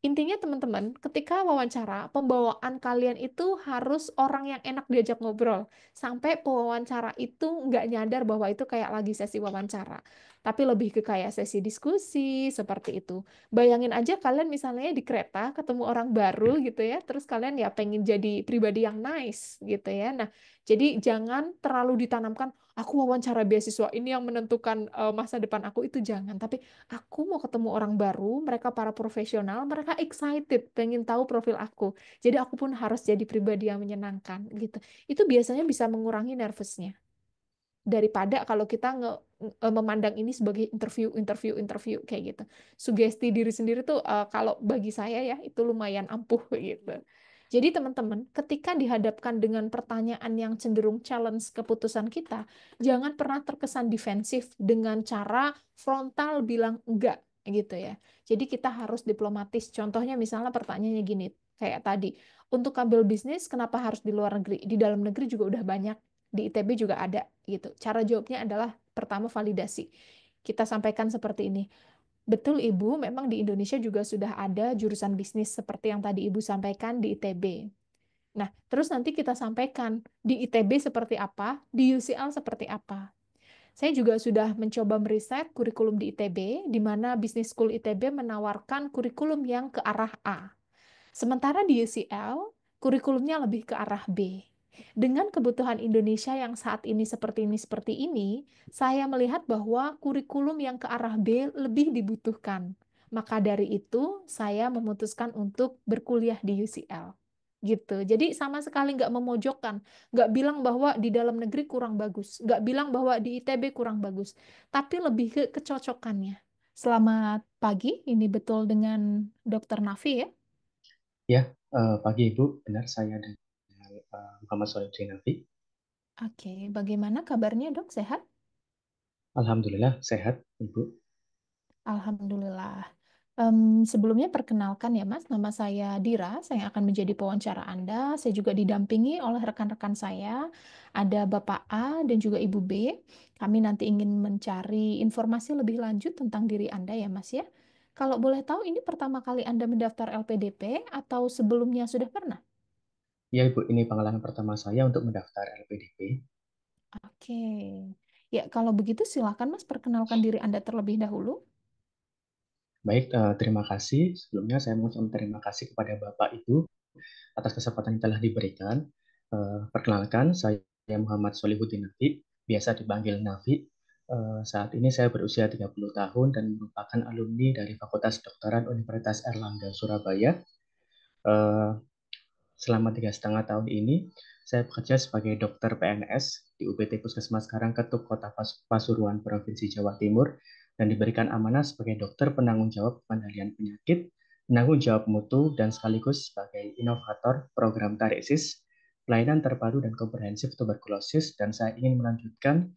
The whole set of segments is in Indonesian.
intinya teman-teman, ketika wawancara, pembawaan kalian itu harus orang yang enak diajak ngobrol. Sampai pewawancara itu nggak nyadar bahwa itu kayak lagi sesi wawancara. Tapi lebih ke kayak sesi diskusi, seperti itu. Bayangin aja kalian misalnya di kereta ketemu orang baru gitu ya, terus kalian ya pengen jadi pribadi yang nice gitu ya. Nah, jadi jangan terlalu ditanamkan, aku wawancara beasiswa ini yang menentukan uh, masa depan aku itu jangan tapi aku mau ketemu orang baru mereka para profesional mereka excited pengen tahu profil aku jadi aku pun harus jadi pribadi yang menyenangkan gitu itu biasanya bisa mengurangi nervousnya daripada kalau kita nge, memandang ini sebagai interview interview interview kayak gitu sugesti diri sendiri tuh uh, kalau bagi saya ya itu lumayan ampuh gitu jadi teman-teman, ketika dihadapkan dengan pertanyaan yang cenderung challenge keputusan kita, jangan pernah terkesan defensif dengan cara frontal bilang enggak gitu ya. Jadi kita harus diplomatis. Contohnya misalnya pertanyaannya gini, kayak tadi, untuk kabel bisnis kenapa harus di luar negeri? Di dalam negeri juga udah banyak, di ITB juga ada gitu. Cara jawabnya adalah pertama validasi. Kita sampaikan seperti ini. Betul Ibu, memang di Indonesia juga sudah ada jurusan bisnis seperti yang tadi Ibu sampaikan di ITB. Nah, terus nanti kita sampaikan di ITB seperti apa, di UCL seperti apa. Saya juga sudah mencoba meriset kurikulum di ITB, di mana Business School ITB menawarkan kurikulum yang ke arah A. Sementara di UCL, kurikulumnya lebih ke arah B. Dengan kebutuhan Indonesia yang saat ini seperti ini seperti ini, saya melihat bahwa kurikulum yang ke arah B lebih dibutuhkan. Maka dari itu, saya memutuskan untuk berkuliah di UCL. Gitu. Jadi sama sekali nggak memojokkan, nggak bilang bahwa di dalam negeri kurang bagus, nggak bilang bahwa di ITB kurang bagus, tapi lebih ke kecocokannya. Selamat pagi, ini betul dengan Dr. Nafi ya? Ya, uh, pagi Ibu, benar saya dan Muhammad Sholih Oke, bagaimana kabarnya dok? Sehat? Alhamdulillah sehat, Ibu. Alhamdulillah. Um, sebelumnya perkenalkan ya Mas, nama saya Dira, saya akan menjadi pewawancara Anda. Saya juga didampingi oleh rekan-rekan saya, ada Bapak A dan juga Ibu B. Kami nanti ingin mencari informasi lebih lanjut tentang diri Anda ya Mas ya. Kalau boleh tahu ini pertama kali Anda mendaftar LPDP atau sebelumnya sudah pernah? Ya, Ibu, ini pengalaman pertama saya untuk mendaftar LPDP. Oke. Ya, kalau begitu silakan Mas perkenalkan diri Anda terlebih dahulu. Baik, eh, terima kasih. Sebelumnya saya mengucapkan terima kasih kepada Bapak Ibu atas kesempatan yang telah diberikan. Eh, perkenalkan, saya Muhammad Solihuddin Nafi, biasa dipanggil Nafi. Eh, saat ini saya berusia 30 tahun dan merupakan alumni dari Fakultas Dokteran Universitas Erlangga, Surabaya. Selama tiga setengah tahun ini, saya bekerja sebagai dokter PNS di UPT Puskesmas Karang Ketuk Kota Pasuruan Provinsi Jawa Timur dan diberikan amanah sebagai dokter penanggung jawab pengendalian penyakit, penanggung jawab mutu, dan sekaligus sebagai inovator program Taresis, pelayanan terpadu dan komprehensif tuberkulosis, dan saya ingin melanjutkan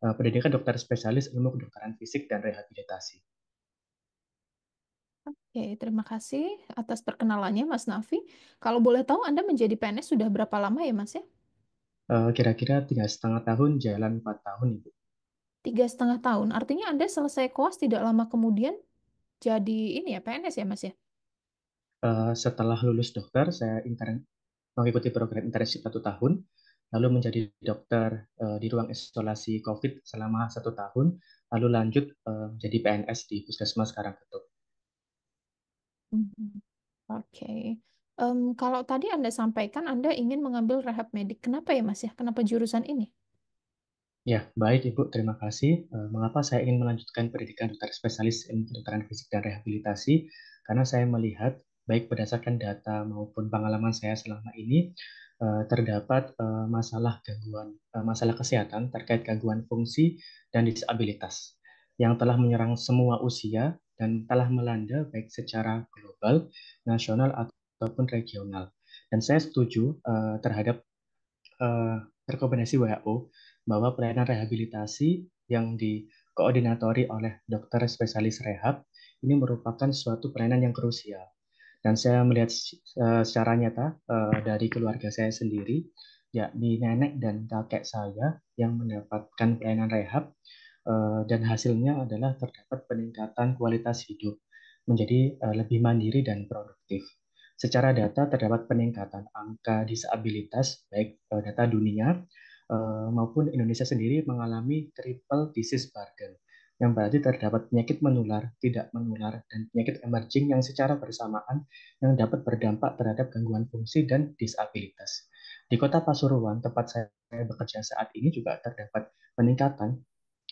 eh, pendidikan dokter spesialis ilmu kedokteran fisik dan rehabilitasi. Oke, terima kasih atas perkenalannya, Mas Nafi. Kalau boleh tahu, Anda menjadi PNS sudah berapa lama ya, Mas ya? Eh, kira-kira tiga setengah tahun, jalan empat tahun, Ibu. Tiga setengah tahun. Artinya Anda selesai koas tidak lama kemudian jadi ini ya, PNS ya, Mas ya? Eh, setelah lulus dokter, saya intern, mengikuti program internship satu tahun, lalu menjadi dokter uh, di ruang isolasi COVID selama satu tahun, lalu lanjut uh, menjadi PNS di puskesmas sekarang itu. Mm-hmm. Oke. Oke. Um, kalau tadi Anda sampaikan Anda ingin mengambil rehab medik, kenapa ya, Mas, ya? Kenapa jurusan ini? Ya, baik Ibu, terima kasih. Uh, mengapa saya ingin melanjutkan pendidikan dokter spesialis ilmu kedokteran fisik dan rehabilitasi? Karena saya melihat, baik berdasarkan data maupun pengalaman saya selama ini, uh, terdapat, uh, masalah gangguan uh, masalah kesehatan terkait gangguan fungsi dan disabilitas yang telah menyerang semua usia dan telah melanda baik secara global, nasional ataupun regional. Dan saya setuju uh, terhadap uh, rekomendasi WHO bahwa pelayanan rehabilitasi yang dikoordinatori oleh dokter spesialis rehab ini merupakan suatu pelayanan yang krusial. Dan saya melihat uh, secara nyata uh, dari keluarga saya sendiri, yakni nenek dan kakek saya yang mendapatkan pelayanan rehab Eh, dan hasilnya adalah terdapat peningkatan kualitas hidup menjadi eh, lebih mandiri dan produktif. Secara data terdapat peningkatan angka disabilitas baik eh, data dunia maupun Indonesia sendiri mengalami triple disease burden yang berarti terdapat penyakit menular, tidak menular, dan penyakit emerging yang secara bersamaan yang dapat berdampak terhadap gangguan fungsi dan disabilitas. Di kota Pasuruan, tempat saya bekerja saat ini juga terdapat peningkatan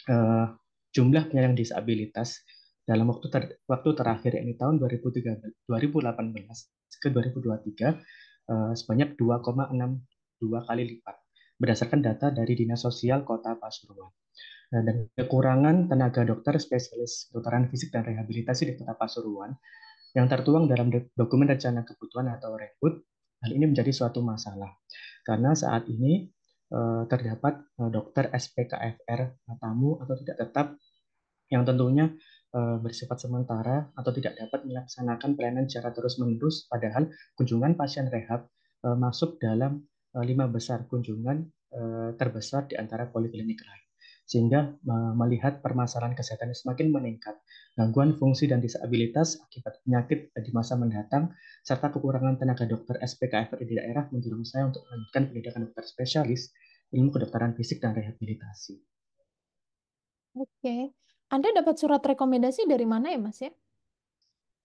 uh, eh, jumlah penyandang disabilitas dalam waktu ter, waktu terakhir ini tahun 2013, 2018 ke 2023 uh, eh, sebanyak 2,62 kali lipat berdasarkan data dari Dinas Sosial Kota Pasuruan. Nah, dan kekurangan tenaga dokter spesialis kedokteran fisik dan rehabilitasi di Kota Pasuruan yang tertuang dalam dokumen rencana kebutuhan atau rekrut hal ini menjadi suatu masalah. Karena saat ini Eh, terdapat eh, dokter SPKFR eh, tamu atau tidak tetap yang tentunya bersifat sementara atau tidak dapat melaksanakan pelayanan secara terus-menerus padahal kunjungan pasien rehab masuk dalam lima besar kunjungan terbesar di antara poliklinik lain sehingga melihat permasalahan kesehatan semakin meningkat gangguan fungsi dan disabilitas akibat penyakit di masa mendatang serta kekurangan tenaga dokter SPKFR di daerah mendorong saya untuk melanjutkan pendidikan dokter spesialis ilmu kedokteran fisik dan rehabilitasi. Oke, Anda dapat surat rekomendasi dari mana ya, Mas ya?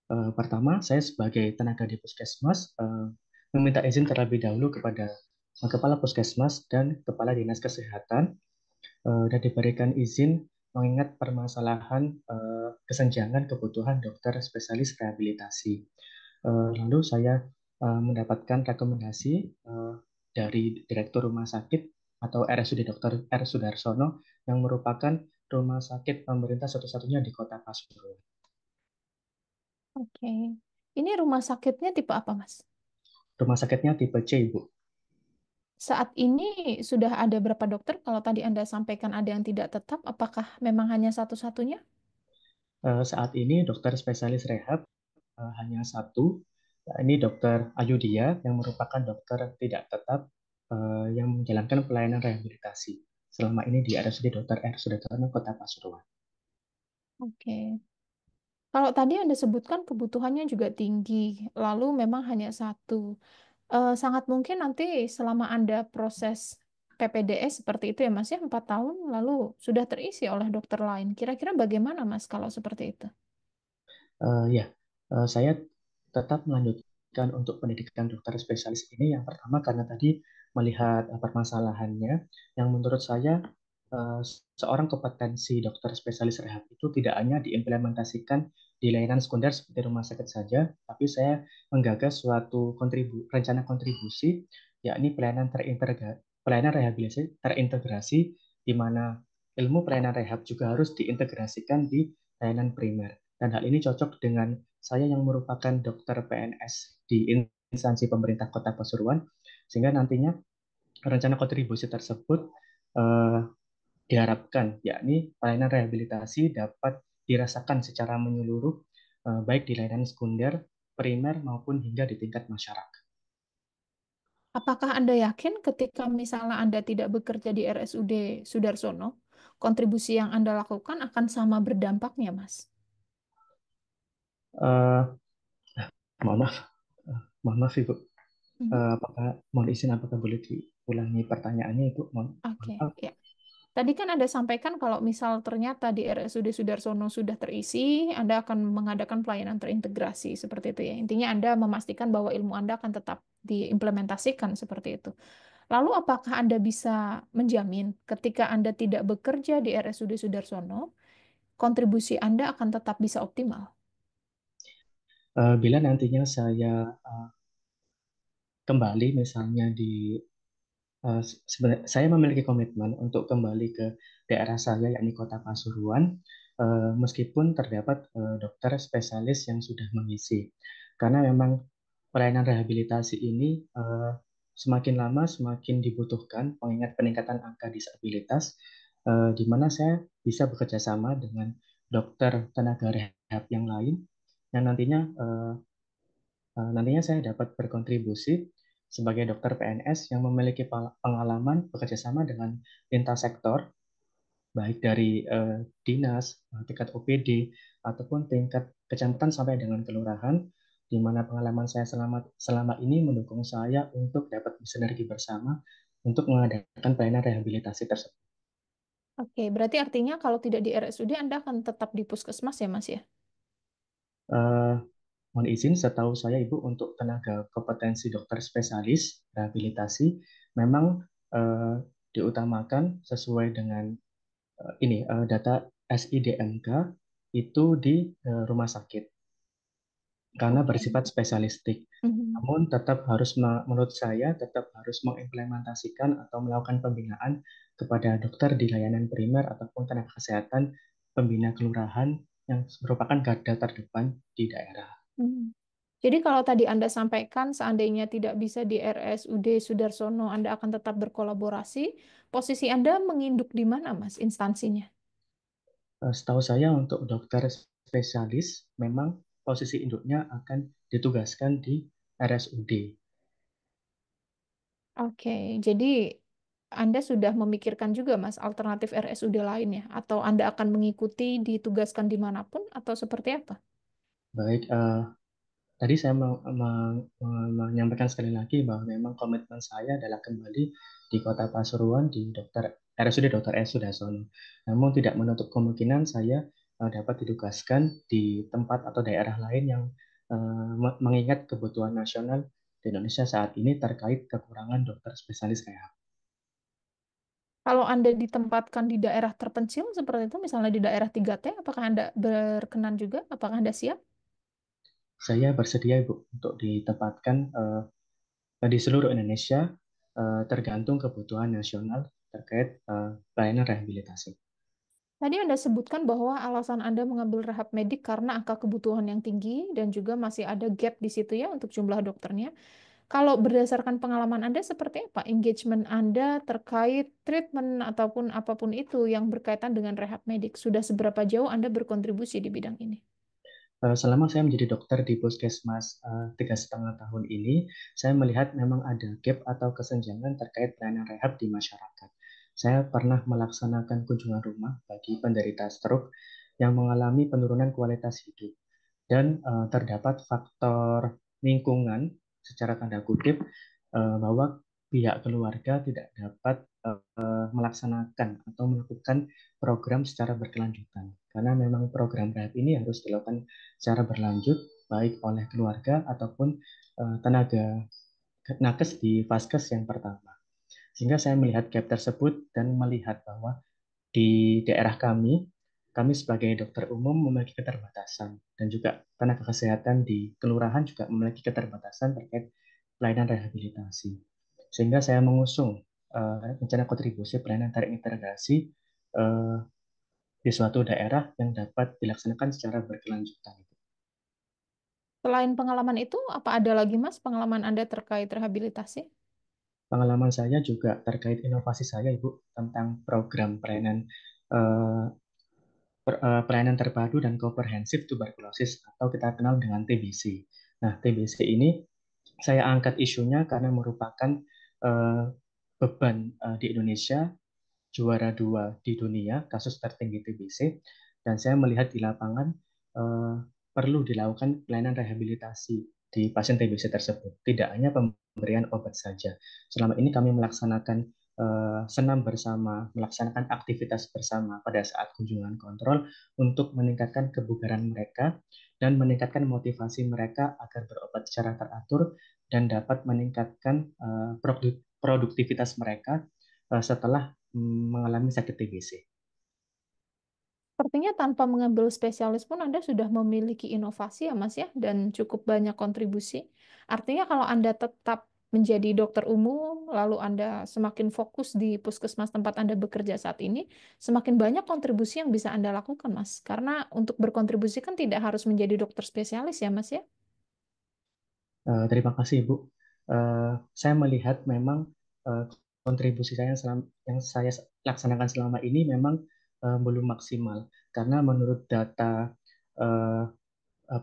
Uh, pertama, saya sebagai tenaga di puskesmas uh, meminta izin terlebih dahulu kepada eh, kepala puskesmas dan kepala dinas kesehatan uh, dan diberikan izin mengingat permasalahan uh, kesenjangan kebutuhan dokter spesialis rehabilitasi. Uh, lalu saya uh, mendapatkan rekomendasi uh, dari direktur rumah sakit atau RSUD Dr. R. Sudarsono yang merupakan rumah sakit pemerintah satu-satunya di kota Pasuruan. Oke. Ini rumah sakitnya tipe apa, Mas? Rumah sakitnya tipe C, Ibu. Saat ini sudah ada berapa dokter? Kalau tadi Anda sampaikan ada yang tidak tetap, apakah memang hanya satu-satunya? Eh, saat ini dokter spesialis rehab eh, hanya satu. Ini dokter Ayudia yang merupakan dokter tidak tetap uh, yang menjalankan pelayanan rehabilitasi selama ini di RSUD Dr. R. Sudatono Kota Pasuruan. Oke. Kalau tadi Anda sebutkan kebutuhannya juga tinggi, lalu memang hanya satu. Uh, sangat mungkin nanti selama Anda proses PPDS seperti itu ya Mas ya 4 tahun lalu sudah terisi oleh dokter lain. Kira-kira bagaimana Mas kalau seperti itu? Uh, ya, uh, saya tetap melanjutkan untuk pendidikan dokter spesialis ini yang pertama karena tadi melihat eh, permasalahannya yang menurut saya eh, seorang kompetensi dokter spesialis rehab itu tidak hanya diimplementasikan di layanan sekunder seperti rumah sakit saja, tapi saya menggagas suatu kontribu rencana kontribusi yakni pelayanan terintegrasi pelayanan rehabilitasi terintegrasi di mana ilmu pelayanan rehab juga harus diintegrasikan di layanan primer. Dan hal ini cocok dengan saya yang merupakan dokter PNS di instansi pemerintah Kota Pasuruan sehingga nantinya rencana kontribusi tersebut eh, diharapkan, yakni layanan rehabilitasi dapat dirasakan secara menyeluruh, eh, baik di layanan sekunder, primer, maupun hingga di tingkat masyarakat. Apakah Anda yakin ketika misalnya Anda tidak bekerja di RSUD Sudarsono, kontribusi yang Anda lakukan akan sama berdampaknya, Mas? Uh, mohon maaf, eh, maaf Ibu. Uh, apakah mohon izin apakah boleh di ulangi pertanyaannya itu Oke, okay, ya. Tadi kan Anda sampaikan kalau misal ternyata di RSUD Sudarsono sudah terisi, Anda akan mengadakan pelayanan terintegrasi seperti itu ya. Intinya Anda memastikan bahwa ilmu Anda akan tetap diimplementasikan seperti itu. Lalu apakah Anda bisa menjamin ketika Anda tidak bekerja di RSUD Sudarsono, kontribusi Anda akan tetap bisa optimal? Eh, bila nantinya saya eh, kembali misalnya di uh, saya memiliki komitmen untuk kembali ke daerah saya yakni Kota Pasuruan uh, meskipun terdapat uh, dokter spesialis yang sudah mengisi karena memang pelayanan rehabilitasi ini uh, semakin lama semakin dibutuhkan mengingat peningkatan angka disabilitas uh, di mana saya bisa bekerja sama dengan dokter tenaga rehab yang lain yang nantinya uh, nantinya saya dapat berkontribusi sebagai dokter PNS yang memiliki pengalaman bekerjasama dengan lintas sektor, baik dari eh, dinas, eh, tingkat OPD, ataupun tingkat kecamatan sampai dengan kelurahan, di mana pengalaman saya selama, selama ini mendukung saya untuk dapat bersinergi bersama untuk mengadakan pelayanan rehabilitasi tersebut. Oke, berarti artinya kalau tidak di RSUD, Anda akan tetap di puskesmas ya, Mas ya? Uh, Mohon izin, setahu saya Ibu, untuk tenaga kompetensi dokter spesialis rehabilitasi memang eh, diutamakan sesuai dengan eh, ini eh, data SIDMK itu di eh, rumah sakit karena bersifat spesialistik. Mm-hmm. Namun tetap harus menurut saya tetap harus mengimplementasikan atau melakukan pembinaan kepada dokter di layanan primer ataupun tenaga kesehatan pembina kelurahan yang merupakan garda terdepan di daerah. Mm-hmm. Jadi kalau tadi Anda sampaikan seandainya tidak bisa di RSUD Sudarsono Anda akan tetap berkolaborasi, posisi Anda menginduk di mana Mas instansinya? Eh, setahu saya untuk dokter spesialis memang posisi induknya akan ditugaskan di RSUD. Oke, jadi Anda sudah memikirkan juga Mas alternatif RSUD lainnya atau Anda akan mengikuti ditugaskan dimanapun atau seperti apa? Baik, uh, tadi saya mau menyampaikan sekali lagi bahwa memang komitmen saya adalah kembali di Kota Pasuruan di Dokter RSUD Dr. S. Sudarsono. Namun tidak menutup kemungkinan saya uh, dapat ditugaskan di tempat atau daerah lain yang uh, mengingat kebutuhan nasional di Indonesia saat ini terkait kekurangan dokter spesialis rehab. Kalau Anda ditempatkan di daerah terpencil seperti itu, misalnya di daerah 3T, apakah Anda berkenan juga? Apakah Anda siap? Saya bersedia Ibu untuk ditempatkan uh, di seluruh Indonesia uh, tergantung kebutuhan nasional terkait eh, pelayanan rehabilitasi. Tadi Anda sebutkan bahwa alasan Anda mengambil rehab medik karena angka kebutuhan yang tinggi dan juga masih ada gap di situ ya untuk jumlah dokternya. Kalau berdasarkan pengalaman Anda seperti apa engagement Anda terkait treatment ataupun apapun itu yang berkaitan dengan rehab medik? Sudah seberapa jauh Anda berkontribusi di bidang ini? Eh, selama saya menjadi dokter di puskesmas eh, tiga setengah tahun ini, saya melihat memang ada gap atau kesenjangan terkait pelayanan rehab di masyarakat. Saya pernah melaksanakan kunjungan rumah bagi penderita stroke yang mengalami penurunan kualitas hidup dan eh, terdapat faktor lingkungan secara tanda kutip bahwa pihak keluarga tidak dapat uh, melaksanakan atau melakukan program secara berkelanjutan. Karena memang program rehab ini harus dilakukan secara berlanjut baik oleh keluarga ataupun uh, tenaga nakes di vaskes yang pertama. Sehingga saya melihat gap tersebut dan melihat bahwa di daerah kami, kami sebagai dokter umum memiliki keterbatasan dan juga tenaga kesehatan di kelurahan juga memiliki keterbatasan terkait pelayanan rehabilitasi. Sehingga saya mengusung uh, rencana kontribusi pelayanan tarik integrasi uh, eh, di suatu daerah yang dapat dilaksanakan secara berkelanjutan. Selain pengalaman itu, apa ada lagi Mas pengalaman Anda terkait rehabilitasi? Pengalaman saya juga terkait inovasi saya, Ibu, tentang program pelayanan uh, pelayanan terpadu dan komprehensif tuberkulosis atau kita kenal dengan TBC. Nah, TBC ini saya angkat isunya karena merupakan Eh, beban eh, di Indonesia juara dua di dunia kasus tertinggi TBC dan saya melihat di lapangan eh, perlu dilakukan pelayanan rehabilitasi di pasien TBC tersebut tidak hanya pemberian obat saja selama ini kami melaksanakan senam bersama, melaksanakan aktivitas bersama pada saat kunjungan kontrol untuk meningkatkan kebugaran mereka dan meningkatkan motivasi mereka agar berobat secara teratur dan dapat meningkatkan eh, produktivitas mereka eh, setelah mm, mengalami sakit TBC. Sepertinya tanpa mengambil spesialis pun Anda sudah memiliki inovasi ya Mas ya dan cukup banyak kontribusi. Artinya kalau Anda tetap menjadi dokter umum, lalu Anda semakin fokus di puskesmas tempat Anda bekerja saat ini, semakin banyak kontribusi yang bisa Anda lakukan, Mas. Karena untuk berkontribusi kan tidak harus menjadi dokter spesialis ya, Mas ya? Eh, terima kasih Ibu. Uh, eh, saya melihat memang uh, kontribusi saya yang, selama, yang saya laksanakan selama ini memang uh, belum maksimal karena menurut data uh,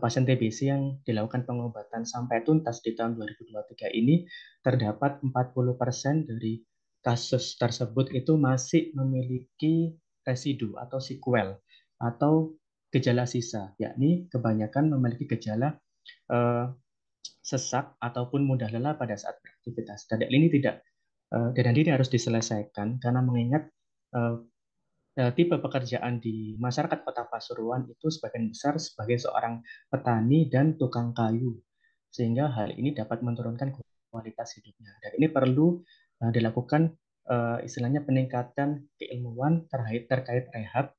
pasien TBC yang dilakukan pengobatan sampai tuntas di tahun 2023 ini terdapat 40% dari kasus tersebut itu masih memiliki residu atau sequel atau gejala sisa, yakni kebanyakan memiliki gejala uh, sesak ataupun mudah lelah pada saat beraktivitas. Dan ini tidak eh, dan ini harus diselesaikan karena mengingat eh, eh, tipe pekerjaan di masyarakat Kota Pasuruan itu sebagian besar sebagai seorang petani dan tukang kayu. Sehingga hal ini dapat menurunkan kualitas hidupnya. Dan ini perlu dilakukan istilahnya peningkatan keilmuan terkait terkait rehab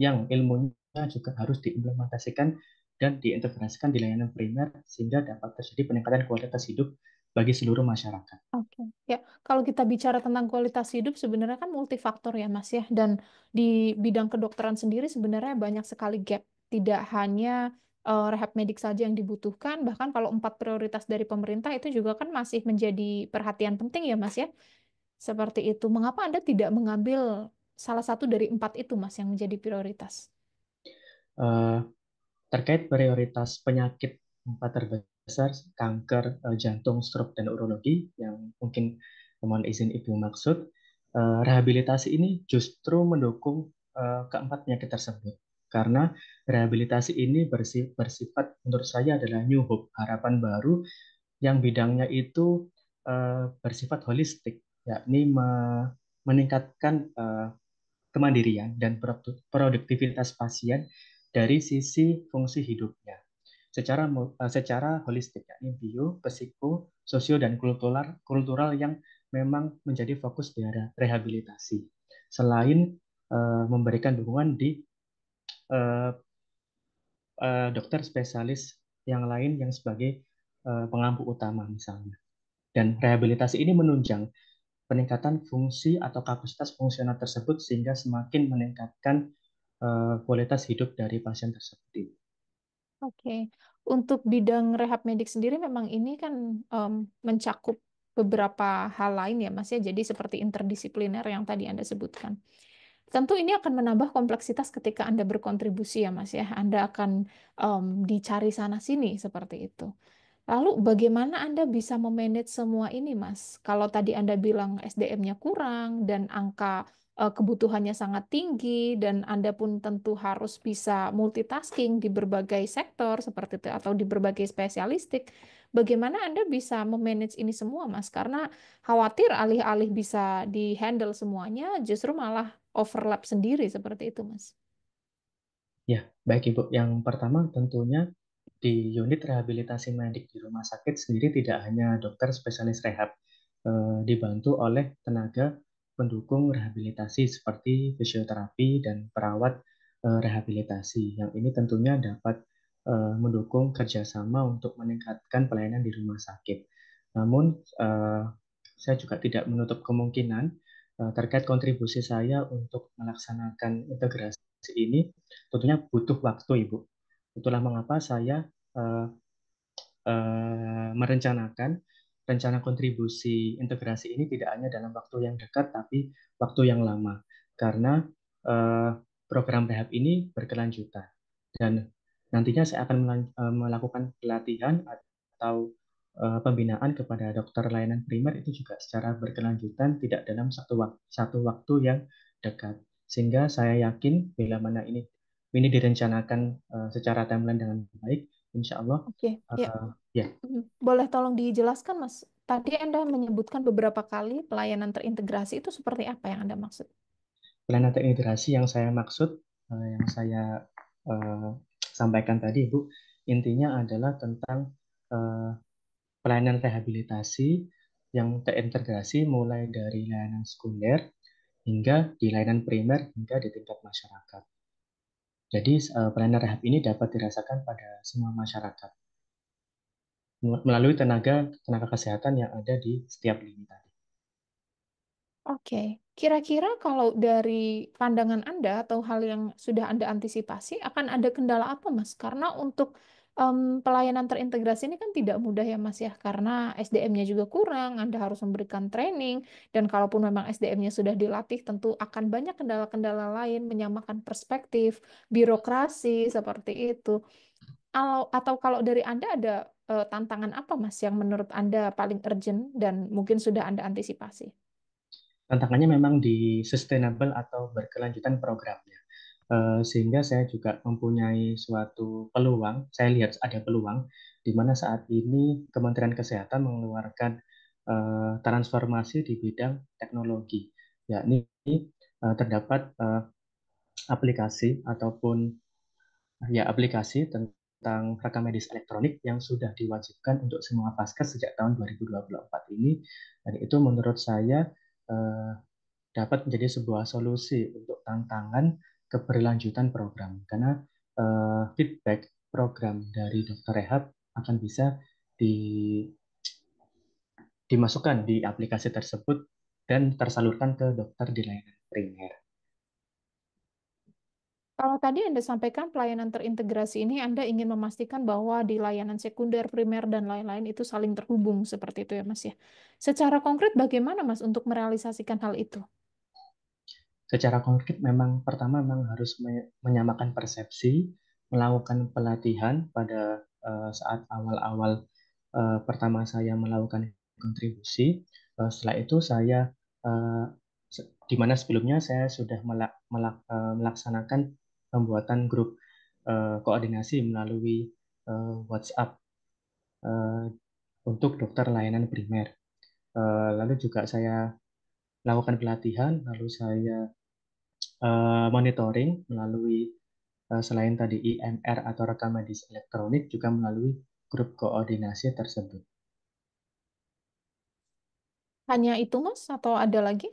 yang ilmunya juga harus diimplementasikan dan diintegrasikan di layanan primer sehingga dapat terjadi peningkatan kualitas hidup bagi seluruh masyarakat. Oke, okay. ya kalau kita bicara tentang kualitas hidup sebenarnya kan multifaktor ya Mas ya dan di bidang kedokteran sendiri sebenarnya banyak sekali gap. Tidak hanya uh, rehab medik saja yang dibutuhkan, bahkan kalau empat prioritas dari pemerintah itu juga kan masih menjadi perhatian penting ya Mas ya. Seperti itu. Mengapa Anda tidak mengambil salah satu dari empat itu Mas yang menjadi prioritas? Uh, terkait prioritas penyakit empat terbesar kanker, eh, jantung, stroke, dan urologi yang mungkin mohon izin ibu maksud eh, rehabilitasi ini justru mendukung eh, keempat penyakit tersebut karena rehabilitasi ini bersifat menurut saya adalah new hope harapan baru yang bidangnya itu bersifat holistik yakni meningkatkan kemandirian dan produktivitas pasien dari sisi fungsi hidupnya secara e, secara holistik yakni bio, psiko, sosio dan kultural kultural yang memang menjadi fokus di area rehabilitasi. Selain uh, memberikan dukungan di uh, uh, dokter spesialis yang lain yang sebagai uh, pengampu utama misalnya. Dan rehabilitasi ini menunjang peningkatan fungsi atau kapasitas fungsional tersebut sehingga semakin meningkatkan Eh, kualitas hidup dari pasien tersebut. Oke, okay. untuk bidang rehab medik sendiri memang ini kan um, mencakup beberapa hal lain ya Mas ya, jadi seperti interdisipliner yang tadi Anda sebutkan. Tentu ini akan menambah kompleksitas ketika Anda berkontribusi ya Mas ya, Anda akan um, dicari sana-sini seperti itu. Lalu bagaimana Anda bisa memanage semua ini, Mas? Kalau tadi Anda bilang SDM-nya kurang dan angka eh, kebutuhannya sangat tinggi dan Anda pun tentu harus bisa multitasking di berbagai sektor seperti itu atau di berbagai spesialistik. Bagaimana Anda bisa memanage ini semua, Mas? Karena khawatir alih-alih bisa di-handle semuanya, justru malah overlap sendiri seperti itu, Mas. Ya, baik Ibu. Yang pertama tentunya di unit rehabilitasi medik di rumah sakit sendiri tidak hanya dokter spesialis rehab, eh, dibantu oleh tenaga pendukung rehabilitasi seperti fisioterapi dan perawat eh, rehabilitasi. Yang ini tentunya dapat eh, mendukung kerjasama untuk meningkatkan pelayanan di rumah sakit. Namun, eh, saya juga tidak menutup kemungkinan eh, terkait kontribusi saya untuk melaksanakan integrasi ini tentunya butuh waktu, Ibu. Itulah mengapa saya uh, uh, merencanakan rencana kontribusi integrasi ini tidak hanya dalam waktu yang dekat, tapi waktu yang lama. Karena uh, program rehab ini berkelanjutan. Dan nantinya saya akan melakukan pelatihan atau pembinaan kepada dokter layanan primer itu juga secara berkelanjutan, tidak dalam satu waktu, satu waktu yang dekat. Sehingga saya yakin bila mana ini ini direncanakan uh, secara timeline dengan baik, insya Allah. Oke. Okay. Uh, ya. Yeah. Ya. Boleh tolong dijelaskan, Mas. Tadi Anda menyebutkan beberapa kali pelayanan terintegrasi itu seperti apa yang Anda maksud? Pelayanan terintegrasi yang saya maksud, uh, yang saya uh, sampaikan tadi, Bu, intinya adalah tentang uh, pelayanan rehabilitasi yang terintegrasi mulai dari layanan sekunder hingga di layanan primer hingga di tingkat masyarakat. Jadi eh, pelayanan rehab ini dapat dirasakan pada semua masyarakat melalui tenaga tenaga kesehatan yang ada di setiap lini tadi. Oke, kira-kira kalau dari pandangan Anda atau hal yang sudah Anda antisipasi akan ada kendala apa, Mas? Karena untuk um, pelayanan terintegrasi ini kan tidak mudah ya Mas ya, karena SDM-nya juga kurang, Anda harus memberikan training, dan kalaupun memang SDM-nya sudah dilatih tentu akan banyak kendala-kendala lain, menyamakan perspektif, birokrasi, seperti itu. Atau, atau kalau dari Anda ada, uh, tantangan apa Mas yang menurut Anda paling urgent dan mungkin sudah Anda antisipasi? Tantangannya memang di sustainable atau berkelanjutan programnya. Eh, sehingga saya juga mempunyai suatu peluang. Saya lihat ada peluang di mana saat ini Kementerian Kesehatan mengeluarkan eh, transformasi di bidang teknologi, yakni eh, terdapat aplikasi ataupun ya aplikasi tentang rekam medis elektronik yang sudah diwajibkan untuk semua pasca sejak tahun 2024 ini dan itu menurut saya dapat menjadi sebuah solusi untuk tantangan keberlanjutan program karena uh, feedback program dari dokter rehab akan bisa di dimasukkan di aplikasi tersebut dan tersalurkan ke dokter di layanan primer. Kalau tadi Anda sampaikan pelayanan terintegrasi ini, Anda ingin memastikan bahwa di layanan sekunder, primer, dan lain-lain itu saling terhubung seperti itu ya Mas ya. Secara konkret bagaimana Mas untuk merealisasikan hal itu? secara konkret memang pertama memang harus menyamakan persepsi, melakukan pelatihan pada eh, saat awal-awal eh, pertama saya melakukan kontribusi. Eh, setelah itu saya di mana sebelumnya saya sudah melak, melak, melaksanakan pembuatan grup koordinasi melalui WhatsApp untuk dokter layanan primer. lalu juga saya melakukan pelatihan, lalu saya Eh, monitoring melalui eh, selain tadi IMR atau rekam medis elektronik juga melalui grup koordinasi tersebut. Hanya itu Mas atau ada lagi?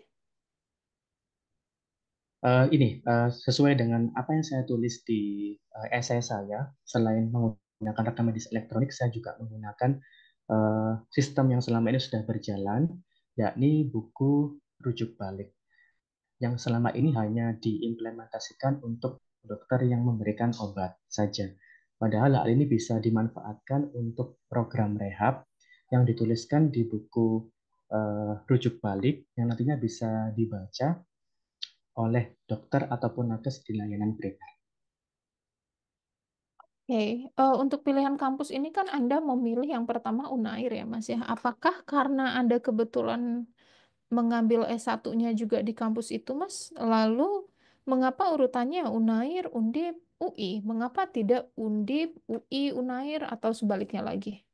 Uh, ini uh, sesuai dengan apa yang saya tulis di uh, esai saya, selain menggunakan rekam medis elektronik, saya juga menggunakan uh, sistem yang selama ini sudah berjalan, yakni buku rujuk balik yang selama ini hanya diimplementasikan untuk dokter yang memberikan obat saja. Padahal hal ini bisa dimanfaatkan untuk program rehab yang dituliskan di buku uh, rujuk balik yang nantinya bisa dibaca oleh dokter ataupun nakes di layanan primer. Oke, okay. uh, eh, untuk pilihan kampus ini kan Anda memilih yang pertama Unair ya, Mas ya. Apakah karena Anda kebetulan mengambil S1-nya juga di kampus itu, Mas? Lalu mengapa urutannya Unair, Undip, UI? Mengapa tidak Undip, UI, Unair atau sebaliknya lagi?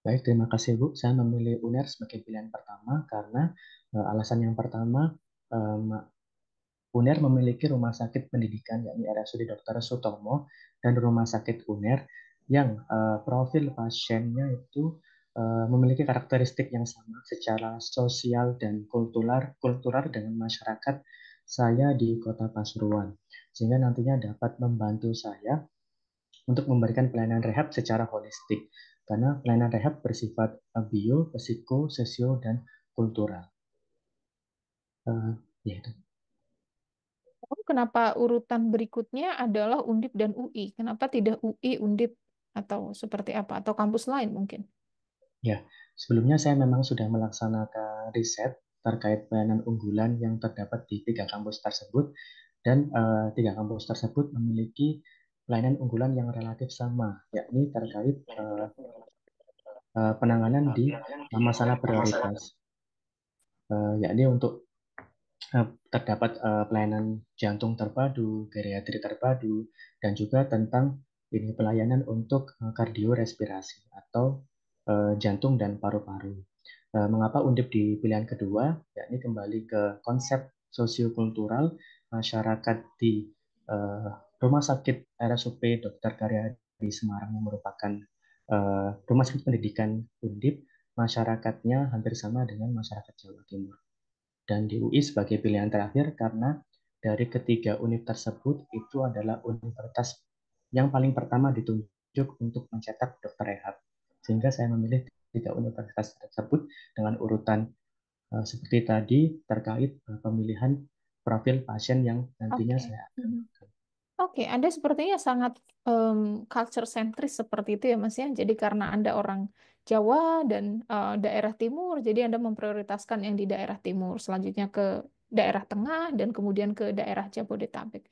Baik, terima kasih Bu. Saya memilih Unair sebagai pilihan pertama karena eh, alasan yang pertama Unair memiliki rumah sakit pendidikan yakni RSUD Dr. Sutomo dan rumah sakit Unair yang eh, profil pasiennya itu Eh, memiliki karakteristik yang sama secara sosial dan kultural kultural dengan masyarakat saya di Kota Pasuruan sehingga nantinya dapat membantu saya untuk memberikan pelayanan rehab secara holistik karena pelayanan rehab bersifat eh, bio, psiko, sosio dan kultural. Uh, ya itu oh, kenapa urutan berikutnya adalah Undip dan UI? Kenapa tidak UI, Undip, atau seperti apa? Atau kampus lain mungkin? Ya, sebelumnya saya memang sudah melaksanakan riset terkait pelayanan unggulan yang terdapat di tiga kampus tersebut dan uh, tiga kampus tersebut memiliki pelayanan unggulan yang relatif sama, yakni terkait uh, uh, penanganan di masalah prioritas, uh, yakni untuk uh, terdapat uh, pelayanan jantung terpadu, geriatri terpadu, dan juga tentang ini pelayanan untuk kardiorespirasi atau Eh, jantung dan paru-paru. Eh, mengapa undip di pilihan kedua? Yakni kembali ke konsep sosiokultural masyarakat di eh, Rumah Sakit RSUP Dr. Karya di Semarang yang merupakan rumah sakit pendidikan undip masyarakatnya hampir sama dengan masyarakat Jawa Timur. Dan di UI sebagai pilihan terakhir karena dari ketiga unit tersebut itu adalah universitas yang paling pertama ditunjuk untuk mencetak dokter rehab sehingga saya memilih tiga universitas tersebut dengan urutan uh, seperti tadi terkait uh, pemilihan profil pasien yang nantinya okay. saya mhm. akan. Oke, okay. Anda sepertinya sangat um, mmm, culture centris seperti itu ya Mas ya. Jadi karena Anda orang Jawa dan uh, daerah timur, jadi Anda memprioritaskan yang di daerah timur, selanjutnya ke daerah tengah dan kemudian ke daerah Jabodetabek.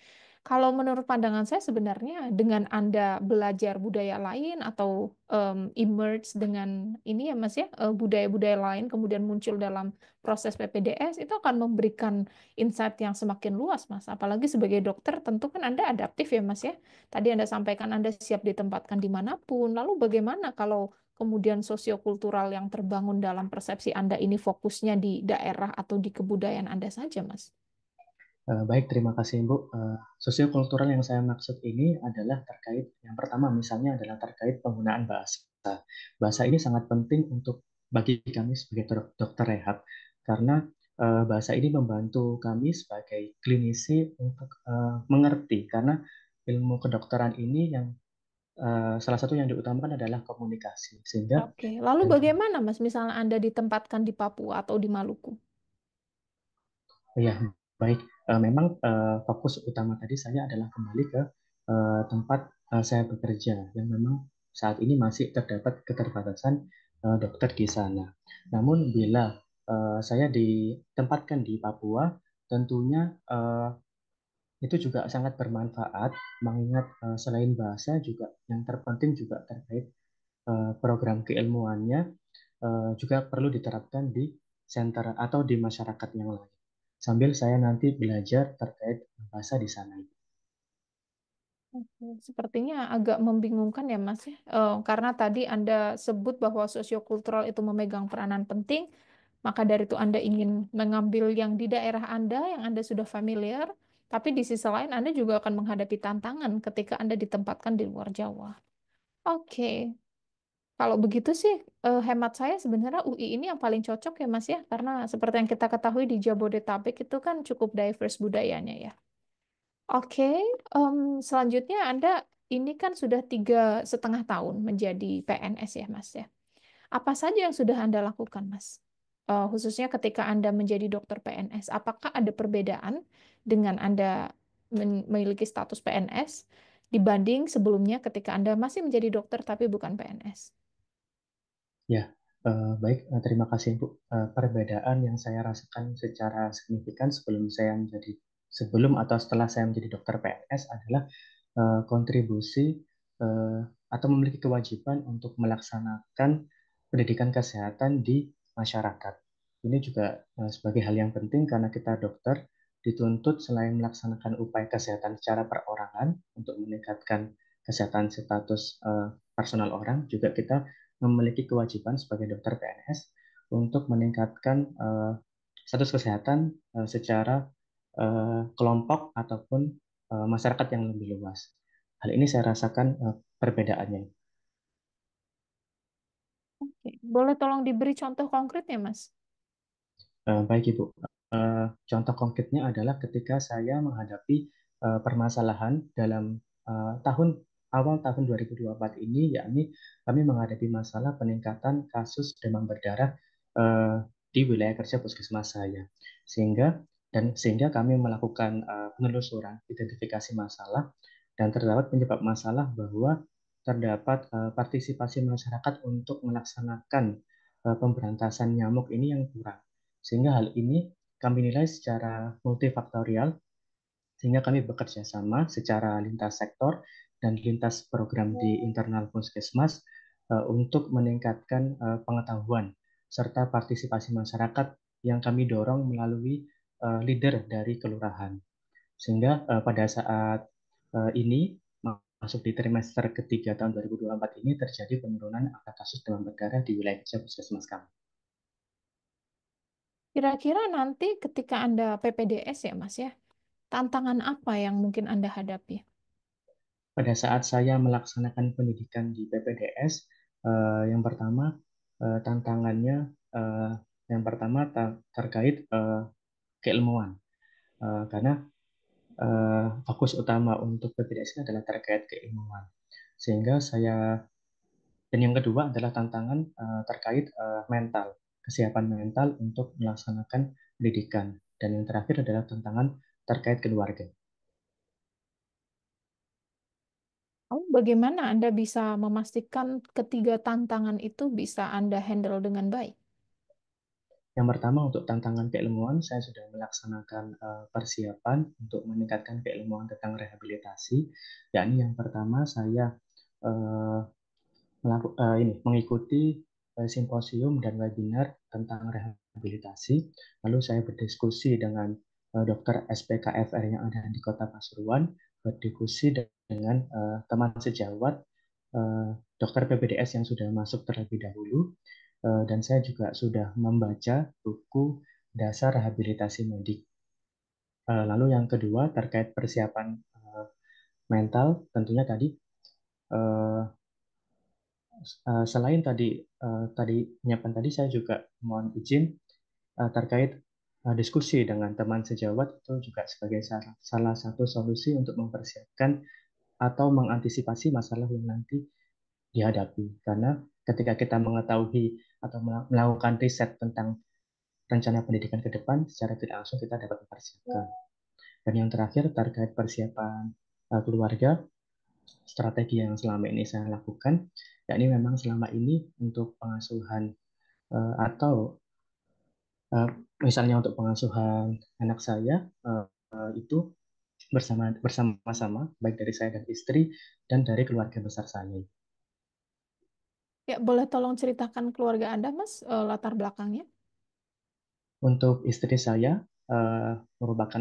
Kalau menurut pandangan saya sebenarnya dengan Anda belajar budaya lain atau um, emerge dengan ini ya Mas ya, eh, budaya-budaya lain kemudian muncul dalam proses PPDS itu akan memberikan insight yang semakin luas Mas. Apalagi sebagai dokter tentu kan Anda adaptif ya Mas ya. Tadi Anda sampaikan Anda siap ditempatkan dimanapun. Lalu bagaimana kalau kemudian sosiokultural yang terbangun dalam persepsi Anda ini fokusnya di daerah atau di kebudayaan Anda saja Mas? Eh, baik, terima kasih Bu. Eh, sosiokultural yang saya maksud ini adalah terkait, yang pertama misalnya adalah terkait penggunaan bahasa. Bahasa ini sangat penting untuk bagi kami sebagai dokter rehab, karena eh, bahasa ini membantu kami sebagai klinisi untuk mengerti, karena ilmu kedokteran ini yang salah satu yang diutamakan adalah komunikasi sehingga Oke, lalu hmm. bagaimana Mas misalnya Anda ditempatkan di Papua atau di Maluku? Iya, baik. Eh, memang uh, fokus utama tadi saya adalah kembali ke uh, tempat uh, saya bekerja yang memang saat ini masih terdapat keterbatasan uh, dokter di sana. Namun bila uh, saya ditempatkan di Papua, tentunya uh, itu juga sangat bermanfaat mengingat uh, selain bahasa juga yang terpenting juga terkait uh, program keilmuannya uh, juga perlu diterapkan di center atau di masyarakat yang lain sambil saya nanti belajar terkait bahasa di sana. Sepertinya agak membingungkan ya Mas ya, uh, karena tadi Anda sebut bahwa sosiokultural itu memegang peranan penting, maka dari itu Anda ingin mengambil yang di daerah Anda, yang Anda sudah familiar, tapi di sisi lain Anda juga akan menghadapi tantangan ketika Anda ditempatkan di luar Jawa. Oke, okay. Kalau begitu sih, eh, hemat saya sebenarnya UI ini yang paling cocok ya Mas ya, karena seperti yang kita ketahui di Jabodetabek itu kan cukup diverse budayanya ya. Oke, um, selanjutnya Anda ini kan sudah tiga setengah tahun menjadi PNS ya Mas ya. Apa saja yang sudah Anda lakukan Mas? Uh, khususnya ketika Anda menjadi dokter PNS, apakah ada perbedaan dengan Anda memiliki status PNS dibanding sebelumnya ketika Anda masih menjadi dokter tapi bukan PNS? Ya, eh, baik. Eh, terima kasih, Bu. Eh, perbedaan yang saya rasakan secara signifikan sebelum saya menjadi sebelum atau setelah saya menjadi dokter PNS adalah eh, kontribusi eh, atau memiliki kewajiban untuk melaksanakan pendidikan kesehatan di masyarakat. Ini juga eh, sebagai hal yang penting karena kita dokter dituntut selain melaksanakan upaya kesehatan secara perorangan untuk meningkatkan kesehatan status uh, personal orang, juga kita memiliki kewajiban sebagai dokter PNS untuk meningkatkan uh, status kesehatan uh, secara uh, kelompok ataupun uh, masyarakat yang lebih luas. Hal ini saya rasakan uh, perbedaannya. Oke, boleh tolong diberi contoh konkretnya, Mas? Uh, baik, Ibu. Uh, contoh konkretnya adalah ketika saya menghadapi uh, permasalahan dalam uh, tahun awal tahun 2024 ini, yakni kami menghadapi masalah peningkatan kasus demam berdarah eh, di wilayah kerja puskesmas saya. Sehingga dan sehingga kami melakukan eh, penelusuran identifikasi masalah dan terdapat penyebab masalah bahwa terdapat eh, partisipasi masyarakat untuk melaksanakan eh, pemberantasan nyamuk ini yang kurang. Sehingga hal ini kami nilai secara multifaktorial sehingga kami bekerja sama secara lintas sektor dan lintas program di internal puskesmas eh, untuk meningkatkan eh, pengetahuan serta partisipasi masyarakat yang kami dorong melalui eh, leader dari kelurahan. Sehingga pada saat ini masuk di trimester ketiga tahun 2024 ini terjadi penurunan angka kasus demam berdarah di wilayah puskesmas kami. Kira-kira nanti ketika Anda PPDS ya Mas ya, tantangan apa yang mungkin Anda hadapi? pada saat saya melaksanakan pendidikan di PPDS, eh, yang pertama eh, tantangannya eh, yang pertama terkait eh, keilmuan, eh, karena eh, fokus utama untuk PPDS adalah terkait keilmuan, sehingga saya dan yang kedua adalah tantangan eh, terkait eh, mental, kesiapan mental untuk melaksanakan pendidikan, dan yang terakhir adalah tantangan terkait keluarga. bagaimana Anda bisa memastikan ketiga tantangan itu bisa Anda handle dengan baik? Yang pertama untuk tantangan keilmuan, saya sudah melaksanakan eh, persiapan untuk meningkatkan keilmuan tentang rehabilitasi. Yakni yang pertama saya eh, eh, mengikuti simposium dan webinar tentang rehabilitasi. Lalu saya berdiskusi dengan dokter SPKFR yang ada di Kota Pasuruan berdiskusi dengan uh, teman sejawat uh, dokter PBDS yang sudah masuk terlebih dahulu uh, dan saya juga sudah membaca buku dasar rehabilitasi medik. Uh, lalu yang kedua terkait persiapan uh, mental tentunya tadi uh, uh, selain tadi uh, tadi nyapan tadi saya juga mohon izin uh, terkait Eh, diskusi dengan teman sejawat itu juga sebagai salah, salah satu solusi untuk mempersiapkan atau mengantisipasi masalah yang nanti dihadapi. Karena ketika kita mengetahui atau melakukan riset tentang rencana pendidikan ke depan secara tidak langsung kita dapat mempersiapkan. Dan yang terakhir terkait persiapan eh, keluarga, strategi yang selama ini saya lakukan, yakni memang selama ini untuk pengasuhan eh, atau Eh, misalnya untuk pengasuhan anak saya eh, itu bersama bersama-sama baik dari saya dan istri dan dari keluarga besar saya. Ya, boleh tolong ceritakan keluarga Anda, Mas, eh, latar belakangnya? Untuk istri saya merupakan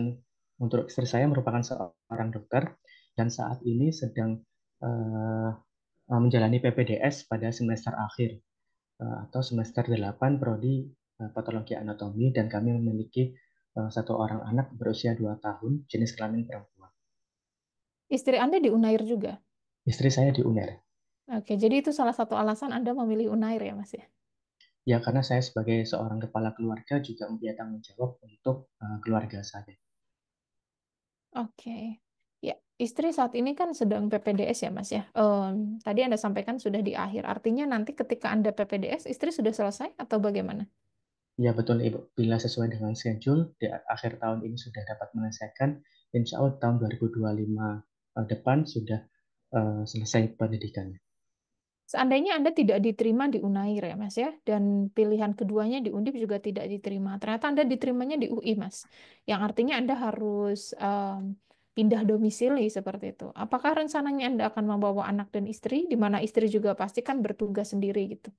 untuk istri saya merupakan seorang dokter dan saat ini sedang menjalani PPDS pada semester akhir atau semester 8 prodi Eh, patologi anatomi dan kami memiliki eh, satu orang anak berusia 2 tahun jenis kelamin perempuan. Istri Anda di Unair juga? Istri saya di Unair. Oke, jadi itu salah satu alasan Anda memilih Unair ya, Mas ya? Ya, karena saya sebagai seorang kepala keluarga juga mempunyai tanggung jawab untuk eh, keluarga saya. Oke. Ya, istri saat ini kan sedang PPDS ya, Mas ya. Um, tadi Anda sampaikan sudah di akhir. Artinya nanti ketika Anda PPDS, istri sudah selesai atau bagaimana? Ya betul Ibu, bila sesuai dengan schedule di akhir tahun ini sudah dapat menyelesaikan, insya Allah tahun 2025 eh, depan sudah uh, selesai pendidikannya. Seandainya Anda tidak diterima di Unair ya Mas ya, dan pilihan keduanya di Undip juga tidak diterima. Ternyata Anda diterimanya di UI Mas, yang artinya Anda harus um, pindah domisili seperti itu. Apakah rencananya Anda akan membawa anak dan istri, di mana istri juga pasti kan bertugas sendiri gitu?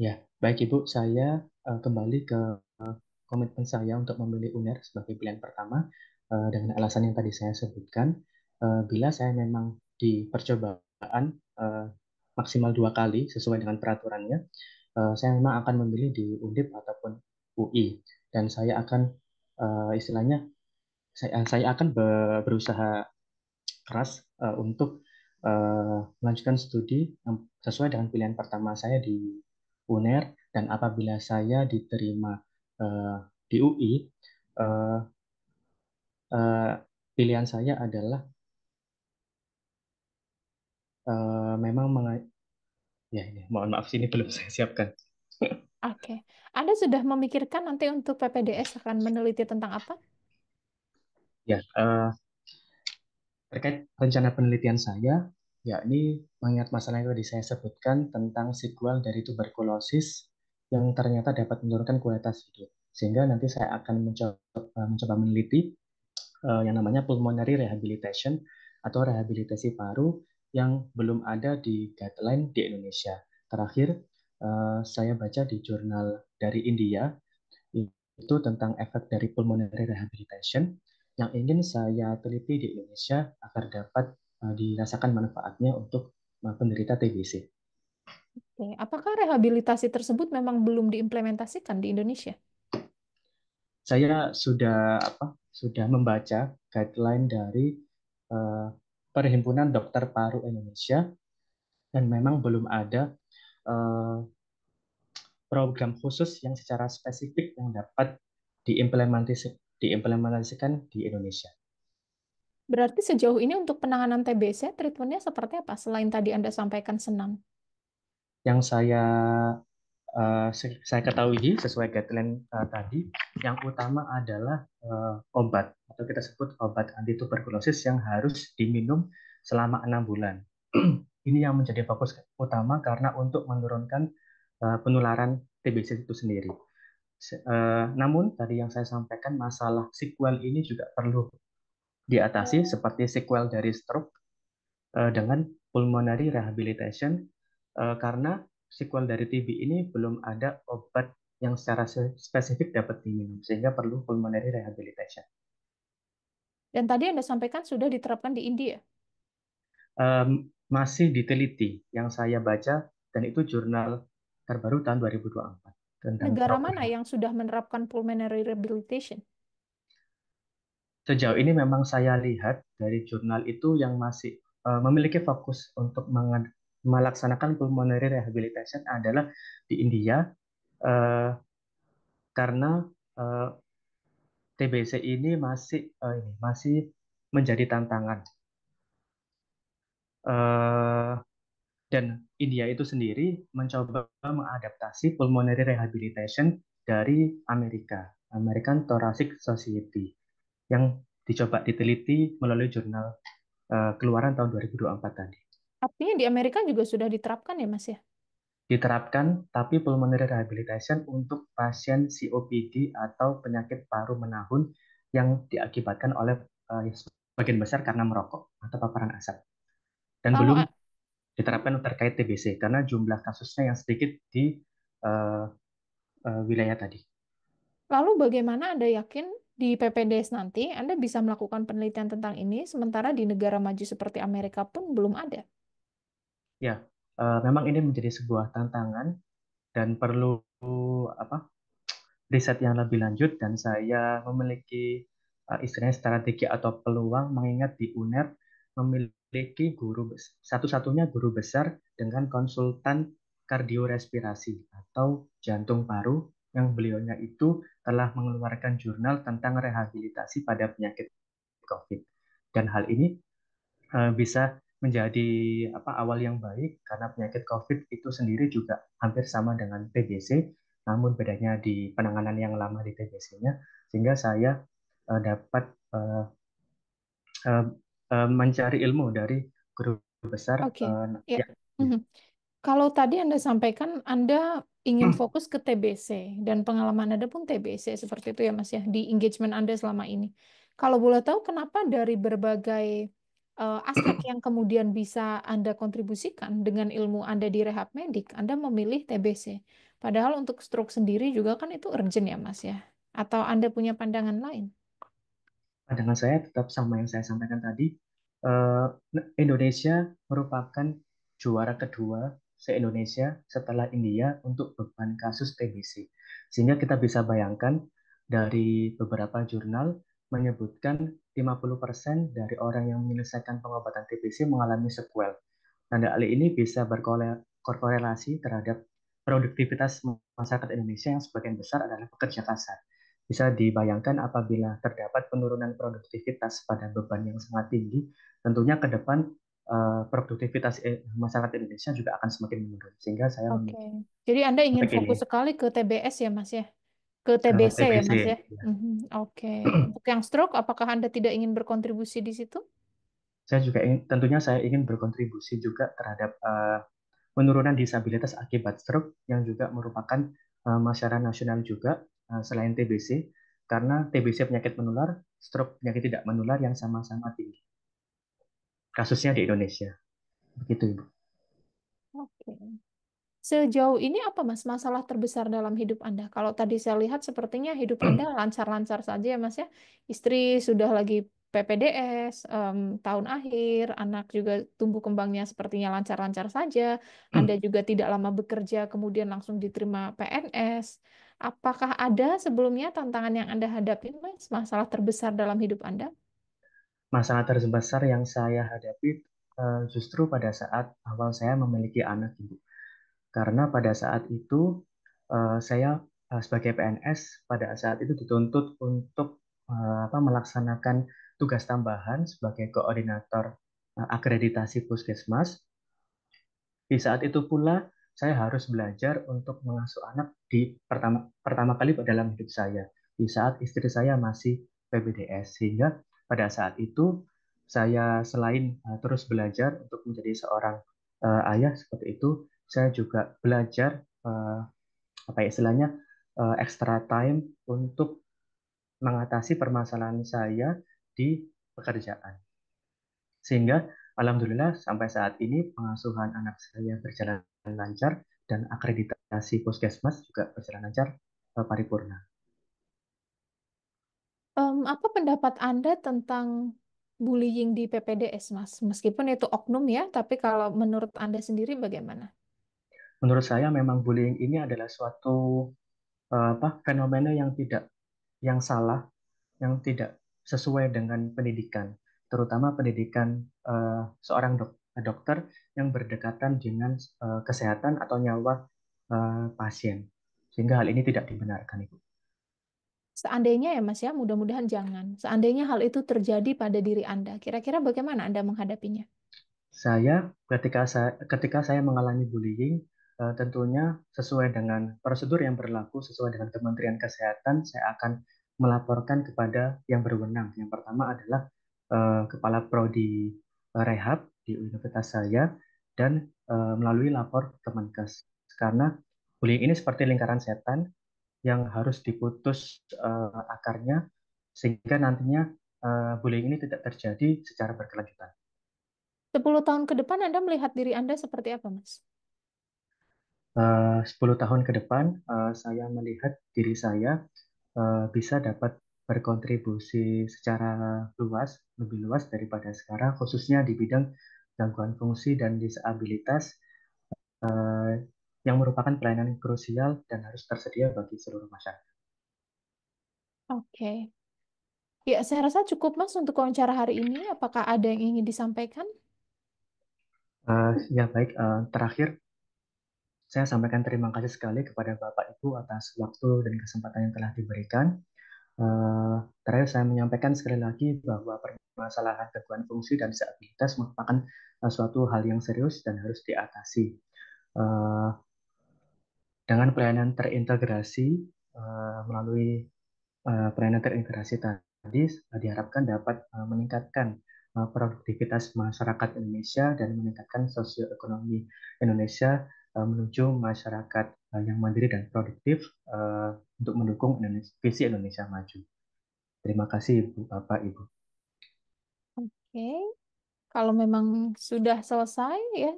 Ya, baik Ibu, saya uh, kembali ke uh, komitmen saya untuk memilih UNER sebagai pilihan pertama uh, dengan alasan yang tadi saya sebutkan. Uh, bila saya memang di percobaan uh, maksimal dua kali sesuai dengan peraturannya, uh, saya memang akan memilih di Undip ataupun UI dan saya akan uh, istilahnya saya saya akan berusaha keras uh, untuk uh, melanjutkan studi sesuai dengan pilihan pertama saya di UNER dan apabila saya diterima uh, di UI, uh, eh, uh, eh, pilihan saya adalah uh, memang meng ya, ini ya, mohon maaf sini belum saya siapkan. Oke, okay. Anda sudah memikirkan nanti untuk PPDS akan meneliti tentang apa? Ya, uh, terkait rencana penelitian saya, yakni mengingat masalah yang tadi saya sebutkan tentang sequel dari tuberkulosis yang ternyata dapat menurunkan kualitas hidup. Gitu. Sehingga nanti saya akan mencoba, mencoba meneliti uh, yang namanya pulmonary rehabilitation atau rehabilitasi paru yang belum ada di guideline di Indonesia. Terakhir, uh, saya baca di jurnal dari India itu tentang efek dari pulmonary rehabilitation yang ingin saya teliti di Indonesia agar dapat eh, dirasakan manfaatnya untuk penderita TBC. Oke, apakah rehabilitasi tersebut memang belum diimplementasikan di Indonesia? Saya sudah apa? Sudah membaca guideline dari uh, Perhimpunan Dokter Paru Indonesia dan memang belum ada uh, program khusus yang secara spesifik yang dapat diimplementasi, diimplementasikan di Indonesia. Berarti sejauh ini untuk penanganan TBC, treatmentnya seperti apa selain tadi Anda sampaikan senam? yang saya uh, saya ketahui sesuai guideline uh, tadi, yang utama adalah uh, obat atau kita sebut obat anti tuberkulosis yang harus diminum selama enam bulan. Ini yang menjadi fokus utama karena untuk menurunkan uh, penularan TBC itu sendiri. namun tadi yang saya sampaikan masalah sequel ini juga perlu diatasi seperti sequel dari stroke dengan pulmonary rehabilitation Eh, karena sequel dari TB ini belum ada obat yang secara spesifik dapat diminum, sehingga perlu pulmonary rehabilitation. Dan tadi Anda sampaikan sudah diterapkan di India? Um, masih diteliti, yang saya baca, dan itu jurnal terbaru tahun 2024. Tentang Negara mana yang sudah menerapkan pulmonary rehabilitation? Sejauh ini memang saya lihat dari jurnal itu yang masih eh, memiliki fokus untuk melaksanakan pulmonary rehabilitation adalah di India eh, karena eh, TBC ini masih eh, ini masih menjadi tantangan eh, dan India itu sendiri mencoba mengadaptasi pulmonary rehabilitation dari Amerika American Thoracic Society yang dicoba diteliti melalui jurnal eh, keluaran tahun 2024 tadi. Artinya di Amerika juga sudah diterapkan ya, Mas ya? Diterapkan, tapi pulmonary rehabilitation untuk pasien COPD atau penyakit paru menahun yang diakibatkan oleh uh, sebagian besar karena merokok atau paparan asap. Dan oh, belum eh. diterapkan terkait TBC karena jumlah kasusnya yang sedikit di uh, uh, wilayah tadi. Lalu bagaimana Anda yakin di PPDS nanti Anda bisa melakukan penelitian tentang ini sementara di negara maju seperti Amerika pun belum ada? Ya, uh, memang ini menjadi sebuah tantangan dan perlu apa riset yang lebih lanjut dan saya memiliki uh, istilahnya strategi atau peluang mengingat di UNER memiliki guru satu-satunya guru besar dengan konsultan kardiorespirasi atau jantung paru yang beliaunya itu telah mengeluarkan jurnal tentang rehabilitasi pada penyakit COVID. Dan hal ini eh, bisa menjadi apa awal yang baik karena penyakit COVID itu sendiri juga hampir sama dengan TBC, namun bedanya di penanganan yang lama di TBC-nya, sehingga saya uh, dapat uh, uh, uh, mencari ilmu dari guru besar. Oke. Okay. Uh, yeah. mm -hmm. Kalau tadi Anda sampaikan Anda ingin hmm. fokus ke TBC dan pengalaman Anda pun TBC seperti itu ya Mas ya di engagement Anda selama ini. Kalau boleh tahu kenapa dari berbagai Eh, aspek yang kemudian bisa Anda kontribusikan dengan ilmu Anda di rehab medik, Anda memilih TBC. Padahal untuk stroke sendiri juga kan itu urgent ya Mas ya? Atau Anda punya pandangan lain? Pandangan saya tetap sama yang saya sampaikan tadi. Eh, Indonesia merupakan juara kedua se-Indonesia setelah India untuk beban kasus TBC. Sehingga kita bisa bayangkan dari beberapa jurnal menyebutkan 50% dari orang yang menyelesaikan pengobatan TBC mengalami sequel. Tanda alih ini bisa berkorelasi terhadap produktivitas masyarakat Indonesia yang sebagian besar adalah pekerja kasar. Bisa dibayangkan apabila terdapat penurunan produktivitas pada beban yang sangat tinggi, tentunya ke depan eh, produktivitas eh, masyarakat Indonesia juga akan semakin menurun. Sehingga saya Oke. Okay. Jadi Anda ingin fokus sekali ke TBS ya, Mas ya? ke TBC, TBC. ya Mas ya? ya. Oke. Okay. Untuk yang stroke, apakah Anda tidak ingin berkontribusi di situ? Saya juga ingin, tentunya saya ingin berkontribusi juga terhadap uh, penurunan disabilitas akibat stroke yang juga merupakan uh, masyarakat nasional juga uh, selain TBC karena TBC penyakit menular, stroke penyakit tidak menular yang sama-sama tinggi. Kasusnya di Indonesia. Begitu Ibu. Oke. Okay. Sejauh ini apa Mas masalah terbesar dalam hidup Anda? Kalau tadi saya lihat sepertinya hidup Anda lancar-lancar saja ya Mas ya. Istri sudah lagi PPDS, um, tahun akhir, anak juga tumbuh kembangnya sepertinya lancar-lancar saja. Anda hmm. juga tidak lama bekerja, kemudian langsung diterima PNS. Apakah ada sebelumnya tantangan yang Anda hadapi, Mas? Masalah terbesar dalam hidup Anda? Masalah terbesar yang saya hadapi eh, justru pada saat awal saya memiliki anak, Ibu. Karena pada saat itu eh, saya eh, sebagai PNS pada saat itu dituntut untuk eh, apa, melaksanakan tugas tambahan sebagai koordinator akreditasi puskesmas. Di saat itu pula saya harus belajar untuk mengasuh anak di pertama pertama kali dalam hidup saya di saat istri saya masih PBDS sehingga pada saat itu saya selain terus belajar untuk menjadi seorang ayah seperti itu saya juga belajar uh, apa ya istilahnya uh, extra time untuk mengatasi permasalahan saya di pekerjaan. Sehingga alhamdulillah sampai saat ini pengasuhan anak saya berjalan lancar dan akreditasi Puskesmas juga berjalan lancar uh, paripurna. Um, apa pendapat Anda tentang bullying di PPDS, Mas? Meskipun itu oknum ya, tapi kalau menurut Anda sendiri bagaimana? menurut saya memang bullying ini adalah suatu eh, apa fenomena yang tidak yang salah, yang tidak sesuai dengan pendidikan, terutama pendidikan uh, seorang dok dokter yang berdekatan dengan uh, kesehatan atau nyawa uh, pasien. Sehingga hal ini tidak dibenarkan, Ibu. Seandainya ya Mas ya, mudah-mudahan jangan. Seandainya hal itu terjadi pada diri Anda, kira-kira bagaimana Anda menghadapinya? Saya ketika saya ketika saya mengalami bullying, Eh, tentunya sesuai dengan prosedur yang berlaku sesuai dengan Kementerian Kesehatan saya akan melaporkan kepada yang berwenang. Yang pertama adalah eh, kepala prodi eh, rehab di universitas saya dan melalui lapor Kemenkes. Karena bullying ini seperti lingkaran setan yang harus diputus akarnya sehingga nantinya bullying ini tidak terjadi secara berkelanjutan. 10 tahun ke depan Anda melihat diri Anda seperti apa, Mas? Eh, uh, 10 tahun ke depan uh, saya melihat diri saya uh, bisa dapat berkontribusi secara luas, lebih luas daripada sekarang, khususnya di bidang gangguan fungsi dan disabilitas uh, yang merupakan pelayanan krusial dan harus tersedia bagi seluruh masyarakat. Oke. Okay. Ya, saya rasa cukup Mas untuk wawancara hari ini. Apakah ada yang ingin disampaikan? Uh, ya baik, uh, terakhir saya sampaikan terima kasih sekali kepada Bapak Ibu atas waktu dan kesempatan yang telah diberikan. Eh, terakhir saya menyampaikan sekali lagi bahwa permasalahan gangguan fungsi dan disabilitas merupakan eh, suatu hal yang serius dan harus diatasi. Eh, dengan pelayanan terintegrasi melalui pelayanan terintegrasi tadi diharapkan dapat meningkatkan produktivitas masyarakat Indonesia dan meningkatkan sosioekonomi Indonesia Eh, menuju masyarakat eh, yang mandiri dan produktif eh, untuk mendukung Indonesia, visi Indonesia maju. Terima kasih Ibu, Bapak, Ibu. Oke, kalau memang sudah selesai ya,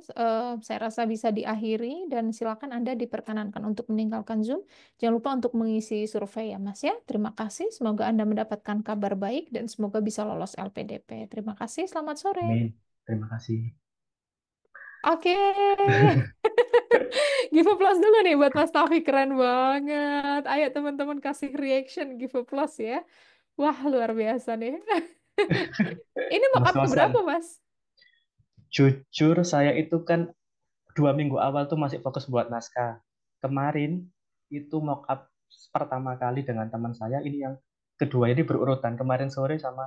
saya rasa bisa diakhiri dan silakan Anda diperkenankan untuk meninggalkan Zoom. Jangan lupa untuk mengisi survei ya Mas ya. Terima kasih, semoga Anda mendapatkan kabar baik dan semoga bisa lolos LPDP. Terima kasih, selamat sore. Amin. Terima kasih. Oke. Give a plus dulu nih buat Mas Taufik keren banget. Ayo teman-teman kasih reaction Give a plus ya. Wah, luar biasa nih. Ini mau up mas berapa, Mas? Jujur saya itu kan dua minggu awal tuh masih fokus buat naskah. Kemarin itu mock up pertama kali dengan teman saya ini yang kedua ini berurutan kemarin sore sama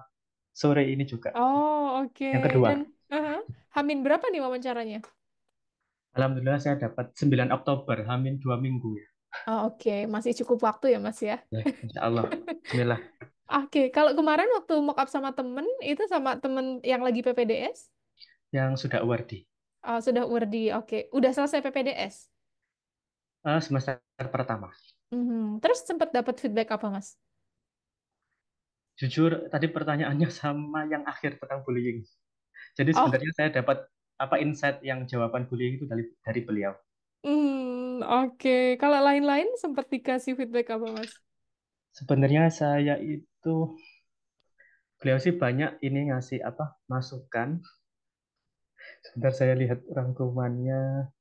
sore ini juga. Oh, oke. Okay. Yang kedua. Dan Uh-huh. Hamin berapa nih wawancaranya? Alhamdulillah saya dapat 9 Oktober, hamin dua minggu ya. Oh, Oke, okay. masih cukup waktu ya Mas ya? ya insya Allah, Bismillah. Oke, okay. kalau kemarin waktu mock up sama temen, itu sama temen yang lagi PPDS? Yang sudah URD. Oh, sudah URD, oke. Okay. Udah selesai PPDS? Uh, eh, semester pertama. Mm-hmm. Terus sempat dapat feedback apa, Mas? Jujur, tadi pertanyaannya sama yang akhir tentang bullying. Jadi oh. sebenarnya oh. saya dapat apa insight yang jawaban bullying itu dari dari beliau. Hmm, oke. Okay. Kalau lain-lain sempat dikasih feedback apa, Mas? Sebenarnya saya itu beliau sih banyak ini ngasih apa masukan. Sebentar saya lihat rangkumannya.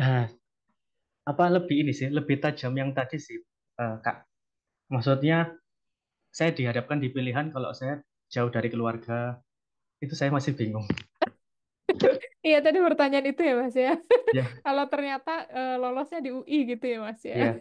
Nah, apa lebih ini sih lebih tajam yang tadi sih uh, kak maksudnya saya dihadapkan di pilihan kalau saya jauh dari keluarga itu saya masih bingung. Iya tadi pertanyaan itu ya mas ya. Yeah. Kalau ternyata uh, lolosnya di UI gitu ya mas ya. Iya.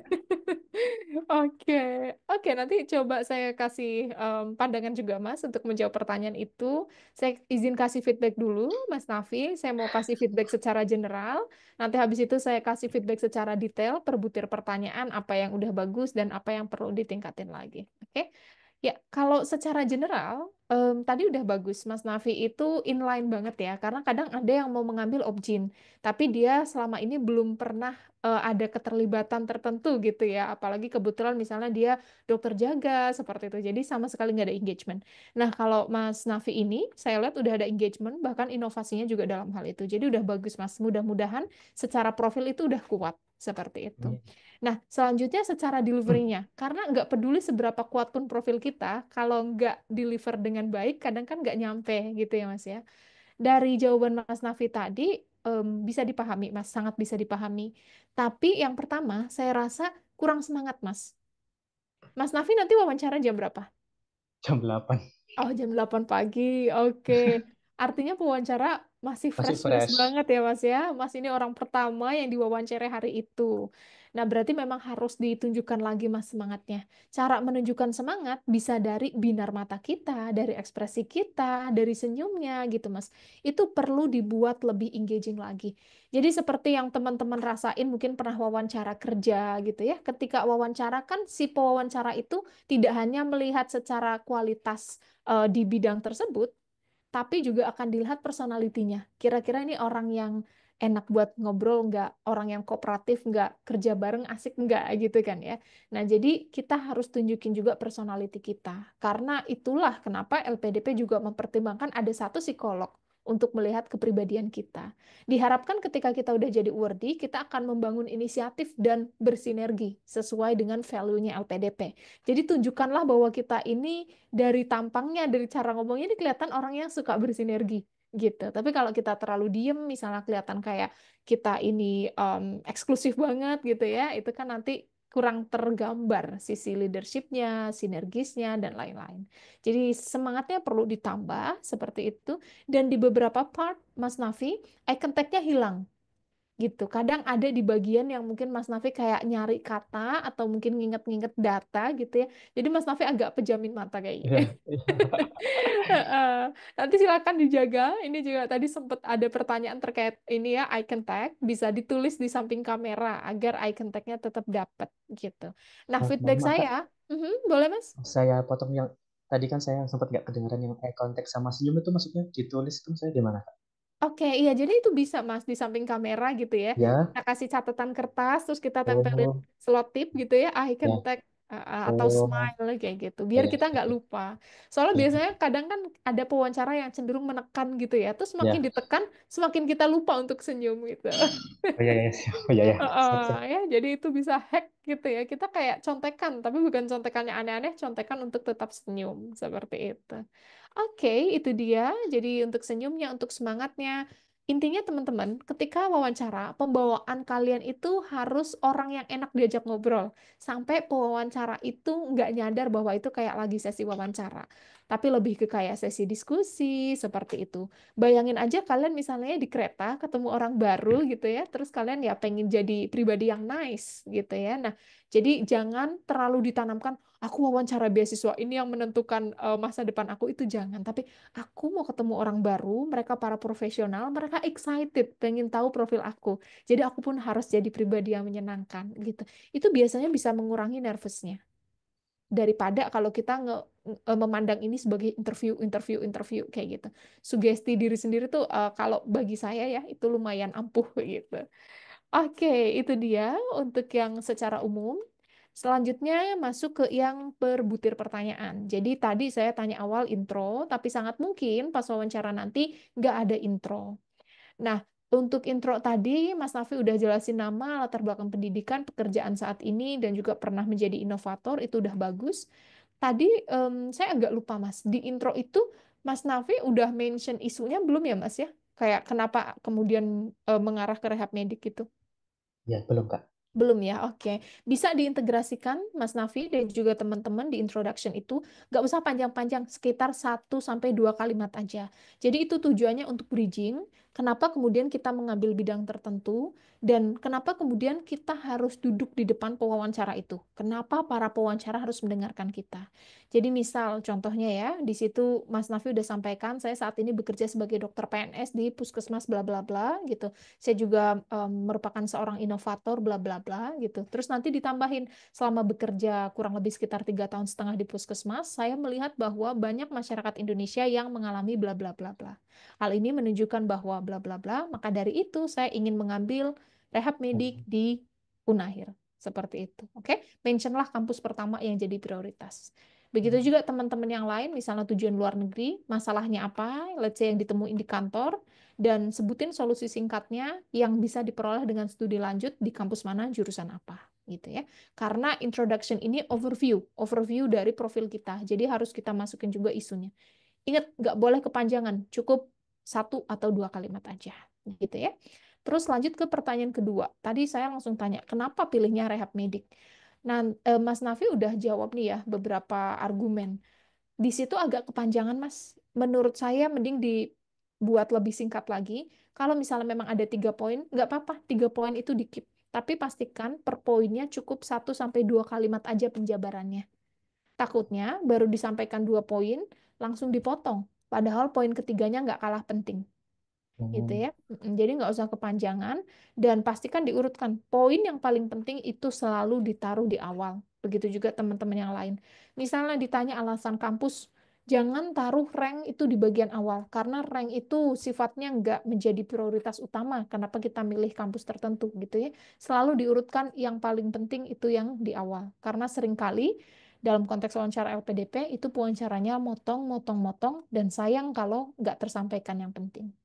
Oke yeah. oke okay. okay, nanti coba saya kasih um, pandangan juga mas untuk menjawab pertanyaan itu. Saya izin kasih feedback dulu mas Nafi. Saya mau kasih feedback secara general. Nanti habis itu saya kasih feedback secara detail per butir pertanyaan apa yang udah bagus dan apa yang perlu ditingkatin lagi. Oke okay? Ya, kalau secara general, um, tadi udah bagus. Mas Nafi itu inline banget ya, karena kadang ada yang mau mengambil objin, tapi dia selama ini belum pernah uh, ada keterlibatan tertentu gitu ya. Apalagi kebetulan misalnya dia dokter jaga seperti itu, jadi sama sekali nggak ada engagement. Nah, kalau Mas Nafi ini, saya lihat udah ada engagement, bahkan inovasinya juga dalam hal itu. Jadi udah bagus, Mas. Mudah-mudahan secara profil itu udah kuat seperti itu. Hmm. Nah, selanjutnya secara delivery-nya. Karena nggak peduli seberapa kuat pun profil kita, kalau nggak deliver dengan baik, kadang kan nggak nyampe gitu ya, Mas ya. Dari jawaban Mas Nafi tadi, um, bisa dipahami, Mas. Sangat bisa dipahami. Tapi yang pertama, saya rasa kurang semangat, Mas. Mas Nafi nanti wawancara jam berapa? Jam 8. Oh, jam 8 pagi. Oke. Okay. Artinya pewawancara masih fresh, masih fresh banget ya, Mas ya. Mas ini orang pertama yang diwawancara hari itu. Nah, berarti memang harus ditunjukkan lagi Mas semangatnya. Cara menunjukkan semangat bisa dari binar mata kita, dari ekspresi kita, dari senyumnya gitu Mas. Itu perlu dibuat lebih engaging lagi. Jadi seperti yang teman-teman rasain mungkin pernah wawancara kerja gitu ya. Ketika wawancara kan si pewawancara itu tidak hanya melihat secara kualitas uh, di bidang tersebut, tapi juga akan dilihat personalitinya. Kira-kira ini orang yang enak buat ngobrol nggak, orang yang kooperatif nggak, kerja bareng asik nggak gitu kan ya. Nah jadi kita harus tunjukin juga personality kita. Karena itulah kenapa LPDP juga mempertimbangkan ada satu psikolog untuk melihat kepribadian kita. Diharapkan ketika kita udah jadi wordy, kita akan membangun inisiatif dan bersinergi sesuai dengan value-nya LPDP. Jadi tunjukkanlah bahwa kita ini dari tampangnya, dari cara ngomongnya ini kelihatan orang yang suka bersinergi gitu. Tapi kalau kita terlalu diem, misalnya kelihatan kayak kita ini um, eksklusif banget gitu ya, itu kan nanti kurang tergambar sisi leadershipnya, sinergisnya, dan lain-lain. Jadi semangatnya perlu ditambah seperti itu. Dan di beberapa part, Mas Nafi, eye contact-nya hilang gitu. Kadang ada di bagian yang mungkin Mas Nafi kayak nyari kata atau mungkin nginget-nginget data gitu ya. Jadi Mas Nafi agak pejamin mata kayak gitu. kayaknya. Iya. Nanti silakan dijaga. Ini juga tadi sempat ada pertanyaan terkait ini ya icon tag bisa ditulis di samping kamera agar tag tagnya tetap dapat gitu. Nah, nah feedback Mama, saya, uh mhm, -huh, boleh Mas? Saya potong yang tadi kan saya sempat nggak kedengeran yang eye tag sama senyum itu maksudnya ditulis itu saya di mana kak? Oke, iya. Jadi itu bisa, Mas, di samping kamera gitu ya. Ya, Kita kasih catatan kertas, terus kita tempelin oh, slot tip gitu ya, eye ah, ya, contact uh, uh, atau oh, smile kayak gitu. Ya. Biar ya, kita nggak lupa. Soalnya ya, biasanya kadang kan ada pewawancara yang cenderung menekan gitu ya. Terus ya. semakin ya. ditekan, semakin kita lupa untuk senyum gitu. Oh iya, iya, iya. oh, iya, iya. Uh, Siap, ya, jadi itu bisa hack gitu ya. Kita kayak contekan, tapi bukan contekannya aneh-aneh, contekan untuk tetap senyum seperti itu. Oke, itu dia. Jadi untuk senyumnya, untuk semangatnya, intinya teman-teman, ketika wawancara, pembawaan kalian itu harus orang yang enak diajak ngobrol. Sampai pewawancara itu nggak nyadar bahwa itu kayak lagi sesi wawancara. Tapi lebih ke kayak sesi diskusi, seperti itu. Bayangin aja kalian misalnya di kereta ketemu orang baru gitu ya, terus kalian ya pengen jadi pribadi yang nice gitu ya. Nah, jadi jangan terlalu ditanamkan, aku wawancara beasiswa ini yang menentukan uh, masa depan aku itu jangan tapi aku mau ketemu orang baru mereka para profesional mereka excited pengen tahu profil aku jadi aku pun harus jadi pribadi yang menyenangkan gitu itu biasanya bisa mengurangi nervousnya daripada kalau kita nge, memandang ini sebagai interview interview interview kayak gitu sugesti diri sendiri tuh uh, kalau bagi saya ya itu lumayan ampuh gitu oke itu dia untuk yang secara umum Selanjutnya masuk ke yang perbutir pertanyaan. Jadi tadi saya tanya awal intro, tapi sangat mungkin pas wawancara nanti nggak ada intro. Nah, untuk intro tadi, Mas Nafi udah jelasin nama, latar belakang pendidikan, pekerjaan saat ini, dan juga pernah menjadi inovator, itu udah bagus. Tadi um, saya agak lupa, Mas. Di intro itu, Mas Nafi udah mention isunya belum ya, Mas ya? Kayak kenapa kemudian uh, mengarah ke rehab medik itu? Ya, belum, Kak. Belum ya, oke. Bisa diintegrasikan Mas Nafi dan juga teman-teman di introduction itu, nggak usah panjang-panjang, sekitar 1-2 kalimat aja. Jadi itu tujuannya untuk bridging, Kenapa kemudian kita mengambil bidang tertentu dan kenapa kemudian kita harus duduk di depan pewawancara itu? Kenapa para pewawancara harus mendengarkan kita? Jadi misal contohnya ya, di situ Mas Nafi udah sampaikan saya saat ini bekerja sebagai dokter PNS di Puskesmas bla bla bla gitu. Saya juga um, merupakan seorang inovator bla bla bla gitu. Terus nanti ditambahin selama bekerja kurang lebih sekitar tiga tahun setengah di Puskesmas, saya melihat bahwa banyak masyarakat Indonesia yang mengalami bla bla bla bla. Hal ini menunjukkan bahwa bla bla bla, maka dari itu saya ingin mengambil rehab medik hmm. di Unahir. Seperti itu, oke? Okay? Mentionlah kampus pertama yang jadi prioritas. Begitu hmm. juga teman-teman yang lain, misalnya tujuan luar negeri, masalahnya apa, let's say yang ditemuin di kantor, dan sebutin solusi singkatnya yang bisa diperoleh dengan studi lanjut di kampus mana, jurusan apa gitu ya. Karena introduction ini overview, overview dari profil kita. Jadi harus kita masukin juga isunya. Ingat, nggak boleh kepanjangan, cukup satu atau dua kalimat aja. Gitu ya. Terus lanjut ke pertanyaan kedua. Tadi saya langsung tanya, kenapa pilihnya rehab medik? Nah, Mas Nafi udah jawab nih ya beberapa argumen. Di situ agak kepanjangan, Mas. Menurut saya mending dibuat lebih singkat lagi. Kalau misalnya memang ada tiga poin, nggak apa-apa, tiga poin itu dikip. Tapi pastikan per poinnya cukup satu sampai dua kalimat aja penjabarannya. Takutnya baru disampaikan dua poin, langsung dipotong. Padahal poin ketiganya nggak kalah penting. Hmm. Gitu oh. ya. Jadi nggak usah kepanjangan. Dan pastikan diurutkan. Poin yang paling penting itu selalu ditaruh di awal. Begitu juga teman-teman yang lain. Misalnya ditanya alasan kampus, jangan taruh rank itu di bagian awal karena rank itu sifatnya nggak menjadi prioritas utama kenapa kita milih kampus tertentu gitu ya selalu diurutkan yang paling penting itu yang di awal karena seringkali dalam konteks wawancara LPDP itu wawancaranya motong, motong, motong, dan sayang kalau nggak tersampaikan yang penting.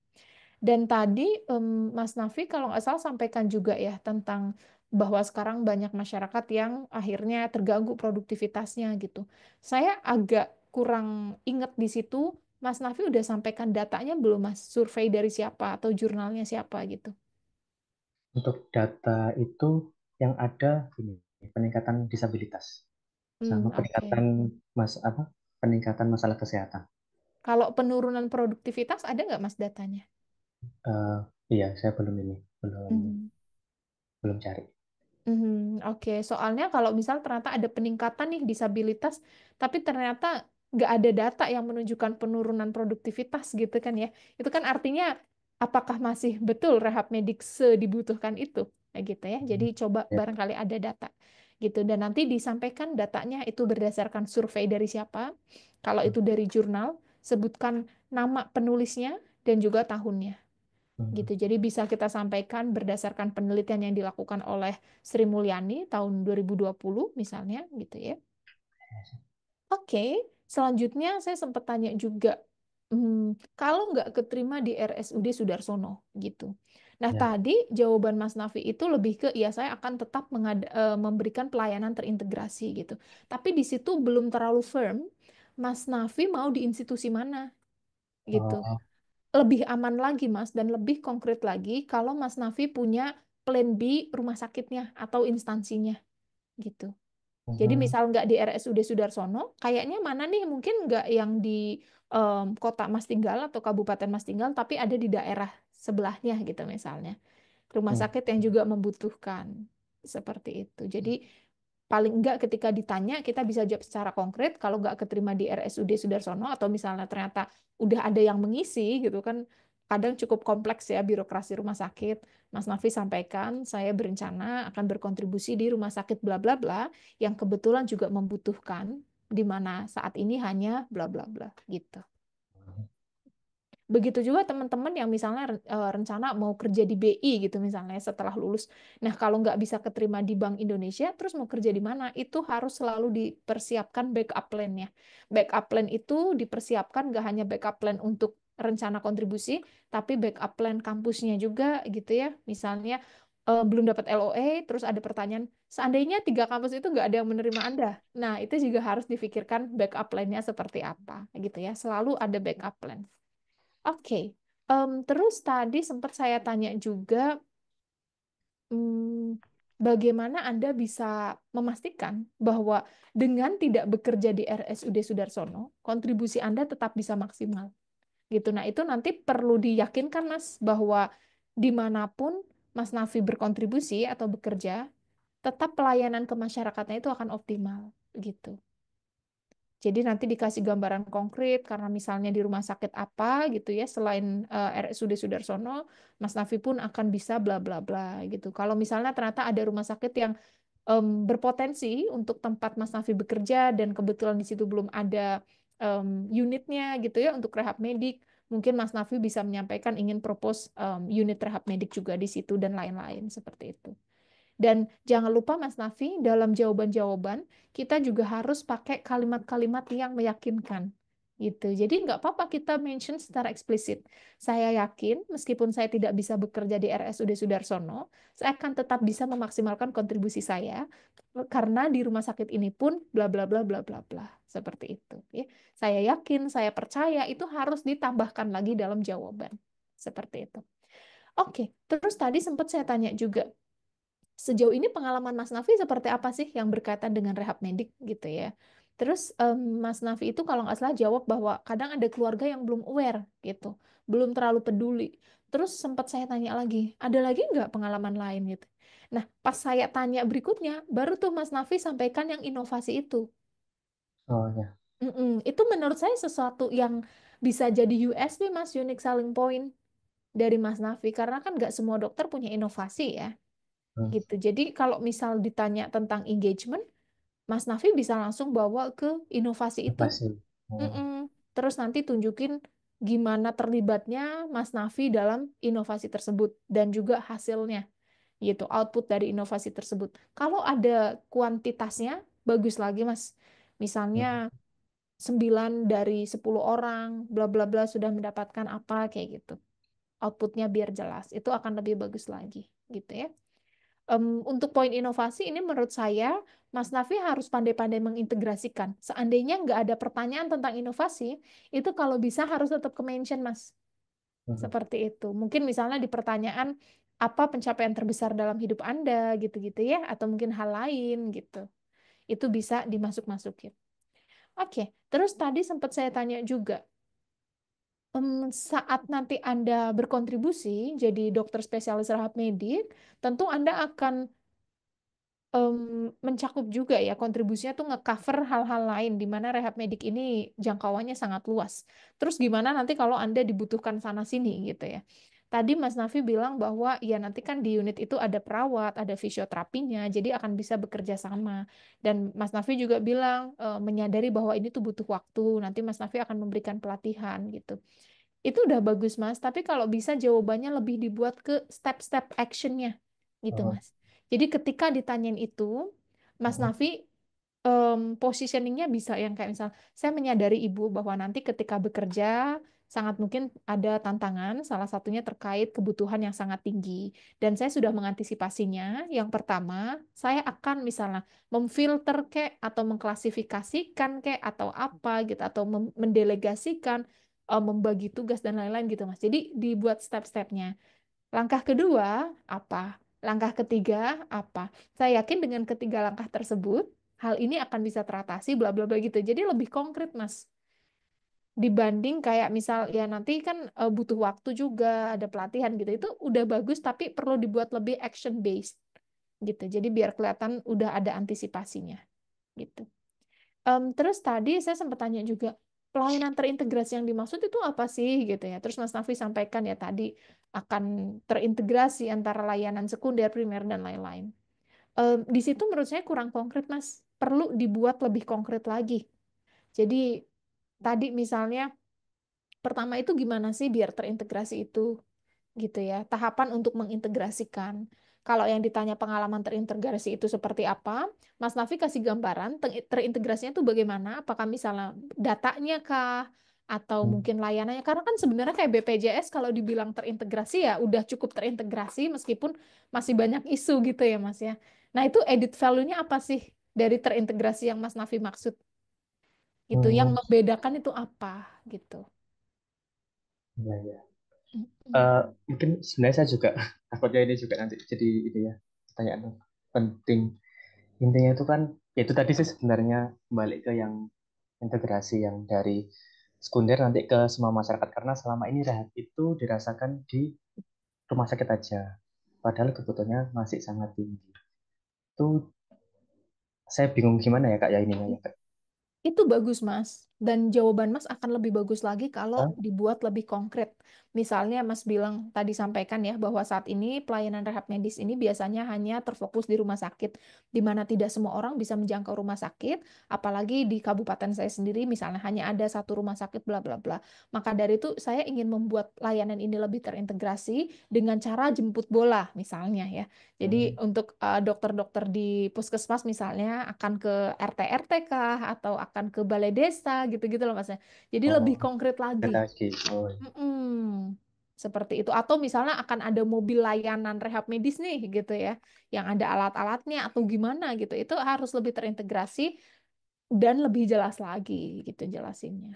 Dan tadi um, Mas Nafi kalau nggak salah sampaikan juga ya tentang bahwa sekarang banyak masyarakat yang akhirnya terganggu produktivitasnya gitu. Saya agak kurang inget di situ, Mas Nafi udah sampaikan datanya belum Mas? Survei dari siapa atau jurnalnya siapa gitu? Untuk data itu yang ada ini peningkatan disabilitas sama Hmm, oke. peningkatan mas apa peningkatan masalah kesehatan. Kalau penurunan produktivitas ada nggak Mas datanya? Uh, iya, saya belum ini, belum Hmm. belum cari. Hmm, oke. Soalnya kalau misal ternyata ada peningkatan nih disabilitas, tapi ternyata nggak ada data yang menunjukkan penurunan produktivitas gitu kan ya. Itu kan artinya apakah masih betul rehab medik sedibutuhkan itu? Nah, gitu ya. Jadi hmm, coba ya. barangkali ada data gitu dan nanti disampaikan datanya itu berdasarkan survei dari siapa kalau itu hmm. dari jurnal sebutkan nama penulisnya dan juga tahunnya hmm. gitu jadi bisa kita sampaikan berdasarkan penelitian yang dilakukan oleh Sri Mulyani tahun 2020 misalnya gitu ya oke okay. selanjutnya saya sempat tanya juga hmm, kalau nggak keterima di RSUD Sudarsono gitu Nah, Ya. tadi jawaban Mas Nafi itu lebih ke ya saya akan tetap eh, memberikan pelayanan terintegrasi gitu. Tapi di situ belum terlalu firm, Mas Nafi mau di institusi mana gitu. Oh. Lebih aman lagi Mas dan lebih konkret lagi kalau Mas Nafi punya plan B rumah sakitnya atau instansinya gitu. Jadi hmm. misal nggak di RSUD Sudarsono, kayaknya mana nih mungkin nggak yang di um, kota Mas tinggal atau kabupaten Mas tinggal, tapi ada di daerah sebelahnya gitu misalnya. Rumah hmm. sakit yang juga membutuhkan seperti itu. Jadi paling enggak ketika ditanya kita bisa jawab secara konkret kalau enggak keterima di RSUD Sudarsono atau misalnya ternyata udah ada yang mengisi gitu kan kadang cukup kompleks ya birokrasi rumah sakit. Mas Nafi sampaikan saya berencana akan berkontribusi di rumah sakit bla bla bla yang kebetulan juga membutuhkan di mana saat ini hanya bla bla bla gitu. Begitu juga teman-teman yang misalnya eh, rencana mau kerja di BI gitu misalnya setelah lulus. Nah, kalau nggak bisa keterima di Bank Indonesia, terus mau kerja di mana? Itu harus selalu dipersiapkan backup plan-nya. Backup plan itu dipersiapkan nggak hanya backup plan untuk rencana kontribusi, tapi backup plan kampusnya juga gitu ya. Misalnya uh, belum dapat LOE, terus ada pertanyaan, seandainya tiga kampus itu nggak ada yang menerima Anda. Nah, itu juga harus difikirkan backup plan-nya seperti apa, gitu ya. Selalu ada backup plan. Oke, um, terus tadi sempat saya tanya juga, um, bagaimana Anda bisa memastikan bahwa dengan tidak bekerja di RSUD Sudarsono, kontribusi Anda tetap bisa maksimal? Gitu. Nah, itu nanti perlu diyakinkan, Mas, bahwa dimanapun Mas Nafi berkontribusi atau bekerja, tetap pelayanan ke masyarakatnya itu akan optimal. Gitu. Jadi nanti dikasih gambaran konkret karena misalnya di rumah sakit apa gitu ya selain uh, eh, RSUD Sudarsono, Mas Nafi pun akan bisa bla bla bla gitu. Kalau misalnya ternyata ada rumah sakit yang um, berpotensi untuk tempat Mas Nafi bekerja dan kebetulan di situ belum ada um, unitnya gitu ya untuk rehab medik, mungkin Mas Nafi bisa menyampaikan ingin propose um, unit rehab medik juga di situ dan lain-lain seperti itu. Dan jangan lupa Mas Nafi, dalam jawaban-jawaban kita juga harus pakai kalimat-kalimat yang meyakinkan gitu. Jadi nggak apa-apa kita mention secara eksplisit. Saya yakin meskipun saya tidak bisa bekerja di RSUD Sudarsono, saya akan tetap bisa memaksimalkan kontribusi saya karena di rumah sakit ini pun bla bla bla bla bla bla seperti itu. Ya. Saya yakin, saya percaya itu harus ditambahkan lagi dalam jawaban seperti itu. Oke, terus tadi sempat saya tanya juga sejauh ini pengalaman Mas Nafi seperti apa sih yang berkaitan dengan rehab medik gitu ya? Terus um, Mas Nafi itu kalau nggak salah jawab bahwa kadang ada keluarga yang belum aware gitu, belum terlalu peduli. Terus sempat saya tanya lagi, ada lagi nggak pengalaman lain gitu? Nah, pas saya tanya berikutnya, baru tuh Mas Nafi sampaikan yang inovasi itu. Oh ya. Mm-mm. Itu menurut saya sesuatu yang bisa jadi USB Mas Unique Selling Point dari Mas Nafi, karena kan nggak semua dokter punya inovasi ya. Hmm. gitu. Jadi kalau misal ditanya tentang engagement, Mas Nafi bisa langsung bawa ke inovasi, inovasi. itu. Hmm. Mm -mm. Terus nanti tunjukin gimana terlibatnya Mas Nafi dalam inovasi tersebut dan juga hasilnya, yaitu Output dari inovasi tersebut. Kalau ada kuantitasnya, bagus lagi, Mas. Misalnya hmm. 9 dari 10 orang, bla bla bla sudah mendapatkan apa kayak gitu. Outputnya biar jelas. Itu akan lebih bagus lagi, gitu ya um, untuk poin inovasi ini menurut saya Mas Nafi harus pandai-pandai mengintegrasikan. Seandainya nggak ada pertanyaan tentang inovasi, itu kalau bisa harus tetap ke mention, Mas. Hmm. Seperti itu. Mungkin misalnya di pertanyaan apa pencapaian terbesar dalam hidup Anda gitu-gitu ya atau mungkin hal lain gitu. Itu bisa dimasuk-masukin. Oke, terus tadi sempat saya tanya juga saat nanti Anda berkontribusi jadi dokter spesialis rehab medik, tentu Anda akan um, mencakup juga ya kontribusinya tuh ngecover hal-hal lain di mana rehab medik ini jangkauannya sangat luas. Terus gimana nanti kalau Anda dibutuhkan sana sini gitu ya. Tadi Mas Nafi bilang bahwa ya nanti kan di unit itu ada perawat, ada fisioterapinya, jadi akan bisa bekerja sama. Dan Mas Nafi juga bilang e, menyadari bahwa ini tuh butuh waktu. Nanti Mas Nafi akan memberikan pelatihan gitu. Itu udah bagus Mas, tapi kalau bisa jawabannya lebih dibuat ke step-step actionnya gitu oh. Mas. Jadi ketika ditanyain itu, Mas oh. Nafi um, positioningnya bisa yang kayak misal saya menyadari ibu bahwa nanti ketika bekerja sangat mungkin ada tantangan, salah satunya terkait kebutuhan yang sangat tinggi. Dan saya sudah mengantisipasinya. Yang pertama, saya akan misalnya memfilter kek atau mengklasifikasikan kek atau apa gitu atau mendelegasikan, eh, membagi tugas dan lain-lain gitu Mas. Jadi dibuat step-stepnya. Langkah kedua apa? Langkah ketiga apa? Saya yakin dengan ketiga langkah tersebut hal ini akan bisa teratasi bla bla bla gitu. Jadi lebih konkret Mas dibanding kayak misal ya nanti kan uh, butuh waktu juga ada pelatihan gitu itu udah bagus tapi perlu dibuat lebih action based gitu jadi biar kelihatan udah ada antisipasinya gitu um, terus tadi saya sempat tanya juga pelayanan terintegrasi yang dimaksud itu apa sih gitu ya terus Mas Nafi sampaikan ya tadi akan terintegrasi antara layanan sekunder primer dan lain-lain um, di situ menurut saya kurang konkret Mas perlu dibuat lebih konkret lagi jadi tadi misalnya pertama itu gimana sih biar terintegrasi itu gitu ya tahapan untuk mengintegrasikan kalau yang ditanya pengalaman terintegrasi itu seperti apa Mas Nafi kasih gambaran terintegrasinya itu bagaimana apakah misalnya datanya kah atau hmm. mungkin layanannya karena kan sebenarnya kayak BPJS kalau dibilang terintegrasi ya udah cukup terintegrasi meskipun masih banyak isu gitu ya Mas ya nah itu edit value-nya apa sih dari terintegrasi yang Mas Nafi maksud gitu yang oh. membedakan itu apa gitu ya ya uh, mungkin sebenarnya saya juga takutnya ini juga nanti jadi ini ya pertanyaan penting intinya itu kan ya itu tadi sih sebenarnya balik ke yang integrasi yang dari sekunder nanti ke semua masyarakat karena selama ini rehat itu dirasakan di rumah sakit aja padahal kebutuhannya masih sangat tinggi itu saya bingung gimana ya kak ya ini ya kak itu bagus, Mas dan jawaban Mas akan lebih bagus lagi kalau dibuat lebih konkret. Misalnya Mas bilang tadi sampaikan ya bahwa saat ini pelayanan rehab medis ini biasanya hanya terfokus di rumah sakit, di mana tidak semua orang bisa menjangkau rumah sakit, apalagi di kabupaten saya sendiri misalnya hanya ada satu rumah sakit bla bla bla. Maka dari itu saya ingin membuat layanan ini lebih terintegrasi dengan cara jemput bola misalnya ya. Jadi hmm. untuk eh, dokter-dokter uh, di puskesmas misalnya akan ke RT RT kah atau akan ke balai desa gitu-gitu loh masnya. Jadi oh, lebih konkret lagi. lagi. Oh. Mm -mm. Seperti itu. Atau misalnya akan ada mobil layanan rehab medis nih gitu ya, yang ada alat-alatnya atau gimana gitu. Itu harus lebih terintegrasi dan lebih jelas lagi gitu jelasinnya.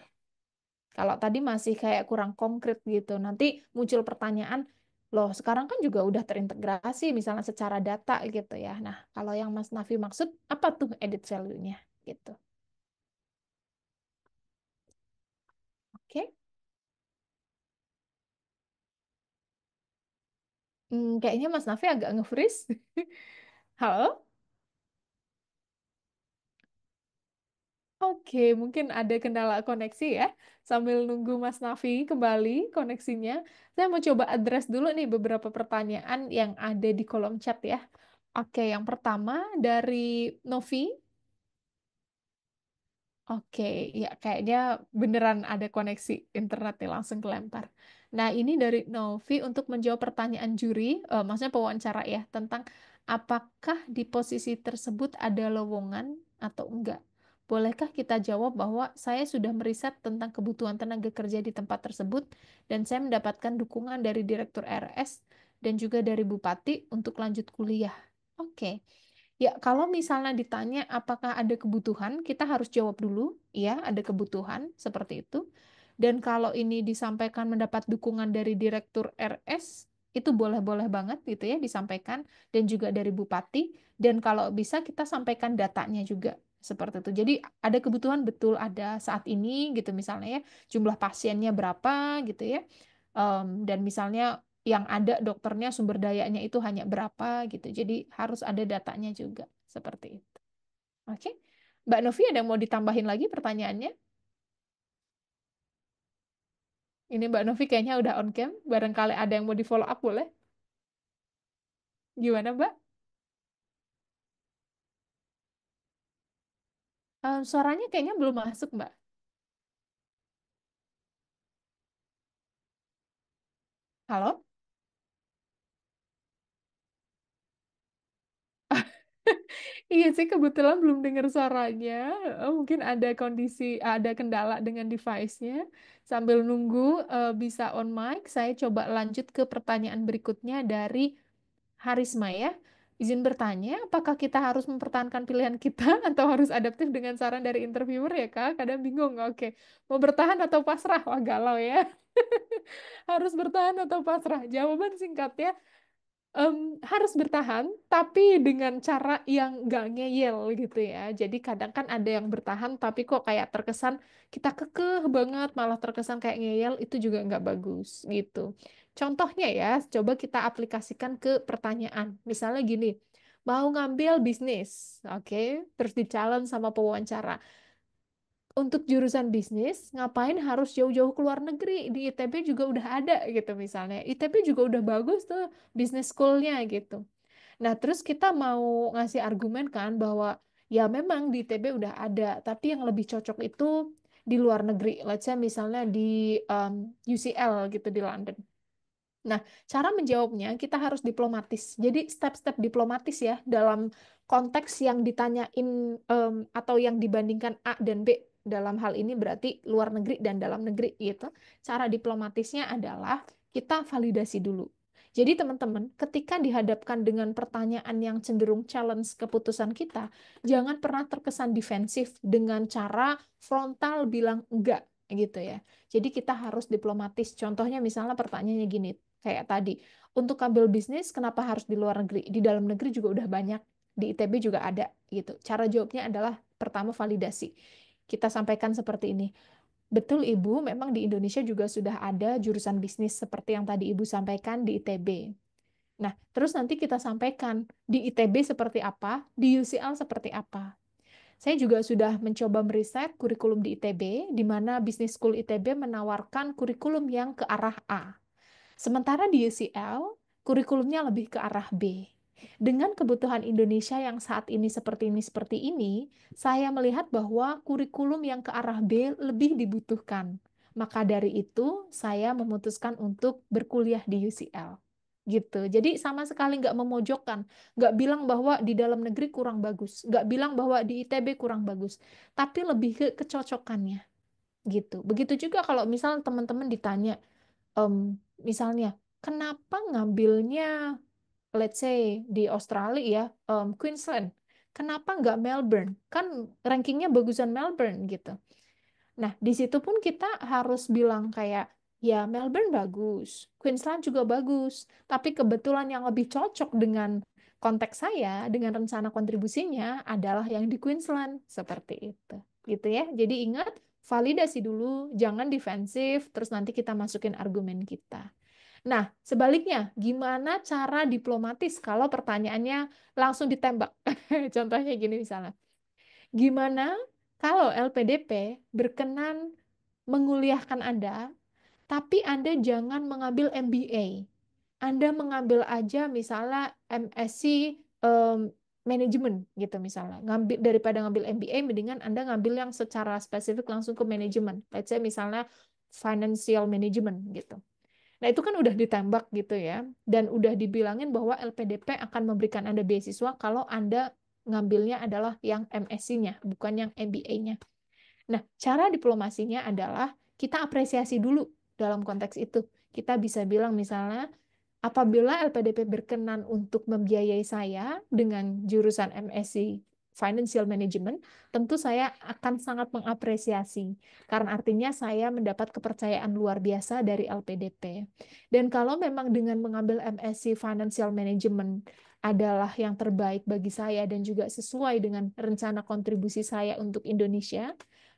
Kalau tadi masih kayak kurang konkret gitu, nanti muncul pertanyaan, loh sekarang kan juga udah terintegrasi misalnya secara data gitu ya. Nah, kalau yang Mas Nafi maksud apa tuh edit value-nya gitu. Hmm, kayaknya Mas Nafi agak nge-freeze. Halo? Oke, mungkin ada kendala koneksi ya. Sambil nunggu Mas Nafi kembali koneksinya, saya mau coba address dulu nih beberapa pertanyaan yang ada di kolom chat ya. Oke, yang pertama dari Novi. Oke, ya kayaknya beneran ada koneksi internet nih langsung kelempar. Nah, ini dari Novi untuk menjawab pertanyaan juri, uh, maksudnya pewawancara ya, tentang apakah di posisi tersebut ada lowongan atau enggak. Bolehkah kita jawab bahwa saya sudah meriset tentang kebutuhan tenaga kerja di tempat tersebut dan saya mendapatkan dukungan dari Direktur RS dan juga dari Bupati untuk lanjut kuliah? Oke. Okay. Ya, kalau misalnya ditanya apakah ada kebutuhan, kita harus jawab dulu, ya, ada kebutuhan seperti itu. Dan kalau ini disampaikan mendapat dukungan dari Direktur RS, itu boleh-boleh banget gitu ya disampaikan dan juga dari bupati dan kalau bisa kita sampaikan datanya juga seperti itu. Jadi ada kebutuhan betul ada saat ini gitu misalnya ya jumlah pasiennya berapa gitu ya um, dan misalnya yang ada dokternya sumber dayanya itu hanya berapa gitu. Jadi harus ada datanya juga seperti itu. Oke, Mbak Novi ada yang mau ditambahin lagi pertanyaannya? Ini Mbak Novi kayaknya udah on cam. Barangkali ada yang mau di follow up boleh? Gimana Mbak? Um, suaranya kayaknya belum masuk Mbak. Halo? Iya sih kebetulan belum dengar suaranya. Eh, mungkin ada kondisi ada kendala dengan device-nya. Sambil nunggu uh, bisa on mic, saya coba lanjut ke pertanyaan berikutnya dari Harisma ya. Izin bertanya, apakah kita harus mempertahankan pilihan kita atau harus adaptif dengan saran dari interviewer ya, Kak? Kadang bingung. Oke, mau bertahan atau pasrah? Wah, galau ya. Harus bertahan atau pasrah? Jawaban singkatnya um, harus bertahan, tapi dengan cara yang gak ngeyel gitu ya. Jadi kadang kan ada yang bertahan, tapi kok kayak terkesan kita kekeh banget, malah terkesan kayak ngeyel, itu juga gak bagus gitu. Contohnya ya, coba kita aplikasikan ke pertanyaan. Misalnya gini, mau ngambil bisnis, oke, okay? terus di-challenge sama pewawancara untuk jurusan bisnis ngapain harus jauh-jauh ke luar negeri di ITB juga udah ada gitu misalnya ITB juga udah bagus tuh bisnis schoolnya gitu nah terus kita mau ngasih argumen kan bahwa ya memang di ITB udah ada tapi yang lebih cocok itu di luar negeri let's say misalnya di um, UCL gitu di London Nah, cara menjawabnya kita harus diplomatis. Jadi step-step diplomatis ya dalam konteks yang ditanyain um, atau yang dibandingkan A dan B dalam hal ini berarti luar negeri dan dalam negeri itu Cara diplomatisnya adalah kita validasi dulu. Jadi teman-teman, ketika dihadapkan dengan pertanyaan yang cenderung challenge keputusan kita, jangan pernah terkesan defensif dengan cara frontal bilang enggak gitu ya. Jadi kita harus diplomatis. Contohnya misalnya pertanyaannya gini, kayak tadi, untuk kabel bisnis kenapa harus di luar negeri? Di dalam negeri juga udah banyak, di ITB juga ada gitu. Cara jawabnya adalah pertama validasi kita sampaikan seperti ini. Betul Ibu, memang di Indonesia juga sudah ada jurusan bisnis seperti yang tadi Ibu sampaikan di ITB. Nah, terus nanti kita sampaikan di ITB seperti apa, di UCL seperti apa. Saya juga sudah mencoba meriset kurikulum di ITB, di mana bisnis school ITB menawarkan kurikulum yang ke arah A. Sementara di UCL, kurikulumnya lebih ke arah B. Dengan kebutuhan Indonesia yang saat ini seperti ini seperti ini, saya melihat bahwa kurikulum yang ke arah B lebih dibutuhkan. Maka dari itu, saya memutuskan untuk berkuliah di UCL gitu. Jadi sama sekali nggak memojokkan, nggak bilang bahwa di dalam negeri kurang bagus, nggak bilang bahwa di ITB kurang bagus, tapi lebih ke kecocokannya gitu. Begitu juga kalau misal teman-teman ditanya, um, misalnya kenapa ngambilnya let's say di Australia ya, um, Queensland. Kenapa nggak Melbourne? Kan rankingnya bagusan Melbourne gitu. Nah, di situ pun kita harus bilang kayak, ya Melbourne bagus, Queensland juga bagus, tapi kebetulan yang lebih cocok dengan konteks saya, dengan rencana kontribusinya adalah yang di Queensland, seperti itu. Gitu ya. Jadi ingat, validasi dulu, jangan defensif, terus nanti kita masukin argumen kita. Nah, sebaliknya, gimana cara diplomatis kalau pertanyaannya langsung ditembak? Contohnya gini misalnya. Gimana kalau LPDP berkenan menguliahkan Anda, tapi Anda jangan mengambil MBA. Anda mengambil aja misalnya MSc um, mmm, manajemen gitu misalnya. Ngambil daripada ngambil MBA mendingan Anda ngambil yang secara spesifik langsung ke manajemen. Let's say misalnya financial management gitu. Nah, itu kan udah ditembak gitu ya, dan udah dibilangin bahwa LPDP akan memberikan Anda beasiswa kalau Anda ngambilnya adalah yang MSc-nya, bukan yang MBA-nya. Nah, cara diplomasinya adalah kita apresiasi dulu dalam konteks itu. Kita bisa bilang misalnya, apabila LPDP berkenan untuk membiayai saya dengan jurusan MSc financial management, tentu saya akan sangat mengapresiasi karena artinya saya mendapat kepercayaan luar biasa dari LPDP. Dan kalau memang dengan mengambil MSc Financial Management adalah yang terbaik bagi saya dan juga sesuai dengan rencana kontribusi saya untuk Indonesia,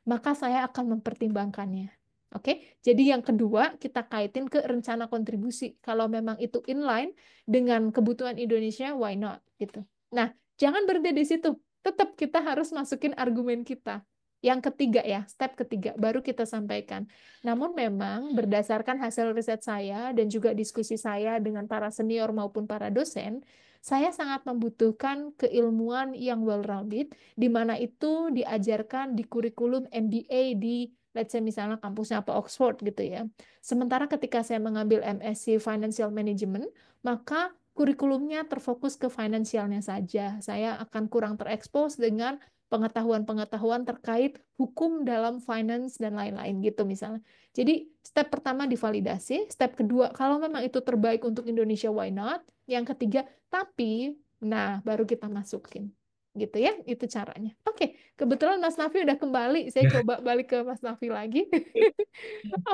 maka saya akan mempertimbangkannya. Oke, jadi yang kedua kita kaitin ke rencana kontribusi. Kalau memang itu inline dengan kebutuhan Indonesia, why not gitu. Nah, jangan berhenti di situ tetap kita harus masukin argumen kita. Yang ketiga ya, step ketiga baru kita sampaikan. Namun memang berdasarkan hasil riset saya dan juga diskusi saya dengan para senior maupun para dosen, saya sangat membutuhkan keilmuan yang well-rounded, di mana itu diajarkan di kurikulum MBA di let's say misalnya kampusnya apa Oxford gitu ya. Sementara ketika saya mengambil MSc Financial Management, maka kurikulumnya terfokus ke finansialnya saja. Saya akan kurang terekspos dengan pengetahuan-pengetahuan terkait hukum dalam finance dan lain-lain gitu misalnya. Jadi step pertama divalidasi, step kedua kalau memang itu terbaik untuk Indonesia why not? Yang ketiga tapi nah baru kita masukin gitu ya itu caranya. Oke, kebetulan Mas Nafi udah kembali, saya ya. coba balik ke Mas Nafi lagi.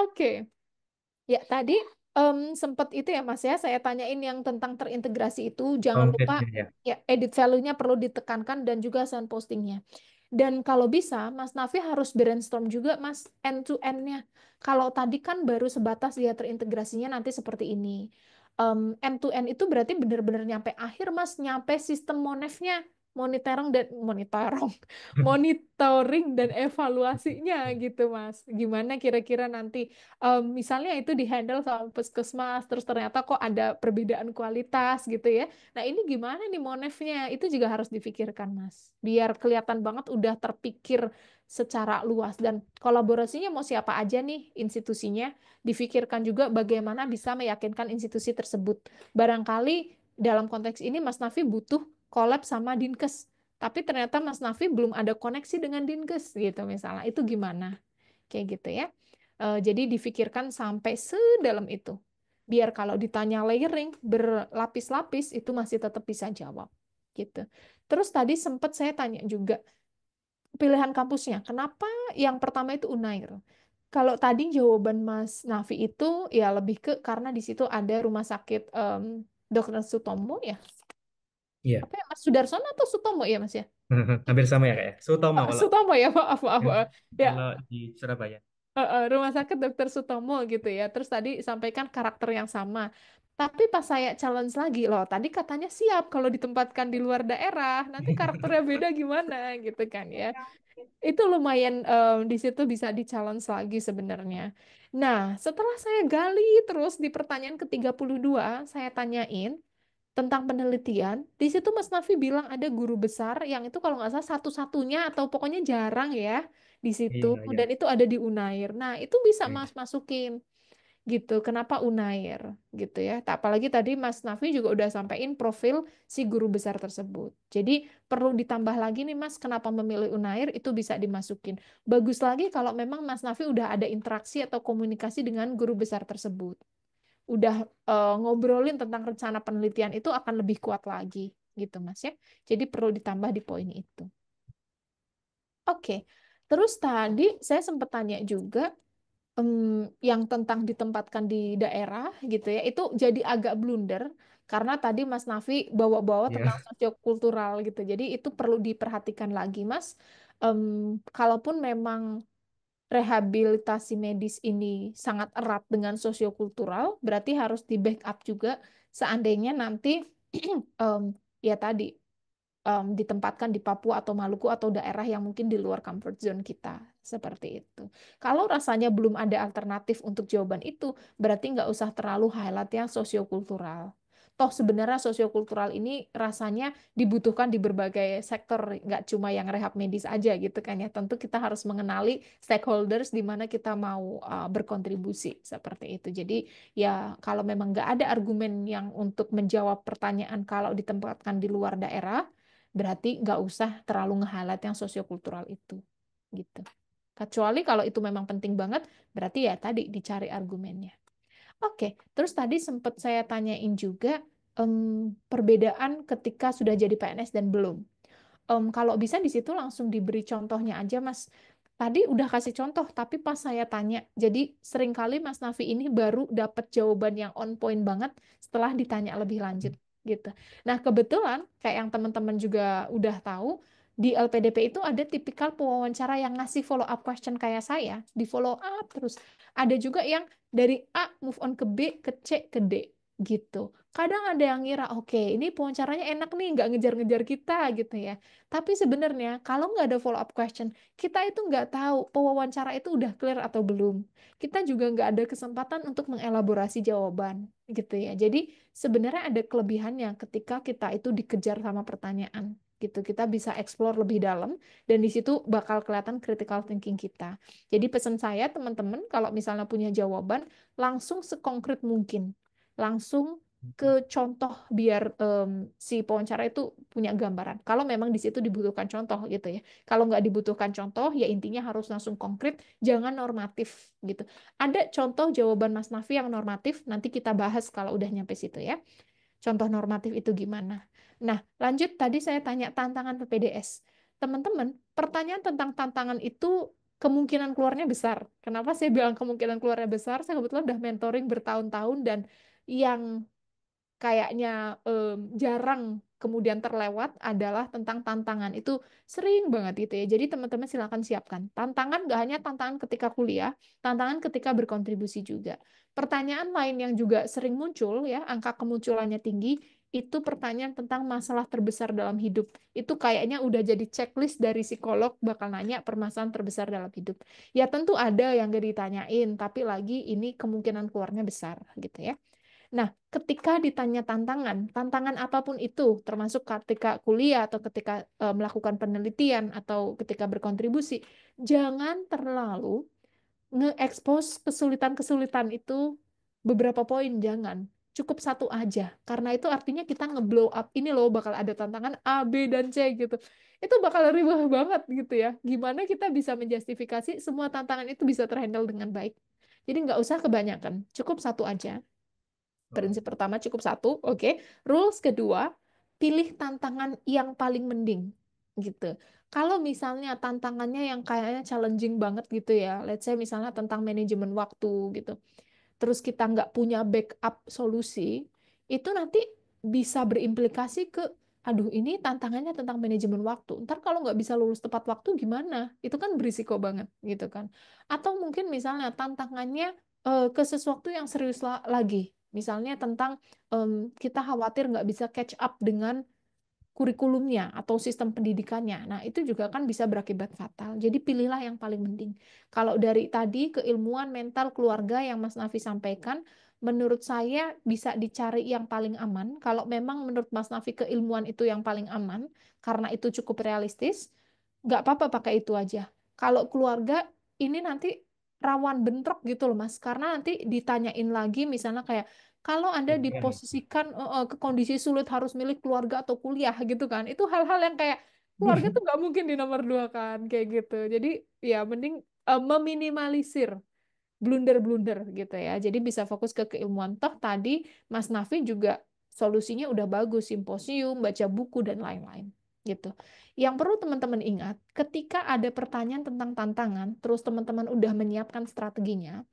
Oke. Ya, tadi um, sempet itu ya, Mas, ya, saya tanyain yang tentang terintegrasi itu, jangan lupa iya, iya. ya. edit value-nya perlu ditekankan dan juga send postingnya Dan kalau bisa Mas Nafi harus brainstorm juga Mas, end to end-nya. Kalau tadi kan baru sebatas dia terintegrasinya nanti seperti ini. Um, mmm, end to end itu berarti benar-benar nyampe akhir Mas, nyampe sistem Monef-nya monitoring dan monitoring, monitoring dan evaluasinya gitu mas. Gimana kira-kira nanti um, misalnya itu dihandle sama puskesmas terus ternyata kok ada perbedaan kualitas gitu ya. Nah ini gimana nih monefnya itu juga harus difikirkan mas. Biar kelihatan banget udah terpikir secara luas dan kolaborasinya mau siapa aja nih institusinya difikirkan juga bagaimana bisa meyakinkan institusi tersebut barangkali dalam konteks ini Mas Nafi butuh collab sama Dinkes. Tapi ternyata Mas Nafi belum ada koneksi dengan Dinkes gitu misalnya. Itu gimana? Kayak gitu ya. Eh, jadi difikirkan sampai sedalam itu. Biar kalau ditanya layering berlapis-lapis itu masih tetap bisa jawab gitu. Terus tadi sempat saya tanya juga pilihan kampusnya. Kenapa yang pertama itu Unair? Kalau tadi jawaban Mas Nafi itu ya lebih ke karena di situ ada rumah sakit um, mmm, Dr. Sutomo ya Iya. Apa ya, Mas Sudarsono atau Sutomo ya Mas ya? Mhm, hampir sama ya kayak. Ya? Sutomo. Oh, Sutomo ya, maaf, maaf. Iya. maaf. ya. Kalau di Surabaya. Uh, uh, rumah sakit Dokter Sutomo gitu ya. Terus tadi sampaikan karakter yang sama. Tapi pas saya challenge lagi loh, tadi katanya siap kalau ditempatkan di luar daerah, nanti karakternya beda gimana gitu kan ya. Itu lumayan um, di situ bisa di challenge lagi sebenarnya. Nah, setelah saya gali terus di pertanyaan ke-32, saya tanyain, tentang penelitian, di situ Mas Nafi bilang ada guru besar yang itu kalau nggak salah satu-satunya atau pokoknya jarang ya di situ iya, iya. dan itu ada di Unair. Nah, itu bisa iya. Mas masukin gitu. Kenapa Unair gitu ya? Tak Apalagi tadi Mas Nafi juga udah sampaikan profil si guru besar tersebut. Jadi perlu ditambah lagi nih Mas, kenapa memilih Unair itu bisa dimasukin. Bagus lagi kalau memang Mas Nafi udah ada interaksi atau komunikasi dengan guru besar tersebut udah uh, ngobrolin tentang rencana penelitian itu akan lebih kuat lagi gitu Mas ya. Jadi perlu ditambah di poin itu. Oke. Terus tadi saya sempat tanya juga um, yang tentang ditempatkan di daerah gitu ya. Itu jadi agak blunder karena tadi Mas Nafi bawa-bawa yeah. tentang sosiokultural gitu. Jadi itu perlu diperhatikan lagi Mas. Um, kalaupun memang rehabilitasi medis ini sangat erat dengan sosiokultural, berarti harus di backup juga seandainya nanti um, ya tadi um, ditempatkan di Papua atau Maluku atau daerah yang mungkin di luar comfort zone kita seperti itu. Kalau rasanya belum ada alternatif untuk jawaban itu, berarti nggak usah terlalu highlight yang sosiokultural toh sebenarnya sosiokultural ini rasanya dibutuhkan di berbagai sektor, nggak cuma yang rehab medis aja gitu kan ya. Tentu kita harus mengenali stakeholders di mana kita mau uh, berkontribusi seperti itu. Jadi ya kalau memang nggak ada argumen yang untuk menjawab pertanyaan kalau ditempatkan di luar daerah, berarti nggak usah terlalu ngehalat yang sosiokultural itu gitu. Kecuali kalau itu memang penting banget, berarti ya tadi dicari argumennya. Oke, terus tadi sempat saya tanyain juga um, perbedaan ketika sudah jadi PNS dan belum. Um, kalau bisa di situ langsung diberi contohnya aja, Mas. Tadi udah kasih contoh, tapi pas saya tanya, jadi seringkali Mas Nafi ini baru dapat jawaban yang on point banget setelah ditanya lebih lanjut gitu. Nah, kebetulan kayak yang teman-teman juga udah tahu, di LPDP itu ada tipikal pewawancara yang ngasih follow up question kayak saya, di follow up terus. Ada juga yang dari A move on ke B, ke C, ke D gitu. Kadang ada yang ngira, oke okay, ini pewawancaranya enak nih, nggak ngejar-ngejar kita gitu ya. Tapi sebenarnya kalau nggak ada follow up question, kita itu nggak tahu pewawancara itu udah clear atau belum. Kita juga nggak ada kesempatan untuk mengelaborasi jawaban gitu ya. Jadi sebenarnya ada kelebihannya ketika kita itu dikejar sama pertanyaan gitu kita bisa explore lebih dalam dan di situ bakal kelihatan critical thinking kita. Jadi pesan saya teman-teman kalau misalnya punya jawaban langsung sekonkret mungkin, langsung ke hmm. contoh biar um, si pewawancara itu punya gambaran. Kalau memang di situ dibutuhkan contoh gitu ya. Kalau nggak dibutuhkan contoh ya intinya harus langsung konkret, jangan normatif gitu. Ada contoh jawaban Mas Nafi yang normatif nanti kita bahas kalau udah nyampe situ ya. Contoh normatif itu gimana? Nah, lanjut tadi saya tanya tantangan PPDS. Teman-teman, pertanyaan tentang tantangan itu kemungkinan keluarnya besar. Kenapa saya bilang kemungkinan keluarnya besar? Saya kebetulan udah mentoring bertahun-tahun dan yang kayaknya um, jarang kemudian terlewat adalah tentang tantangan itu sering banget itu ya. Jadi teman-teman silakan siapkan. Tantangan nggak hanya tantangan ketika kuliah, tantangan ketika berkontribusi juga. Pertanyaan lain yang juga sering muncul ya, angka kemunculannya tinggi itu pertanyaan tentang masalah terbesar dalam hidup. Itu kayaknya udah jadi checklist dari psikolog bakal nanya permasalahan terbesar dalam hidup. Ya tentu ada yang gak ditanyain, tapi lagi ini kemungkinan keluarnya besar gitu ya. Nah, ketika ditanya tantangan, tantangan apapun itu, termasuk ketika kuliah atau ketika e, melakukan penelitian atau ketika berkontribusi, jangan terlalu nge-expose kesulitan-kesulitan itu beberapa poin, jangan cukup satu aja karena itu artinya kita ngeblow up ini loh bakal ada tantangan A B dan C gitu itu bakal ribet banget gitu ya gimana kita bisa menjustifikasi semua tantangan itu bisa terhandle dengan baik jadi nggak usah kebanyakan cukup satu aja prinsip hmm. pertama cukup satu oke okay. rules kedua pilih tantangan yang paling mending gitu kalau misalnya tantangannya yang kayaknya challenging banget gitu ya let's say misalnya tentang manajemen waktu gitu terus kita nggak punya backup solusi, itu nanti bisa berimplikasi ke aduh ini tantangannya tentang manajemen waktu. Ntar kalau nggak bisa lulus tepat waktu gimana? Itu kan berisiko banget gitu kan. Atau mungkin misalnya tantangannya uh, ke sesuatu yang serius lagi. Misalnya tentang um, kita khawatir nggak bisa catch up dengan kurikulumnya atau sistem pendidikannya. Nah, itu juga kan bisa berakibat fatal. Jadi pilihlah yang paling penting. Kalau dari tadi keilmuan mental keluarga yang Mas Nafi sampaikan, menurut saya bisa dicari yang paling aman. Kalau memang menurut Mas Nafi keilmuan itu yang paling aman, karena itu cukup realistis, nggak apa-apa pakai itu aja. Kalau keluarga, ini nanti rawan bentrok gitu loh mas karena nanti ditanyain lagi misalnya kayak kalau Anda iya, iya. diposisikan uh, ke kondisi sulit harus milik keluarga atau kuliah gitu kan, itu hal-hal yang kayak keluarga tuh nggak mungkin di nomor dua kan, kayak gitu. Jadi ya mending uh, meminimalisir blunder-blunder gitu ya. Jadi bisa fokus ke keilmuan. Toh tadi Mas Nafi juga solusinya udah bagus, simposium, baca buku dan lain-lain gitu. Yang perlu teman-teman ingat, ketika ada pertanyaan tentang tantangan, terus teman-teman udah menyiapkan strateginya,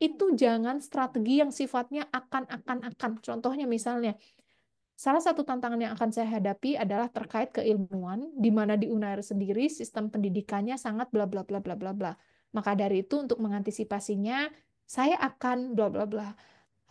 itu jangan strategi yang sifatnya akan akan akan. Contohnya misalnya Salah satu tantangan yang akan saya hadapi adalah terkait keilmuan, di mana di UNAIR sendiri sistem pendidikannya sangat bla bla bla bla bla bla. Maka dari itu untuk mengantisipasinya, saya akan bla bla bla.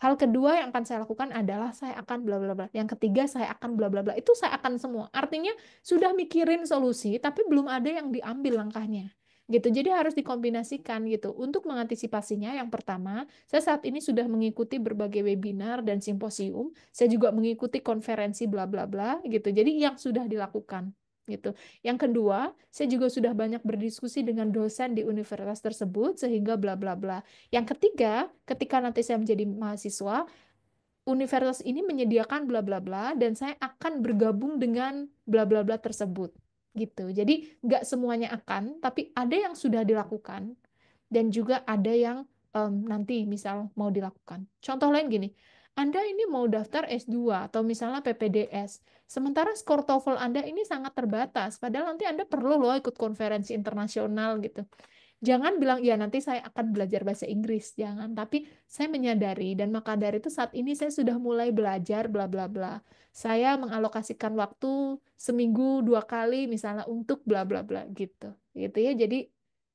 Hal kedua yang akan saya lakukan adalah saya akan bla bla bla. Yang ketiga saya akan bla bla bla. Itu saya akan semua. Artinya sudah mikirin solusi tapi belum ada yang diambil langkahnya gitu. Jadi harus dikombinasikan gitu. Untuk mengantisipasinya yang pertama, saya saat ini sudah mengikuti berbagai webinar dan simposium, saya juga mengikuti konferensi bla bla bla gitu. Jadi yang sudah dilakukan gitu. Yang kedua, saya juga sudah banyak berdiskusi dengan dosen di universitas tersebut sehingga bla bla bla. Yang ketiga, ketika nanti saya menjadi mahasiswa, universitas ini menyediakan bla bla bla dan saya akan bergabung dengan bla bla bla tersebut gitu. Jadi nggak semuanya akan, tapi ada yang sudah dilakukan dan juga ada yang um, nanti misal mau dilakukan. Contoh lain gini, Anda ini mau daftar S2 atau misalnya PPDS, sementara skor TOEFL Anda ini sangat terbatas, padahal nanti Anda perlu loh ikut konferensi internasional gitu. Jangan bilang ya nanti saya akan belajar bahasa Inggris, jangan. Tapi saya menyadari dan maka dari itu saat ini saya sudah mulai belajar bla bla bla. Saya mengalokasikan waktu seminggu dua kali misalnya untuk bla bla bla gitu. Gitu ya. Jadi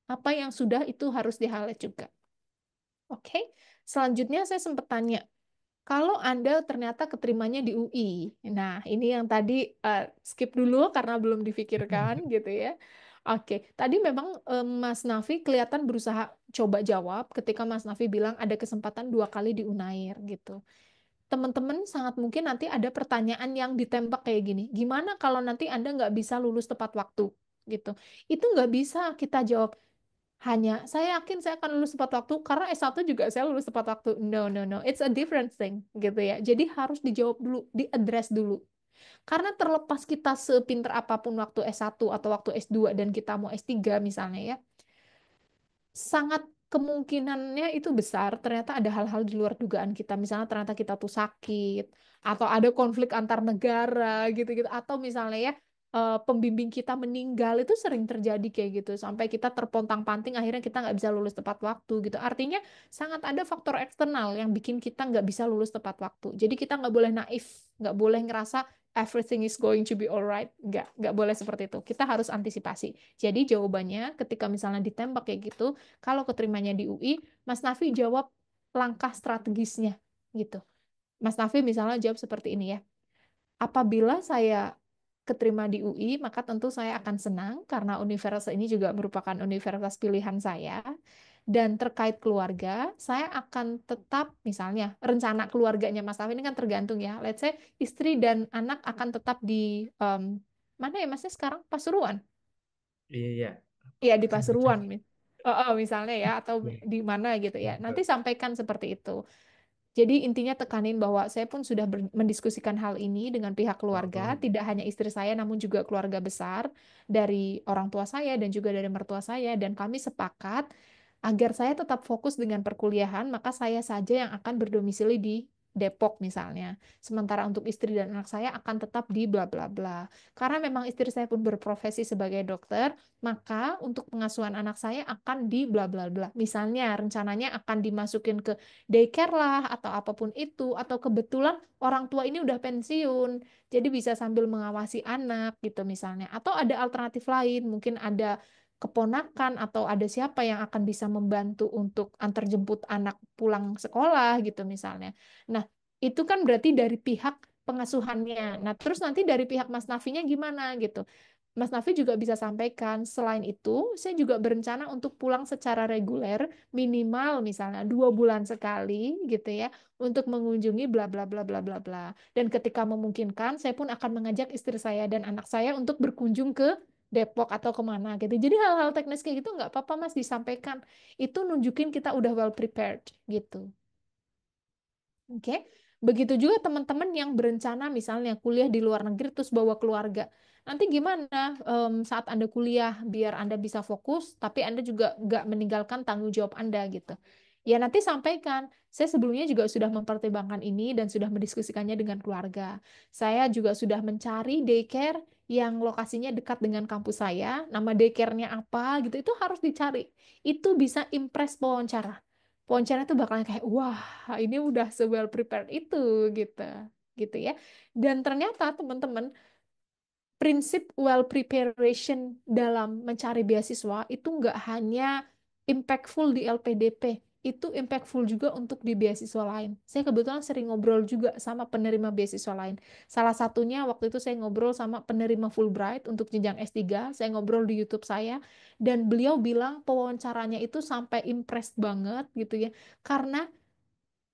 apa yang sudah itu harus dihalat juga. Oke. Okay? Selanjutnya saya sempat tanya, kalau Anda ternyata keterimanya di UI. Nah, ini yang tadi uh, skip dulu karena belum difikirkan gitu ya. Oke, tadi memang um, Mas Nafi kelihatan berusaha coba jawab ketika Mas Nafi bilang ada kesempatan dua kali di Unair gitu. Teman-teman sangat mungkin nanti ada pertanyaan yang ditembak kayak gini. Gimana kalau nanti Anda nggak bisa lulus tepat waktu gitu? Itu nggak bisa kita jawab hanya saya yakin saya akan lulus tepat waktu karena S1 juga saya lulus tepat waktu. No, no, no. It's a different thing gitu ya. Jadi harus dijawab dulu, diaddress dulu karena terlepas kita sepinter apapun waktu S1 atau waktu S2 dan kita mau S3 misalnya ya, sangat kemungkinannya itu besar ternyata ada hal-hal di luar dugaan kita. Misalnya ternyata kita tuh sakit, atau ada konflik antar negara gitu-gitu, atau misalnya ya eh, pembimbing kita meninggal itu sering terjadi kayak gitu sampai kita terpontang-panting akhirnya kita nggak bisa lulus tepat waktu gitu artinya sangat ada faktor eksternal yang bikin kita nggak bisa lulus tepat waktu jadi kita nggak boleh naif nggak boleh ngerasa everything is going to be alright. Nggak, nggak boleh seperti itu. Kita harus antisipasi. Jadi jawabannya ketika misalnya ditembak kayak gitu, kalau keterimanya di UI, Mas Nafi jawab langkah strategisnya gitu. Mas Nafi misalnya jawab seperti ini ya. Apabila saya keterima di UI, maka tentu saya akan senang karena universitas ini juga merupakan universitas pilihan saya. Dan terkait keluarga, saya akan tetap misalnya rencana keluarganya Mas Taufik ini kan tergantung ya. Let's say istri dan anak akan tetap di um, mana ya Masnya sekarang Pasuruan. Iya, iya. Iya di Pasuruan. oh, oh, misalnya ya atau di mana gitu ya. Nanti sampaikan seperti itu. Jadi intinya tekanin bahwa saya pun sudah mendiskusikan hal ini dengan pihak keluarga, tidak hanya istri saya namun juga keluarga besar dari orang tua saya dan juga dari mertua saya dan kami sepakat agar saya tetap fokus dengan perkuliahan, maka saya saja yang akan berdomisili di Depok misalnya. Sementara untuk istri dan anak saya akan tetap di bla bla bla. Karena memang istri saya pun berprofesi sebagai dokter, maka untuk pengasuhan anak saya akan di bla bla bla. Misalnya rencananya akan dimasukin ke daycare lah atau apapun itu atau kebetulan orang tua ini udah pensiun. Jadi bisa sambil mengawasi anak gitu misalnya. Atau ada alternatif lain, mungkin ada keponakan atau ada siapa yang akan bisa membantu untuk antar jemput anak pulang sekolah gitu misalnya. Nah, itu kan berarti dari pihak pengasuhannya. Nah, terus nanti dari pihak Mas Nafinya gimana gitu. Mas Nafi juga bisa sampaikan, selain itu, saya juga berencana untuk pulang secara reguler, minimal misalnya dua bulan sekali gitu ya, untuk mengunjungi bla bla bla bla bla bla. Dan ketika memungkinkan, saya pun akan mengajak istri saya dan anak saya untuk berkunjung ke Depok atau kemana gitu. Jadi hal-hal teknis kayak gitu nggak apa-apa mas disampaikan. Itu nunjukin kita udah well prepared gitu. Oke, okay? begitu juga teman-teman yang berencana misalnya kuliah di luar negeri terus bawa keluarga. Nanti gimana um, saat anda kuliah biar anda bisa fokus, tapi anda juga nggak meninggalkan tanggung jawab anda gitu. Ya nanti sampaikan, saya sebelumnya juga sudah mempertimbangkan ini dan sudah mendiskusikannya dengan keluarga. Saya juga sudah mencari daycare yang lokasinya dekat dengan kampus saya, nama daycare-nya apa gitu, itu harus dicari. Itu bisa impress pewawancara. Pewawancara itu bakalan kayak, wah ini udah so well prepared itu gitu. gitu ya. Dan ternyata teman-teman, prinsip well preparation dalam mencari beasiswa itu nggak hanya impactful di LPDP, itu impactful juga untuk di beasiswa lain. Saya kebetulan sering ngobrol juga sama penerima beasiswa lain. Salah satunya waktu itu saya ngobrol sama penerima Fulbright untuk jenjang S3, saya ngobrol di YouTube saya dan beliau bilang pewawancaranya itu sampai impressed banget gitu ya. Karena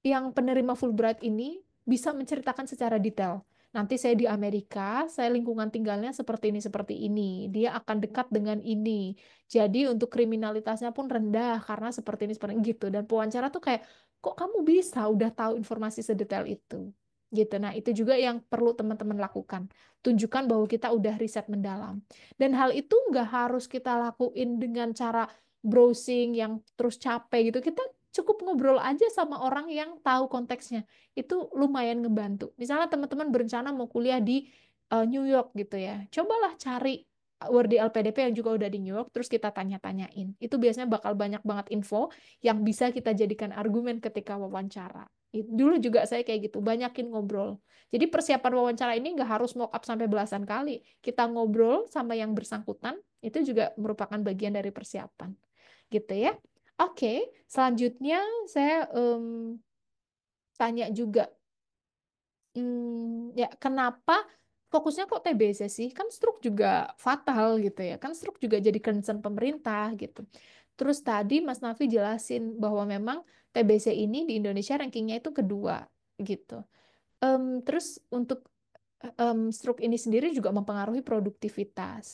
yang penerima Fulbright ini bisa menceritakan secara detail nanti saya di Amerika, saya lingkungan tinggalnya seperti ini, seperti ini. Dia akan dekat dengan ini. Jadi untuk kriminalitasnya pun rendah karena seperti ini, seperti ini, gitu. Dan pewawancara tuh kayak, kok kamu bisa udah tahu informasi sedetail itu? gitu. Nah, itu juga yang perlu teman-teman lakukan. Tunjukkan bahwa kita udah riset mendalam. Dan hal itu nggak harus kita lakuin dengan cara browsing yang terus capek gitu. Kita cukup ngobrol aja sama orang yang tahu konteksnya. Itu lumayan ngebantu. Misalnya teman-teman berencana mau kuliah di uh, New York gitu ya. Cobalah cari Word di LPDP yang juga udah di New York, terus kita tanya-tanyain. Itu biasanya bakal banyak banget info yang bisa kita jadikan argumen ketika wawancara. Dulu juga saya kayak gitu, banyakin ngobrol. Jadi persiapan wawancara ini nggak harus mock up sampai belasan kali. Kita ngobrol sama yang bersangkutan, itu juga merupakan bagian dari persiapan. Gitu ya. Oke, selanjutnya saya um, tanya juga, um, ya kenapa fokusnya kok TBC sih? Kan struk juga fatal gitu ya, kan struk juga jadi concern pemerintah gitu. Terus tadi Mas Nafi jelasin bahwa memang TBC ini di Indonesia rankingnya itu kedua gitu. Um, terus untuk um, stroke ini sendiri juga mempengaruhi produktivitas.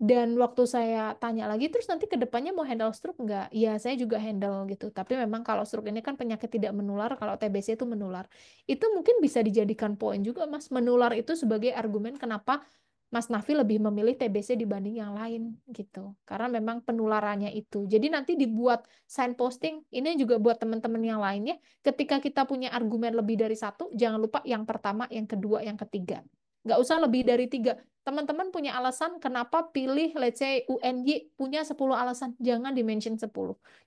Dan waktu saya tanya lagi, terus nanti ke depannya mau handle stroke nggak? Ya, saya juga handle gitu. Tapi memang kalau stroke ini kan penyakit tidak menular, kalau TBC itu menular. Itu mungkin bisa dijadikan poin juga, Mas. Menular itu sebagai argumen kenapa Mas Nafi lebih memilih TBC dibanding yang lain gitu. Karena memang penularannya itu. Jadi nanti dibuat sign posting ini juga buat teman-teman yang lain ya. ketika kita punya argumen lebih dari satu, jangan lupa yang pertama, yang kedua, yang ketiga. Nggak usah lebih dari tiga teman-teman punya alasan kenapa pilih let's say UNY punya 10 alasan, jangan di mention 10.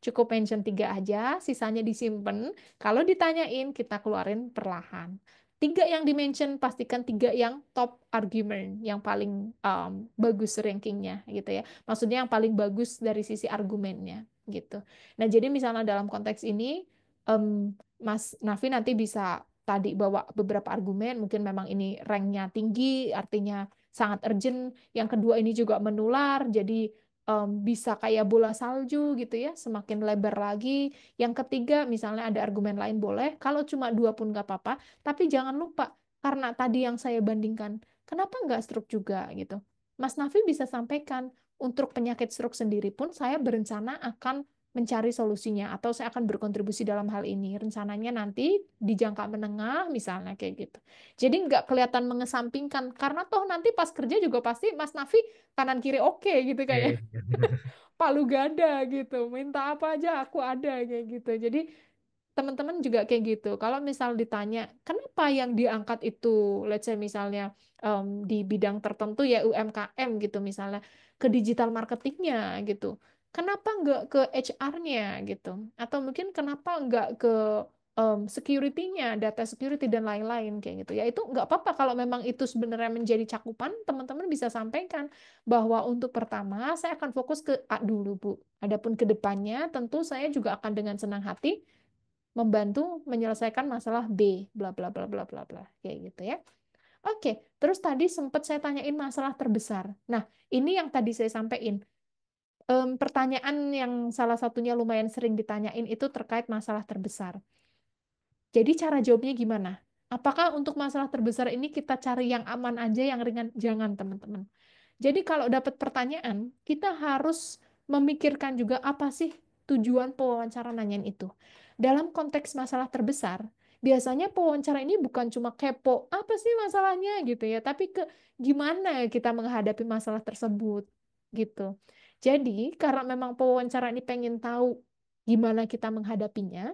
Cukup mention 3 aja, sisanya disimpan. Kalau ditanyain kita keluarin perlahan. Tiga yang dimention pastikan tiga yang top argument yang paling um, bagus rankingnya gitu ya. Maksudnya yang paling bagus dari sisi argumennya gitu. Nah jadi misalnya dalam konteks ini um, Mas Nafi nanti bisa tadi bawa beberapa argumen mungkin memang ini ranknya tinggi artinya sangat urgent. Yang kedua ini juga menular, jadi um, bisa kayak bola salju gitu ya, semakin lebar lagi. Yang ketiga, misalnya ada argumen lain boleh, kalau cuma dua pun nggak apa-apa, tapi jangan lupa, karena tadi yang saya bandingkan, kenapa nggak stroke juga gitu. Mas Nafi bisa sampaikan, untuk penyakit stroke sendiri pun saya berencana akan mencari solusinya atau saya akan berkontribusi dalam hal ini rencananya nanti di jangka menengah misalnya kayak gitu jadi nggak kelihatan mengesampingkan karena toh nanti pas kerja juga pasti Mas Nafi kanan kiri oke okay, gitu kayak ya. iya. palu gada gitu minta apa aja aku ada kayak gitu jadi teman-teman juga kayak gitu kalau misal ditanya kenapa yang diangkat itu let's say misalnya um, di bidang tertentu ya UMKM gitu misalnya ke digital marketingnya gitu kenapa nggak ke HR-nya gitu? Atau mungkin kenapa nggak ke um, security-nya, data security dan lain-lain kayak gitu. Ya itu nggak apa-apa kalau memang itu sebenarnya menjadi cakupan, teman-teman bisa sampaikan bahwa untuk pertama saya akan fokus ke A dulu Bu. Adapun kedepannya tentu saya juga akan dengan senang hati membantu menyelesaikan masalah B bla bla bla bla bla bla kayak gitu ya. Oke, terus tadi sempat saya tanyain masalah terbesar. Nah, ini yang tadi saya sampaikan um, pertanyaan yang salah satunya lumayan sering ditanyain itu terkait masalah terbesar. Jadi cara jawabnya gimana? Apakah untuk masalah terbesar ini kita cari yang aman aja, yang ringan? Jangan, teman-teman. Jadi kalau dapat pertanyaan, kita harus memikirkan juga apa sih tujuan pewawancara nanyain itu. Dalam konteks masalah terbesar, biasanya pewawancara ini bukan cuma kepo, apa sih masalahnya gitu ya, tapi ke gimana kita menghadapi masalah tersebut gitu. Jadi, karena memang pewawancara ini pengen tahu gimana kita menghadapinya,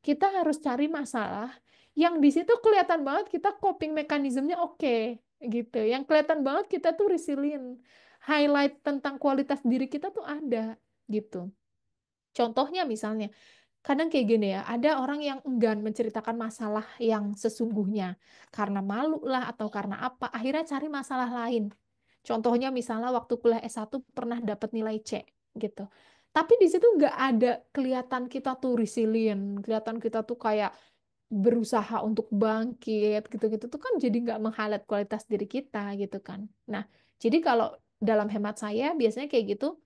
kita harus cari masalah yang di situ kelihatan banget kita coping mekanismenya oke okay, gitu. Yang kelihatan banget kita tuh resilient. Highlight tentang kualitas diri kita tuh ada gitu. Contohnya misalnya, kadang kayak gini ya, ada orang yang enggan menceritakan masalah yang sesungguhnya karena malu lah atau karena apa, akhirnya cari masalah lain. Contohnya misalnya waktu kuliah S1 pernah dapat nilai C gitu. Tapi di situ nggak ada kelihatan kita tuh resilient, kelihatan kita tuh kayak berusaha untuk bangkit gitu-gitu tuh kan jadi nggak menghalat kualitas diri kita gitu kan. Nah, jadi kalau dalam hemat saya biasanya kayak gitu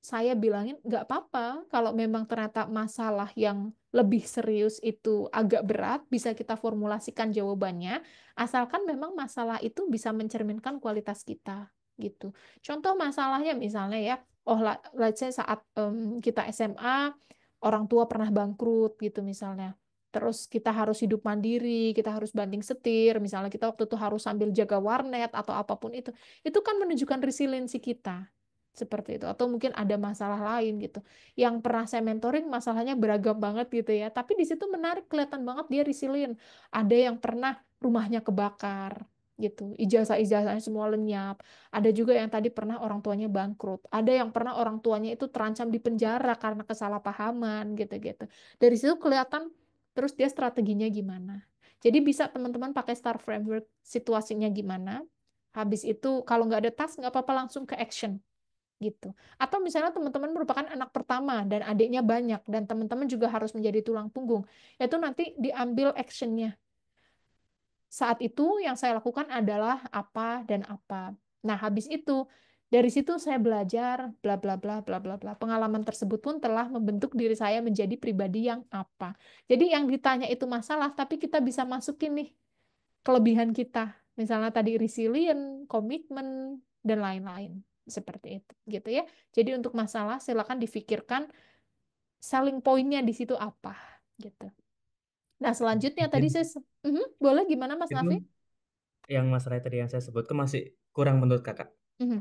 saya bilangin nggak apa-apa kalau memang ternyata masalah yang lebih serius itu agak berat bisa kita formulasikan jawabannya asalkan memang masalah itu bisa mencerminkan kualitas kita gitu. Contoh masalahnya misalnya ya, oh let's say saat um, kita SMA orang tua pernah bangkrut gitu misalnya. Terus kita harus hidup mandiri, kita harus banding setir, misalnya kita waktu itu harus sambil jaga warnet atau apapun itu. Itu kan menunjukkan resiliensi kita seperti itu atau mungkin ada masalah lain gitu yang pernah saya mentoring masalahnya beragam banget gitu ya tapi di situ menarik kelihatan banget dia resilient ada yang pernah rumahnya kebakar gitu. Ijazah-ijazahnya semua lenyap. Ada juga yang tadi pernah orang tuanya bangkrut. Ada yang pernah orang tuanya itu terancam di penjara karena kesalahpahaman gitu-gitu. Dari situ kelihatan terus dia strateginya gimana. Jadi bisa teman-teman pakai STAR framework situasinya gimana. Habis itu kalau nggak ada task nggak apa-apa langsung ke action gitu. Atau misalnya teman-teman merupakan anak pertama dan adiknya banyak dan teman-teman juga harus menjadi tulang punggung. Itu nanti diambil actionnya saat itu yang saya lakukan adalah apa dan apa. Nah, habis itu dari situ saya belajar bla bla bla bla bla bla. Pengalaman tersebut pun telah membentuk diri saya menjadi pribadi yang apa. Jadi yang ditanya itu masalah, tapi kita bisa masukin nih kelebihan kita. Misalnya tadi resilient, komitmen dan lain-lain seperti itu gitu ya. Jadi untuk masalah silakan difikirkan saling poinnya di situ apa gitu. Nah, selanjutnya tadi saya -huh. Mhm, boleh gimana Mas Nafi? yang Mas Ray tadi yang saya sebutkan masih kurang menurut kakak. -huh. Mhm.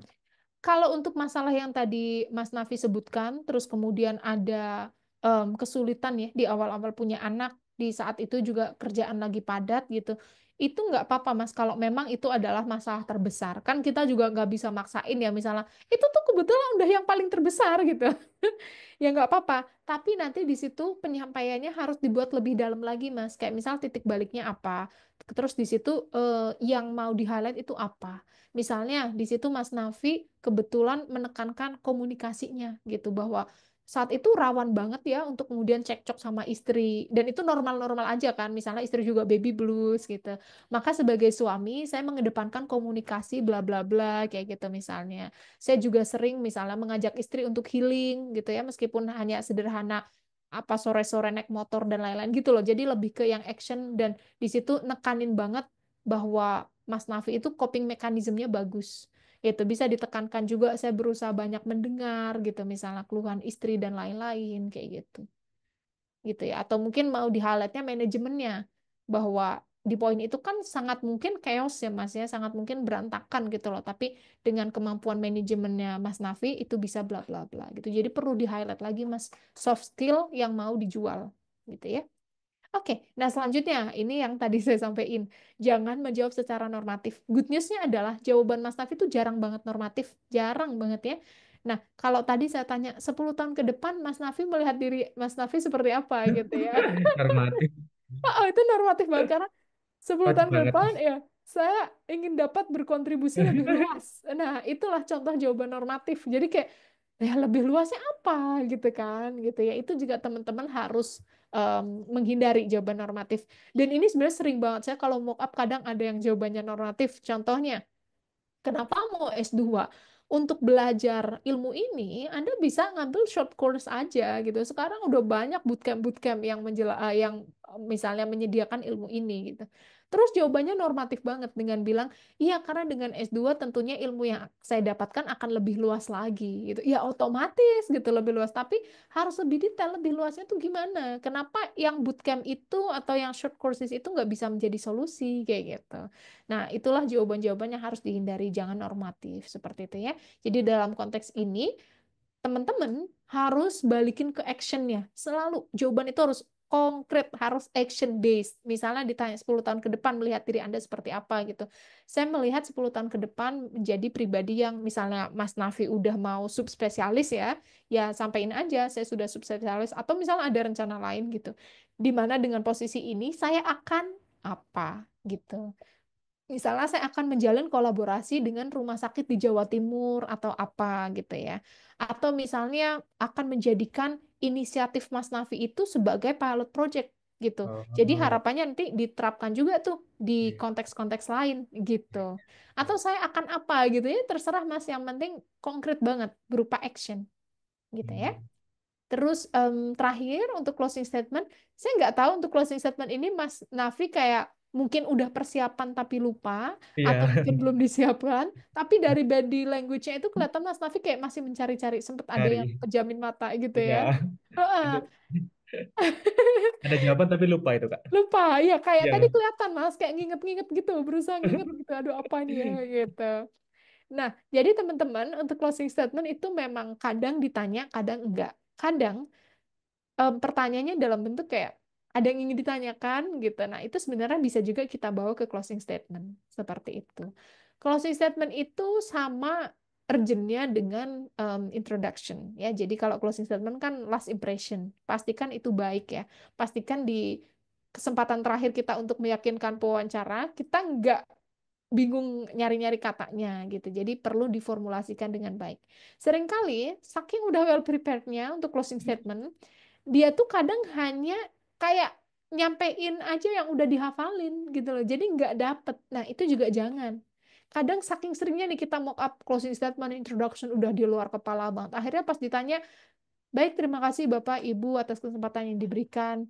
Kalau untuk masalah yang tadi Mas Nafi sebutkan, terus kemudian ada um, kesulitan ya di awal-awal punya anak, di saat itu juga kerjaan lagi padat gitu itu nggak apa-apa mas kalau memang itu adalah masalah terbesar kan kita juga nggak bisa maksain ya misalnya itu tuh kebetulan udah yang paling terbesar gitu ya nggak apa-apa tapi nanti di situ penyampaiannya harus dibuat lebih dalam lagi mas kayak misal titik baliknya apa terus di situ eh, yang mau di highlight itu apa misalnya di situ mas Nafi kebetulan menekankan komunikasinya gitu bahwa saat itu rawan banget ya untuk kemudian cekcok sama istri dan itu normal-normal aja kan misalnya istri juga baby blues gitu maka sebagai suami saya mengedepankan komunikasi bla bla bla kayak gitu misalnya saya juga sering misalnya mengajak istri untuk healing gitu ya meskipun hanya sederhana apa sore-sore naik motor dan lain-lain gitu loh jadi lebih ke yang action dan di situ nekanin banget bahwa Mas Nafi itu coping mekanismenya bagus itu bisa ditekankan juga saya berusaha banyak mendengar gitu misalnya keluhan istri dan lain-lain kayak gitu gitu ya atau mungkin mau di highlightnya manajemennya bahwa di poin itu kan sangat mungkin chaos ya mas ya sangat mungkin berantakan gitu loh tapi dengan kemampuan manajemennya mas Nafi itu bisa bla bla bla gitu jadi perlu di highlight lagi mas soft skill yang mau dijual gitu ya Oke, nah selanjutnya ini yang tadi saya sampaikan, jangan menjawab secara normatif. Good news adalah jawaban Mas Nafi itu jarang banget normatif, jarang banget ya. Nah, kalau tadi saya tanya 10 tahun ke depan Mas Nafi melihat diri Mas Nafi seperti apa gitu ya. normatif. Oh, itu normatif banget karena 10 Pas tahun ke depan ya saya ingin dapat berkontribusi lebih luas. Nah, itulah contoh jawaban normatif. Jadi kayak ya lebih luasnya apa gitu kan gitu ya. Itu juga teman-teman harus um, menghindari jawaban normatif. Dan ini sebenarnya sering banget saya kalau mock up kadang ada yang jawabannya normatif. Contohnya, kenapa mau S2? Untuk belajar ilmu ini, Anda bisa ngambil short course aja gitu. Sekarang udah banyak bootcamp-bootcamp yang menjela yang misalnya menyediakan ilmu ini gitu. Terus jawabannya normatif banget dengan bilang, iya karena dengan S2 tentunya ilmu yang saya dapatkan akan lebih luas lagi gitu. Ya otomatis gitu lebih luas, tapi harus lebih detail lebih luasnya tuh gimana? Kenapa yang bootcamp itu atau yang short courses itu nggak bisa menjadi solusi kayak gitu. Nah itulah jawaban-jawaban yang harus dihindari, jangan normatif seperti itu ya. Jadi dalam konteks ini teman-teman harus balikin ke actionnya. Selalu jawaban itu harus konkret, harus action based. Misalnya ditanya 10 tahun ke depan melihat diri Anda seperti apa gitu. Saya melihat 10 tahun ke depan menjadi pribadi yang misalnya Mas Nafi udah mau subspesialis ya, ya sampaikan aja saya sudah subspesialis atau misalnya ada rencana lain gitu. di mana dengan posisi ini saya akan apa gitu. Misalnya saya akan menjalin kolaborasi dengan rumah sakit di Jawa Timur atau apa gitu ya. Atau misalnya akan menjadikan inisiatif Mas Nafi itu sebagai pilot project gitu. Jadi oh. harapannya nanti diterapkan juga tuh di iya. konteks-konteks lain gitu. Iya. Atau iya. saya akan apa gitu ya terserah Mas yang penting konkret banget berupa action gitu ya. Hmm. Terus um, terakhir untuk closing statement, saya nggak tahu untuk closing statement ini Mas Nafi kayak mungkin udah persiapan tapi lupa yeah. atau mungkin belum disiapkan tapi dari body language-nya itu kelihatan Mas Nafi kayak masih mencari-cari sempet ada yang kejamin mata gitu iya. ya uh ada jawaban tapi lupa itu kak lupa ya kayak yeah. tadi kelihatan Mas kayak nginget-nginget gitu berusaha nginget gitu aduh apa nih ya gitu nah jadi teman-teman untuk closing statement itu memang kadang ditanya kadang enggak kadang um, pertanyaannya dalam bentuk kayak ada yang ingin ditanyakan gitu. Nah, itu sebenarnya bisa juga kita bawa ke closing statement seperti itu. Closing statement itu sama urgentnya dengan um, introduction ya. Jadi kalau closing statement kan last impression, pastikan itu baik ya. Pastikan di kesempatan terakhir kita untuk meyakinkan pewawancara, kita nggak bingung nyari-nyari katanya gitu. Jadi perlu diformulasikan dengan baik. Seringkali saking udah well prepared-nya untuk closing hmm. statement, dia tuh kadang hanya kayak nyampein aja yang udah dihafalin gitu loh. Jadi nggak dapet. Nah itu juga jangan. Kadang saking seringnya nih kita mock up closing statement introduction udah di luar kepala banget. Akhirnya pas ditanya, baik terima kasih Bapak Ibu atas kesempatan yang diberikan.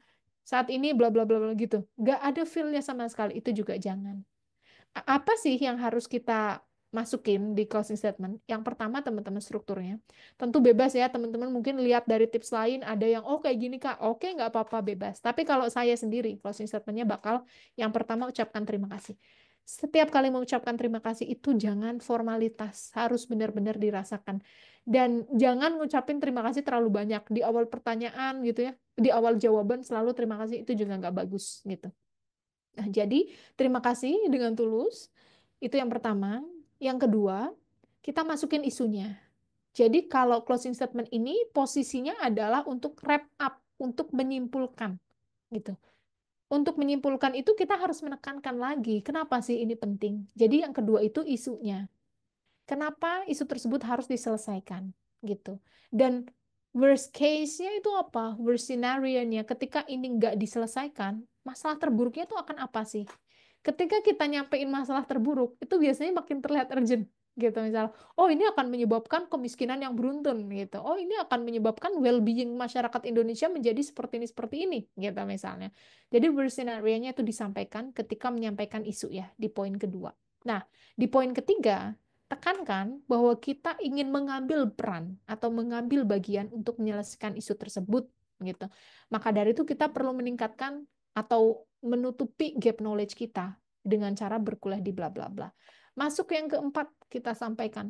Saat ini bla bla bla bla gitu. Nggak ada feelnya sama sekali. Itu juga jangan. Apa sih yang harus kita masukin di closing statement. Yang pertama teman-teman strukturnya. Tentu bebas ya teman-teman mungkin lihat dari tips lain ada yang oh kayak gini kak, oke nggak apa-apa bebas. Tapi kalau saya sendiri closing statementnya bakal yang pertama ucapkan terima kasih. Setiap kali mengucapkan terima kasih itu jangan formalitas, harus benar-benar dirasakan. Dan jangan ngucapin terima kasih terlalu banyak di awal pertanyaan gitu ya, di awal jawaban selalu terima kasih itu juga nggak bagus gitu. Nah, jadi terima kasih dengan tulus itu yang pertama. Yang kedua, kita masukin isunya. Jadi kalau closing statement ini posisinya adalah untuk wrap up, untuk menyimpulkan gitu. Untuk menyimpulkan itu kita harus menekankan lagi, kenapa sih ini penting? Jadi yang kedua itu isunya. Kenapa isu tersebut harus diselesaikan gitu. Dan worst case-nya itu apa? Worst scenario-nya ketika ini nggak diselesaikan, masalah terburuknya itu akan apa sih? ketika kita nyampein masalah terburuk itu biasanya makin terlihat urgent gitu misalnya oh ini akan menyebabkan kemiskinan yang beruntun gitu oh ini akan menyebabkan well-being masyarakat Indonesia menjadi seperti ini seperti ini gitu misalnya jadi bersenarionya itu disampaikan ketika menyampaikan isu ya di poin kedua nah di poin ketiga tekankan bahwa kita ingin mengambil peran atau mengambil bagian untuk menyelesaikan isu tersebut gitu maka dari itu kita perlu meningkatkan atau menutupi gap knowledge kita dengan cara berkuliah di bla bla bla. Masuk yang keempat kita sampaikan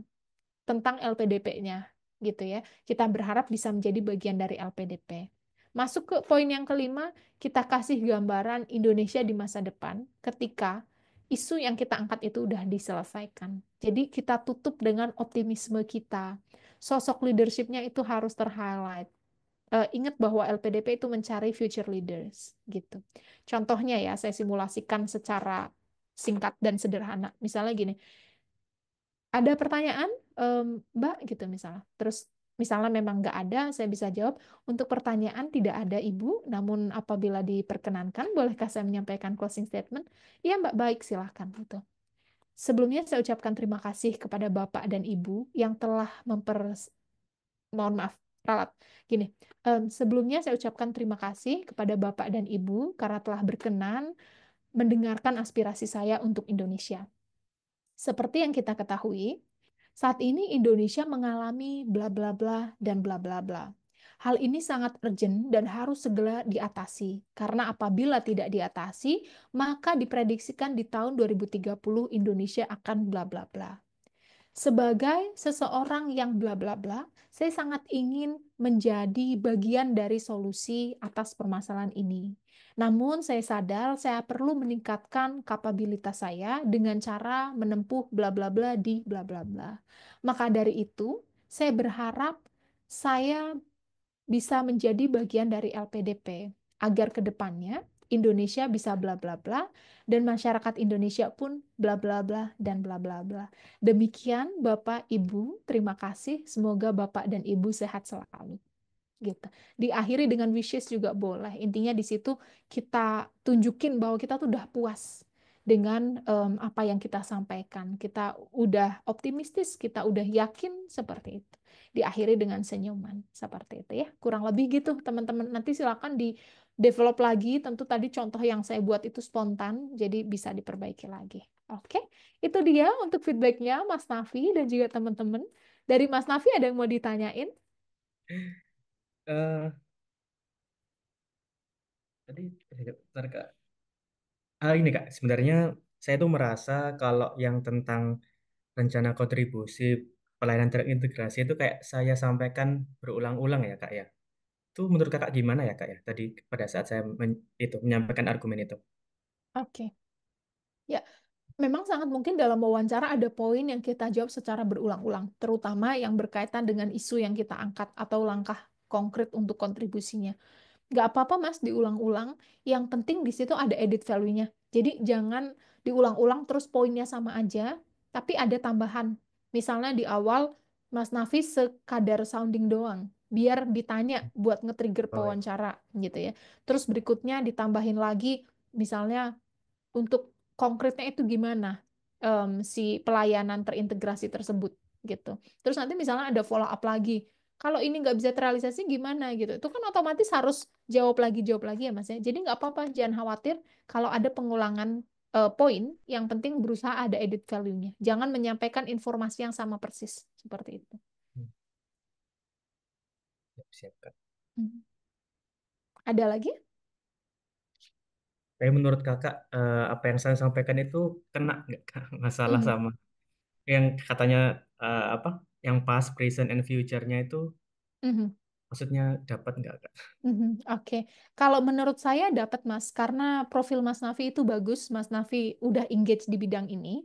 tentang LPDP-nya gitu ya. Kita berharap bisa menjadi bagian dari LPDP. Masuk ke poin yang kelima, kita kasih gambaran Indonesia di masa depan ketika isu yang kita angkat itu sudah diselesaikan. Jadi kita tutup dengan optimisme kita. Sosok leadershipnya itu harus terhighlight uh, ingat bahwa LPDP itu mencari future leaders gitu. Contohnya ya, saya simulasikan secara singkat dan sederhana. Misalnya gini, ada pertanyaan um, Mbak gitu misalnya. Terus misalnya memang nggak ada, saya bisa jawab untuk pertanyaan tidak ada Ibu. Namun apabila diperkenankan, bolehkah saya menyampaikan closing statement? Iya Mbak, baik silahkan gitu. Sebelumnya saya ucapkan terima kasih kepada Bapak dan Ibu yang telah memper mohon maaf ralat. Gini, um, sebelumnya saya ucapkan terima kasih kepada Bapak dan Ibu karena telah berkenan mendengarkan aspirasi saya untuk Indonesia. Seperti yang kita ketahui, saat ini Indonesia mengalami bla bla bla dan bla bla bla. Hal ini sangat urgent dan harus segera diatasi, karena apabila tidak diatasi, maka diprediksikan di tahun 2030 Indonesia akan bla bla bla sebagai seseorang yang bla bla bla, saya sangat ingin menjadi bagian dari solusi atas permasalahan ini. Namun saya sadar saya perlu meningkatkan kapabilitas saya dengan cara menempuh bla bla bla di bla bla bla. Maka dari itu, saya berharap saya bisa menjadi bagian dari LPDP agar ke depannya Indonesia bisa bla bla bla dan masyarakat Indonesia pun bla bla bla dan bla bla bla. Demikian Bapak Ibu, terima kasih. Semoga Bapak dan Ibu sehat selalu. Gitu. Diakhiri dengan wishes juga boleh. Intinya di situ kita tunjukin bahwa kita tuh udah puas dengan um, apa yang kita sampaikan. Kita udah optimistis, kita udah yakin seperti itu. Diakhiri dengan senyuman seperti itu ya. Kurang lebih gitu teman-teman. Nanti silakan di develop lagi. Tentu tadi contoh yang saya buat itu spontan, jadi bisa diperbaiki lagi. Oke, itu dia untuk feedbacknya Mas Nafi dan juga teman-teman. Dari Mas Nafi ada yang mau ditanyain? Uh, tadi bentar kak. Ah, ini kak, sebenarnya saya tuh merasa kalau yang tentang rencana kontribusi pelayanan terintegrasi itu kayak saya sampaikan berulang-ulang ya kak ya itu menurut kakak gimana ya kak ya tadi pada saat saya men itu menyampaikan argumen itu? Oke, ya memang sangat mungkin dalam wawancara ada poin yang kita jawab secara berulang-ulang, terutama yang berkaitan dengan isu yang kita angkat atau langkah konkret untuk kontribusinya. Gak apa-apa mas diulang-ulang, yang penting di situ ada edit value-nya. Jadi jangan diulang-ulang terus poinnya sama aja, tapi ada tambahan. Misalnya di awal Mas Nafis sekadar sounding doang, biar ditanya hmm. buat nge-trigger oh, iya. pewawancara gitu ya. Terus berikutnya ditambahin lagi misalnya untuk konkretnya itu gimana um, si pelayanan terintegrasi tersebut gitu. Terus nanti misalnya ada follow up lagi. Kalau ini nggak bisa terrealisasi gimana gitu. Itu kan otomatis harus jawab lagi jawab lagi ya Mas ya. Jadi nggak apa-apa jangan khawatir kalau ada pengulangan uh, poin yang penting berusaha ada edit value-nya. Jangan menyampaikan informasi yang sama persis seperti itu siapkan. Hmm. Ada lagi? Kayak menurut kakak eh, apa yang saya sampaikan itu kena nggak kak masalah hmm. sama yang katanya eh, apa yang past, present, and future-nya itu hmm. maksudnya dapat nggak kak? Hmm, oke, okay. kalau menurut saya dapat Mas, karena profil Mas Nafi itu bagus. Mas Nafi udah engage di bidang ini,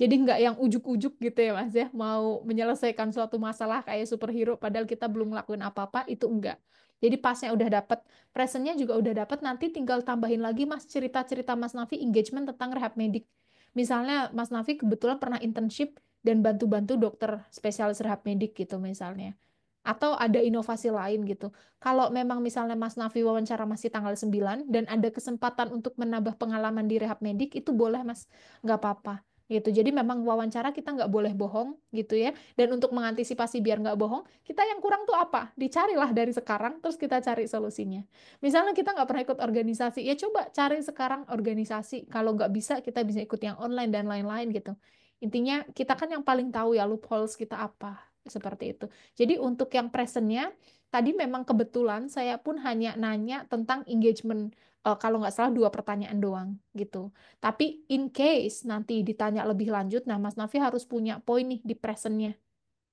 jadi nggak yang ujuk-ujuk gitu ya Mas ya, mau menyelesaikan suatu masalah kayak superhero padahal kita belum ngelakuin apa-apa, itu enggak. Jadi pasnya udah dapet, presentnya juga udah dapet, nanti tinggal tambahin lagi Mas cerita-cerita Mas Nafi engagement tentang rehab medik. Misalnya Mas Nafi kebetulan pernah internship dan bantu-bantu dokter spesialis rehab medik gitu misalnya atau ada inovasi lain gitu. Kalau memang misalnya Mas Nafi wawancara masih tanggal 9 dan ada kesempatan untuk menambah pengalaman di rehab medik itu boleh Mas, nggak apa-apa gitu. Jadi memang wawancara kita nggak boleh bohong gitu ya. Dan untuk mengantisipasi biar nggak bohong, kita yang kurang tuh apa? Dicarilah dari sekarang, terus kita cari solusinya. Misalnya kita nggak pernah ikut organisasi, ya coba cari sekarang organisasi. Kalau nggak bisa, kita bisa ikut yang online dan lain-lain gitu. Intinya kita kan yang paling tahu ya loopholes kita apa seperti itu. Jadi untuk yang presentnya tadi memang kebetulan saya pun hanya nanya tentang engagement uh, kalau nggak salah dua pertanyaan doang gitu. Tapi in case nanti ditanya lebih lanjut, nah Mas Nafi harus punya poin nih di presentnya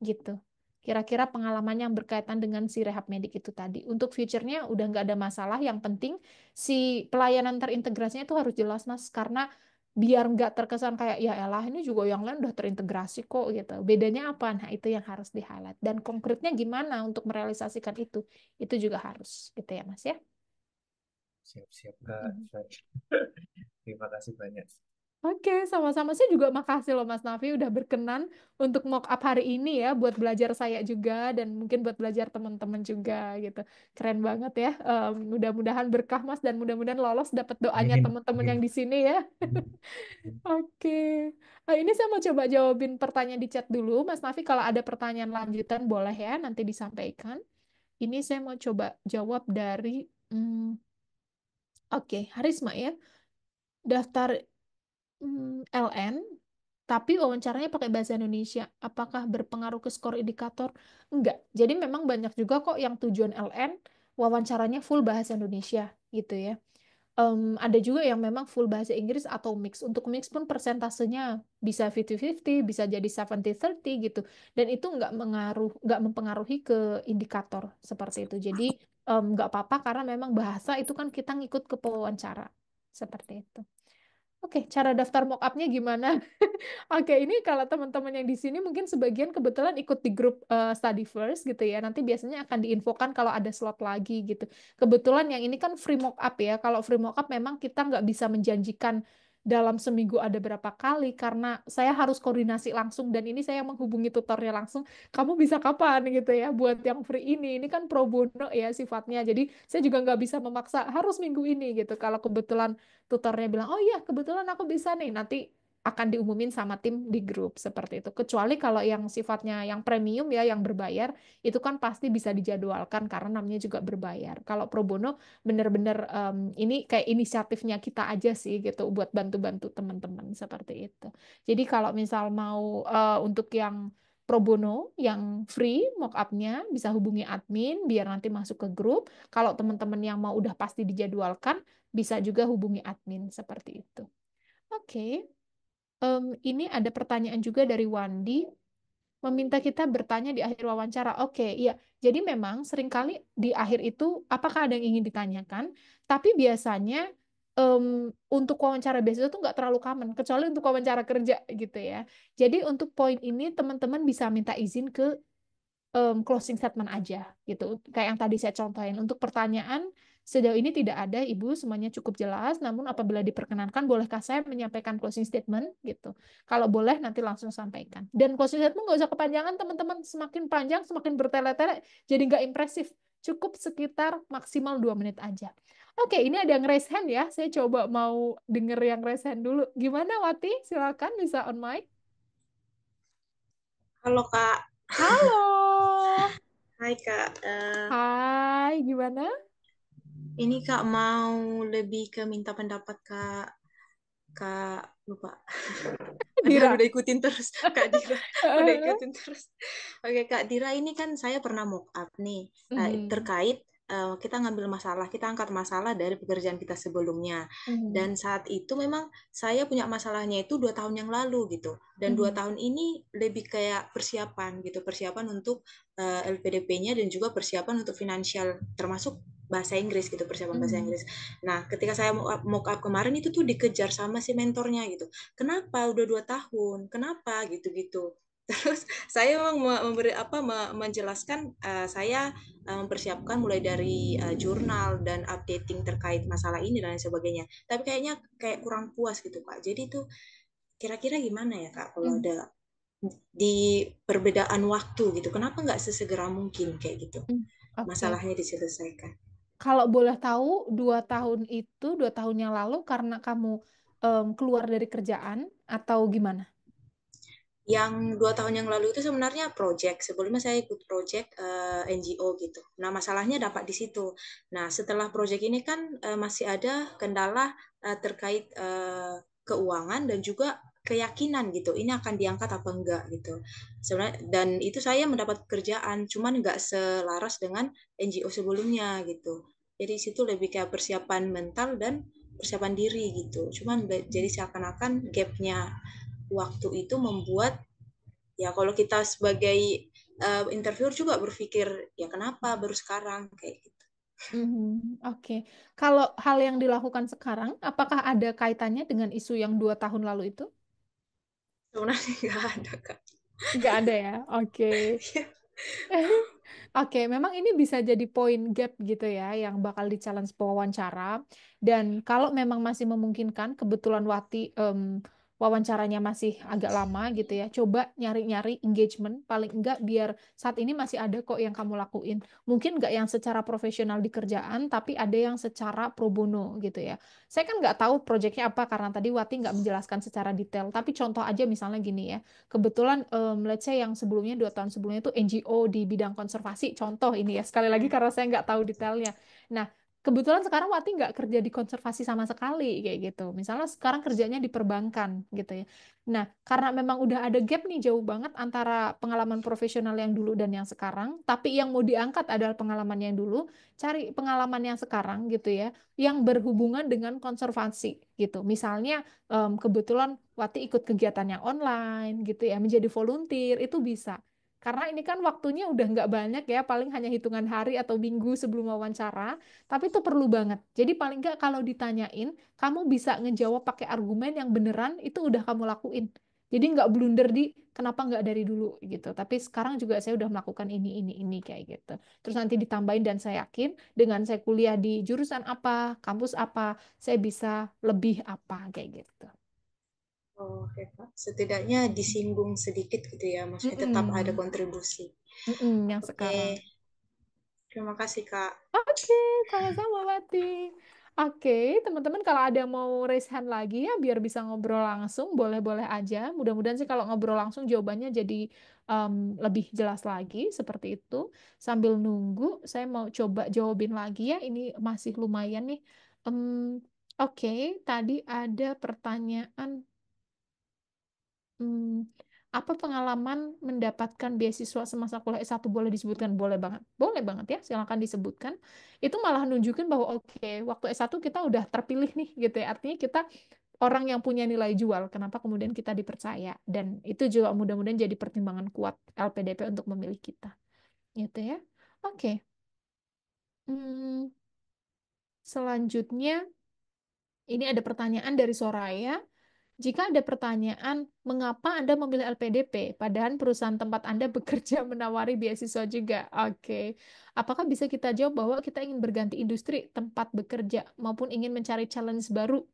gitu. Kira-kira pengalaman yang berkaitan dengan si rehab medik itu tadi. Untuk future-nya udah nggak ada masalah. Yang penting si pelayanan terintegrasinya itu harus jelas, Mas. Karena biar nggak terkesan kayak ya elah ini juga yang lain udah terintegrasi kok gitu. Bedanya apa? Nah, itu yang harus di-highlight. Dan konkretnya gimana untuk merealisasikan itu? Itu juga harus gitu ya, Mas ya siap-siap kak terima kasih banyak Oke, sama-sama. Saya juga makasih loh Mas Nafi udah berkenan untuk mock up hari ini ya buat belajar saya juga dan mungkin buat belajar teman-teman juga gitu. Keren banget ya. Um, mudah-mudahan berkah Mas dan mudah-mudahan lolos dapat doanya teman-teman yang di sini ya. Oke. Nah, ini saya mau coba jawabin pertanyaan di chat dulu. Mas Nafi kalau ada pertanyaan lanjutan boleh ya nanti disampaikan. Ini saya mau coba jawab dari hmm, Oke, Harisma ya. Daftar mm, LN, tapi wawancaranya pakai bahasa Indonesia. Apakah berpengaruh ke skor indikator? Enggak. Jadi memang banyak juga kok yang tujuan LN, wawancaranya full bahasa Indonesia gitu ya. Um, ada juga yang memang full bahasa Inggris atau mix. Untuk mix pun persentasenya bisa 50-50, bisa jadi 70-30 gitu. Dan itu enggak mengaruh, enggak mempengaruhi ke indikator seperti itu. Jadi nggak um, apa-apa karena memang bahasa itu kan kita ngikut ke pewawancara seperti itu. Oke, cara daftar mockupnya gimana? Oke, ini kalau teman-teman yang di sini mungkin sebagian kebetulan ikut di grup uh, study first gitu ya. Nanti biasanya akan diinfokan kalau ada slot lagi gitu. Kebetulan yang ini kan free mockup ya. Kalau free mockup memang kita nggak bisa menjanjikan dalam seminggu ada berapa kali karena saya harus koordinasi langsung dan ini saya menghubungi tutornya langsung kamu bisa kapan gitu ya buat yang free ini ini kan pro bono ya sifatnya jadi saya juga nggak bisa memaksa harus minggu ini gitu kalau kebetulan tutornya bilang oh iya kebetulan aku bisa nih nanti akan diumumin sama tim di grup seperti itu. Kecuali kalau yang sifatnya yang premium ya yang berbayar itu kan pasti bisa dijadwalkan karena namanya juga berbayar. Kalau pro bono benar-benar um, ini kayak inisiatifnya kita aja sih gitu buat bantu-bantu teman-teman seperti itu. Jadi kalau misal mau uh, untuk yang pro bono yang free mock up bisa hubungi admin biar nanti masuk ke grup. Kalau teman-teman yang mau udah pasti dijadwalkan bisa juga hubungi admin seperti itu. Oke. Okay um, ini ada pertanyaan juga dari Wandi meminta kita bertanya di akhir wawancara. Oke, okay, iya. Jadi memang seringkali di akhir itu apakah ada yang ingin ditanyakan, tapi biasanya um, untuk wawancara biasa itu nggak terlalu common, kecuali untuk wawancara kerja gitu ya. Jadi untuk poin ini teman-teman bisa minta izin ke um, closing statement aja gitu. Kayak yang tadi saya contohin untuk pertanyaan Sejauh ini tidak ada Ibu, semuanya cukup jelas. Namun apabila diperkenankan, bolehkah saya menyampaikan closing statement gitu? Kalau boleh nanti langsung sampaikan. Dan closing statement nggak usah kepanjangan teman-teman. Semakin panjang, semakin bertele-tele, jadi nggak impresif. Cukup sekitar maksimal dua menit aja. Oke, ini ada yang raise hand ya. Saya coba mau denger yang raise hand dulu. Gimana Wati? Silakan bisa on mic. Halo Kak. Halo. Hai Kak. Uh... Hai, gimana? Ini Kak mau lebih ke minta pendapat Kak Kak lupa. Dira udah ikutin terus Kak Dira. udah ikutin terus. Oke Kak Dira ini kan saya pernah mock up nih mm. terkait eh, kita ngambil masalah, kita angkat masalah dari pekerjaan kita sebelumnya. Mm. Dan saat itu memang saya punya masalahnya itu dua tahun yang lalu gitu. Dan mm. dua hmm. tahun ini lebih kayak persiapan gitu, persiapan untuk uh, eh, LPDP-nya dan juga persiapan untuk finansial, termasuk bahasa Inggris gitu persiapan bahasa hmm. Inggris. Nah, ketika saya mock up kemarin itu tuh dikejar sama si mentornya gitu. Kenapa udah dua tahun? Kenapa gitu-gitu? Terus saya memang memberi apa menjelaskan uh, saya eh, mempersiapkan mulai dari uh, jurnal dan updating terkait masalah ini dan lain sebagainya. Tapi kayaknya kayak kurang puas gitu Pak. Jadi tuh kira-kira gimana ya kak kalau hmm. ada di perbedaan waktu gitu? Kenapa nggak sesegera mungkin kayak gitu? Hmm okay. masalahnya diselesaikan kalau boleh tahu dua tahun itu dua tahun yang lalu karena kamu um, keluar dari kerjaan atau gimana? Yang dua tahun yang lalu itu sebenarnya project. Sebelumnya saya ikut project uh, eh, NGO gitu. Nah masalahnya dapat di situ. Nah setelah project ini kan uh, masih ada kendala uh, terkait uh, keuangan dan juga keyakinan gitu ini akan diangkat apa enggak gitu sebenarnya dan itu saya mendapat kerjaan cuman enggak selaras dengan NGO sebelumnya gitu jadi situ lebih kayak persiapan mental dan persiapan diri gitu cuman jadi seakan-akan gapnya waktu itu membuat ya kalau kita sebagai uh, interviewer juga berpikir ya kenapa baru sekarang kayak gitu Mm-hmm. Oke, okay. kalau hal yang dilakukan sekarang, apakah ada kaitannya dengan isu yang dua tahun lalu itu? sebenarnya nggak ada kak nggak ada ya oke okay. Iya. Oke, okay, memang ini bisa jadi poin gap gitu ya yang bakal di challenge pewawancara. Dan kalau memang masih memungkinkan, kebetulan Wati um, wawancaranya masih agak lama gitu ya. Coba nyari-nyari engagement paling enggak biar saat ini masih ada kok yang kamu lakuin. Mungkin enggak yang secara profesional di kerjaan tapi ada yang secara pro bono gitu ya. Saya kan enggak tahu proyeknya apa karena tadi Wati enggak menjelaskan secara detail, tapi contoh aja misalnya gini ya. Kebetulan um, let's say yang sebelumnya dua tahun sebelumnya itu NGO di bidang konservasi contoh ini ya. Sekali lagi karena saya enggak tahu detailnya. Nah, kebetulan sekarang Wati nggak kerja di konservasi sama sekali kayak gitu. Misalnya sekarang kerjanya di perbankan gitu ya. Nah, karena memang udah ada gap nih jauh banget antara pengalaman profesional yang dulu dan yang sekarang, tapi yang mau diangkat adalah pengalaman yang dulu, cari pengalaman yang sekarang gitu ya, yang berhubungan dengan konservasi gitu. Misalnya mmm, kebetulan Wati ikut kegiatan yang online gitu ya, menjadi volunteer itu bisa karena ini kan waktunya udah nggak banyak ya, paling hanya hitungan hari atau minggu sebelum wawancara, tapi itu perlu banget. Jadi paling nggak kalau ditanyain, kamu bisa ngejawab pakai argumen yang beneran itu udah kamu lakuin. Jadi nggak blunder di kenapa nggak dari dulu gitu. Tapi sekarang juga saya udah melakukan ini, ini, ini kayak gitu. Terus nanti ditambahin dan saya yakin dengan saya kuliah di jurusan apa, kampus apa, saya bisa lebih apa kayak gitu. Oke oh, Pak, setidaknya disinggung sedikit gitu ya, maksudnya mm -mm. tetap ada kontribusi. Mm -mm, yang okay. sekarang. Terima kasih Kak. Oke, okay, sama-sama Wati. Oke, okay, teman-teman kalau ada yang mau raise hand lagi ya biar bisa ngobrol langsung, boleh-boleh aja. Mudah-mudahan sih kalau ngobrol langsung jawabannya jadi um, lebih jelas lagi seperti itu. Sambil nunggu, saya mau coba jawabin lagi ya. Ini masih lumayan nih. Um, Oke, okay, tadi ada pertanyaan Hmm, apa pengalaman mendapatkan beasiswa semasa kuliah eh, S1 boleh disebutkan? Boleh banget. Boleh banget ya, silakan disebutkan. Itu malah nunjukin bahwa oke, okay, waktu S1 kita udah terpilih nih gitu ya. Artinya kita orang yang punya nilai jual, kenapa kemudian kita dipercaya. Dan itu juga mudah-mudahan jadi pertimbangan kuat LPDP untuk memilih kita. Gitu ya. Oke. Okay. Hmm, selanjutnya, ini ada pertanyaan dari Soraya. Jika ada pertanyaan mengapa Anda memilih LPDP, padahal perusahaan tempat Anda bekerja menawari beasiswa juga. Oke. Okay. Apakah bisa kita jawab bahwa kita ingin berganti industri, tempat bekerja, maupun ingin mencari challenge baru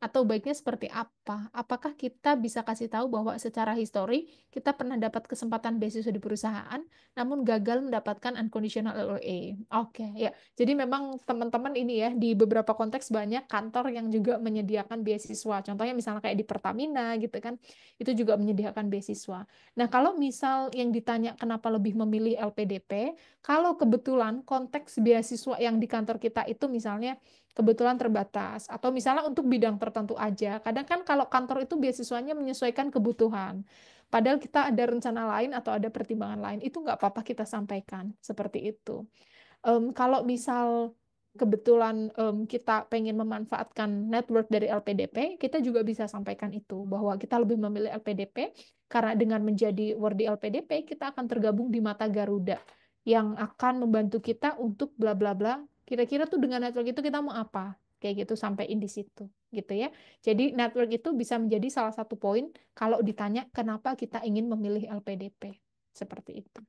atau baiknya seperti apa? Apakah kita bisa kasih tahu bahwa secara histori kita pernah dapat kesempatan beasiswa di perusahaan, namun gagal mendapatkan unconditional LOA? E? Oke, okay, ya. Jadi memang teman-teman ini ya di beberapa konteks banyak kantor yang juga menyediakan beasiswa. Contohnya misalnya kayak di Pertamina gitu kan, itu juga menyediakan beasiswa. Nah kalau misal yang ditanya kenapa lebih memilih LPDP, kalau kebetulan konteks beasiswa yang di kantor kita itu misalnya kebetulan terbatas atau misalnya untuk bidang tertentu aja. Kadang kan kalau kantor itu beasiswanya menyesuaikan kebutuhan. Padahal kita ada rencana lain atau ada pertimbangan lain, itu nggak apa-apa kita sampaikan seperti itu. Um, kalau misal kebetulan um, kita pengen memanfaatkan network dari LPDP, kita juga bisa sampaikan itu bahwa kita lebih memilih LPDP karena dengan menjadi warga LPDP kita akan tergabung di mata Garuda yang akan membantu kita untuk bla bla bla Kira-kira tuh dengan network itu kita mau apa? Kayak gitu sampaiin di situ gitu ya. Jadi network itu bisa menjadi salah satu poin kalau ditanya kenapa kita ingin memilih LPDP seperti itu.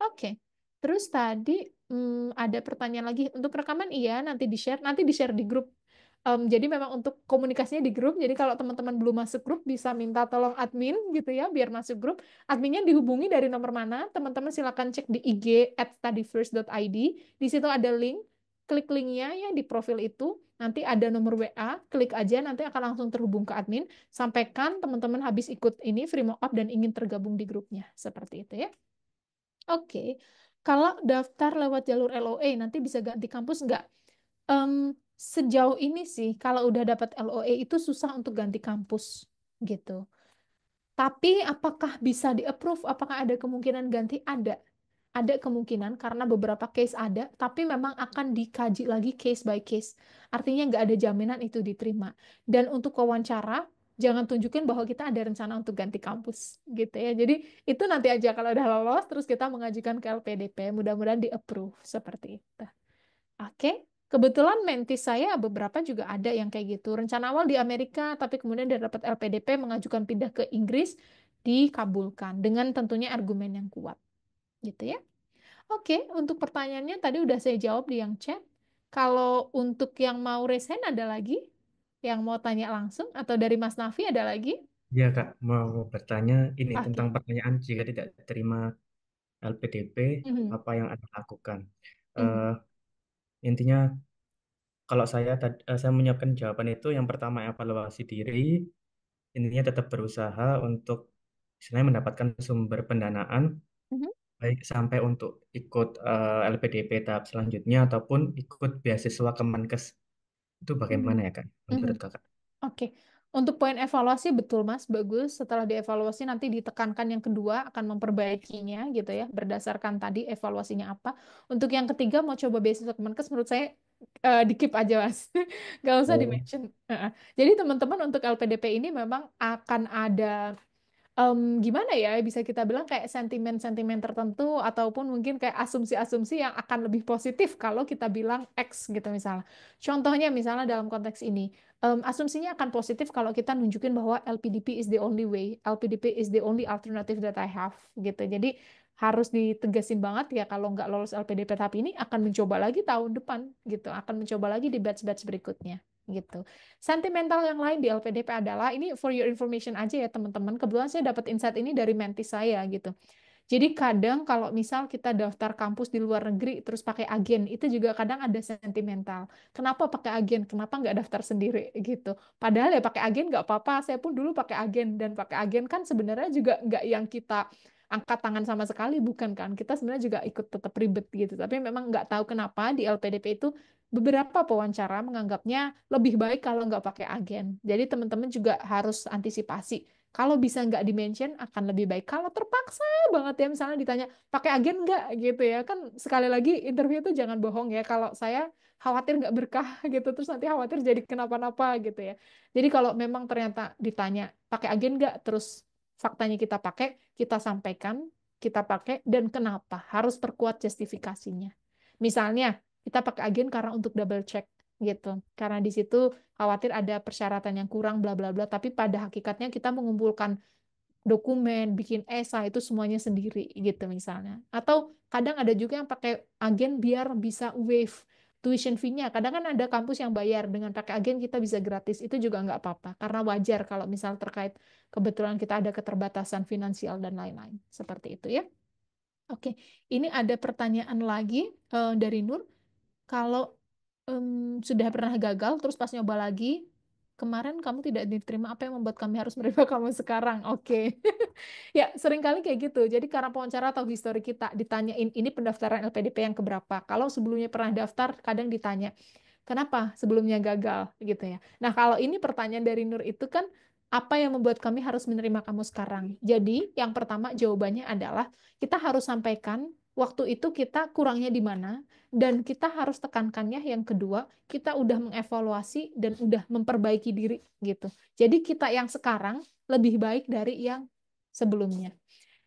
Oke. Okay. Terus tadi hmm, ada pertanyaan lagi untuk rekaman iya nanti di share nanti di share di grup Um, jadi memang untuk komunikasinya di grup. Jadi kalau teman-teman belum masuk grup bisa minta tolong admin gitu ya biar masuk grup. Adminnya dihubungi dari nomor mana? Teman-teman silakan cek di IG at studyfirst.id. Di situ ada link klik linknya ya di profil itu. Nanti ada nomor WA, klik aja nanti akan langsung terhubung ke admin. Sampaikan teman-teman habis ikut ini free mock up dan ingin tergabung di grupnya. Seperti itu ya. Oke, okay. kalau daftar lewat jalur LOE nanti bisa ganti kampus nggak? Um, sejauh ini sih kalau udah dapat LOE itu susah untuk ganti kampus gitu. Tapi apakah bisa di-approve? Apakah ada kemungkinan ganti? Ada ada kemungkinan karena beberapa case ada, tapi memang akan dikaji lagi case by case. Artinya nggak ada jaminan itu diterima. Dan untuk wawancara, jangan tunjukin bahwa kita ada rencana untuk ganti kampus gitu ya. Jadi itu nanti aja kalau udah lolos, terus kita mengajukan ke LPDP, mudah-mudahan di-approve seperti itu. Oke, kebetulan mentis saya beberapa juga ada yang kayak gitu. Rencana awal di Amerika, tapi kemudian dia dapat LPDP mengajukan pindah ke Inggris, dikabulkan dengan tentunya argumen yang kuat gitu ya. Oke, untuk pertanyaannya tadi udah saya jawab di yang chat. Kalau untuk yang mau resen ada lagi? Yang mau tanya langsung? Atau dari Mas Nafi ada lagi? Ya Kak, mau bertanya ini tentang pertanyaan jika tidak terima LPDP, -hmm. apa yang Anda lakukan? -hmm. Eh, mhm. intinya kalau saya eh, saya menyiapkan jawaban itu yang pertama evaluasi diri, intinya tetap berusaha untuk sebenarnya mendapatkan sumber pendanaan baik sampai untuk ikut uh, eh, LPDP tahap selanjutnya ataupun ikut beasiswa Kemenkes itu bagaimana hmm. ya Kak hmm. menurut Kakak? Oke, Untuk poin evaluasi betul Mas, bagus. Setelah dievaluasi nanti ditekankan yang kedua akan memperbaikinya gitu ya, berdasarkan tadi evaluasinya apa. Untuk yang ketiga mau coba beasiswa Kemenkes menurut saya Uh, eh, di keep aja Mas. Gak usah di mention. Oh. Jadi teman-teman untuk LPDP ini memang akan ada um, gimana ya, bisa kita bilang kayak sentimen-sentimen tertentu ataupun mungkin kayak asumsi-asumsi yang akan lebih positif kalau kita bilang X gitu misalnya. Contohnya misalnya dalam konteks ini, um, asumsinya akan positif kalau kita nunjukin bahwa LPDP is the only way, LPDP is the only alternative that I have gitu. Jadi harus ditegasin banget ya kalau nggak lolos LPDP tahap ini akan mencoba lagi tahun depan gitu, akan mencoba lagi di batch-batch berikutnya gitu. Sentimental yang lain di LPDP adalah ini for your information aja ya teman-teman. Kebetulan saya dapat insight ini dari mentis saya gitu. Jadi kadang kalau misal kita daftar kampus di luar negeri terus pakai agen, itu juga kadang ada sentimental. Kenapa pakai agen? Kenapa nggak daftar sendiri gitu? Padahal ya pakai agen nggak apa-apa. Saya pun dulu pakai agen dan pakai agen kan sebenarnya juga nggak yang kita angkat tangan sama sekali bukan kan kita sebenarnya juga ikut tetap ribet gitu tapi memang nggak tahu kenapa di LPDP itu beberapa pewawancara menganggapnya lebih baik kalau nggak pakai agen jadi teman-teman juga harus antisipasi kalau bisa nggak dimention akan lebih baik kalau terpaksa banget ya misalnya ditanya pakai agen nggak gitu ya kan sekali lagi interview itu jangan bohong ya kalau saya khawatir nggak berkah gitu terus nanti khawatir jadi kenapa-napa gitu ya jadi kalau memang ternyata ditanya pakai agen nggak terus faktanya kita pakai, kita sampaikan, kita pakai, dan kenapa. Harus perkuat justifikasinya. Misalnya, kita pakai agen karena untuk double check gitu. Karena di situ khawatir ada persyaratan yang kurang, bla bla bla. Tapi pada hakikatnya kita mengumpulkan dokumen, bikin esai itu semuanya sendiri gitu misalnya. Atau kadang ada juga yang pakai agen biar bisa wave tuition fee-nya. Kadang kan ada kampus yang bayar dengan pakai agen kita bisa gratis. Itu juga nggak apa-apa karena wajar kalau misal terkait kebetulan kita ada keterbatasan finansial dan lain-lain. Seperti itu ya. Oke, ini ada pertanyaan lagi uh, dari Nur. Kalau um, sudah pernah gagal terus pas nyoba lagi kemarin kamu tidak diterima apa yang membuat kami harus menerima kamu sekarang oke okay. ya seringkali kayak gitu jadi karena wawancara atau histori kita ditanyain ini pendaftaran LPDP yang keberapa kalau sebelumnya pernah daftar kadang ditanya kenapa sebelumnya gagal gitu ya nah kalau ini pertanyaan dari Nur itu kan apa yang membuat kami harus menerima kamu sekarang? Jadi, yang pertama jawabannya adalah kita harus sampaikan waktu itu kita kurangnya di mana dan kita harus tekankannya yang kedua, kita udah mengevaluasi dan udah memperbaiki diri gitu. Jadi kita yang sekarang lebih baik dari yang sebelumnya.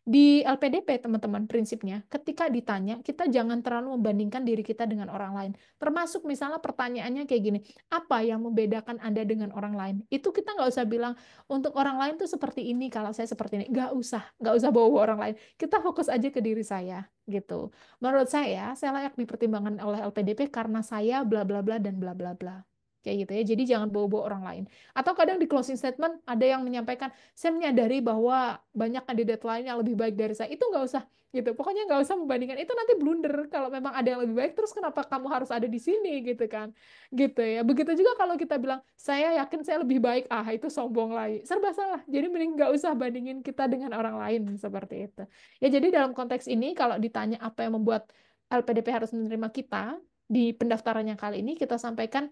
Di LPDP, teman-teman, prinsipnya, ketika ditanya, kita jangan terlalu membandingkan diri kita dengan orang lain. Termasuk misalnya pertanyaannya kayak gini, apa yang membedakan Anda dengan orang lain? Itu kita nggak usah bilang, untuk orang lain tuh seperti ini, kalau saya seperti ini. Nggak usah, nggak usah bawa, bawa orang lain. Kita fokus aja ke diri saya. gitu. Menurut saya, saya layak dipertimbangkan oleh LPDP karena saya bla bla bla dan bla bla bla kayak gitu ya. Jadi jangan bawa-bawa orang lain. Atau kadang di closing statement ada yang menyampaikan, saya menyadari bahwa banyak kandidat lain yang lebih baik dari saya. Itu nggak usah gitu. Pokoknya nggak usah membandingkan. Itu nanti blunder kalau memang ada yang lebih baik. Terus kenapa kamu harus ada di sini gitu kan? Gitu ya. Begitu juga kalau kita bilang saya yakin saya lebih baik. Ah itu sombong lagi. Serba salah. Jadi mending nggak usah bandingin kita dengan orang lain seperti itu. Ya jadi dalam konteks ini kalau ditanya apa yang membuat LPDP harus menerima kita di pendaftarannya kali ini kita sampaikan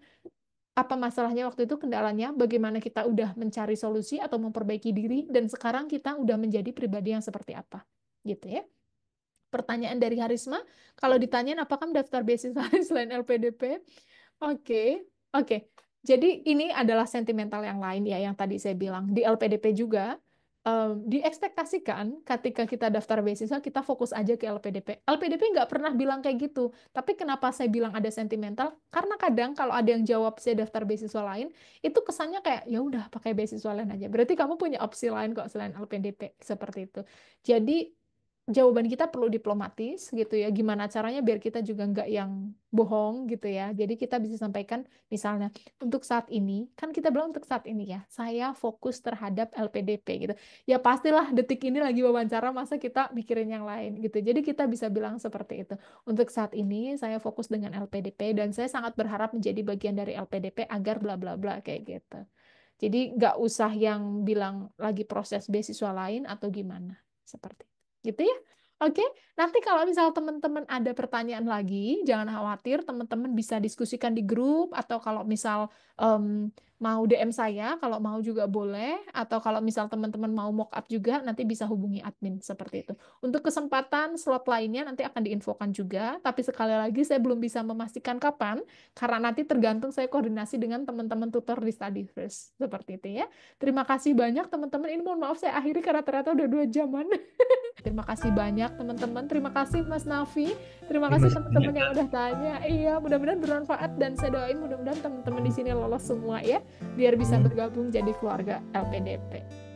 apa masalahnya waktu itu kendalanya bagaimana kita udah mencari solusi atau memperbaiki diri dan sekarang kita udah menjadi pribadi yang seperti apa gitu ya pertanyaan dari Harisma kalau ditanyain apakah mendaftar beasiswa selain LPDP oke okay. oke okay. jadi ini adalah sentimental yang lain ya yang tadi saya bilang di LPDP juga um, diekspektasikan ketika kita daftar beasiswa kita fokus aja ke LPDP. LPDP nggak pernah bilang kayak gitu. Tapi kenapa saya bilang ada sentimental? Karena kadang kalau ada yang jawab saya daftar beasiswa lain, itu kesannya kayak ya udah pakai beasiswa lain aja. Berarti kamu punya opsi lain kok selain LPDP seperti itu. Jadi jawaban kita perlu diplomatis gitu ya. Gimana caranya biar kita juga nggak yang bohong gitu ya. Jadi kita bisa sampaikan misalnya untuk saat ini kan kita bilang untuk saat ini ya saya fokus terhadap LPDP gitu. Ya pastilah detik ini lagi wawancara masa kita mikirin yang lain gitu. Jadi kita bisa bilang seperti itu. Untuk saat ini saya fokus dengan LPDP dan saya sangat berharap menjadi bagian dari LPDP agar bla bla bla kayak gitu. Jadi nggak usah yang bilang lagi proses beasiswa lain atau gimana seperti itu gitu ya. Oke, nanti kalau misal teman-teman ada pertanyaan lagi, jangan khawatir, teman-teman bisa diskusikan di grup atau kalau misal um, mau DM saya kalau mau juga boleh atau kalau misal teman-teman mau mock up juga nanti bisa hubungi admin seperti itu. Untuk kesempatan slot lainnya nanti akan diinfokan juga, tapi sekali lagi saya belum bisa memastikan kapan karena nanti tergantung saya koordinasi dengan teman-teman tutor di Study First seperti itu ya. Terima kasih banyak teman-teman. Ini mohon maaf saya akhiri karena ternyata udah dua jaman. terima kasih banyak teman-teman. Terima kasih Mas Nafi. Terima kasih teman-teman yang udah tanya. Iya, mudah-mudahan bermanfaat dan saya doain mudah-mudahan teman-teman di sini lolos semua ya biar bisa bergabung jadi keluarga LPDP.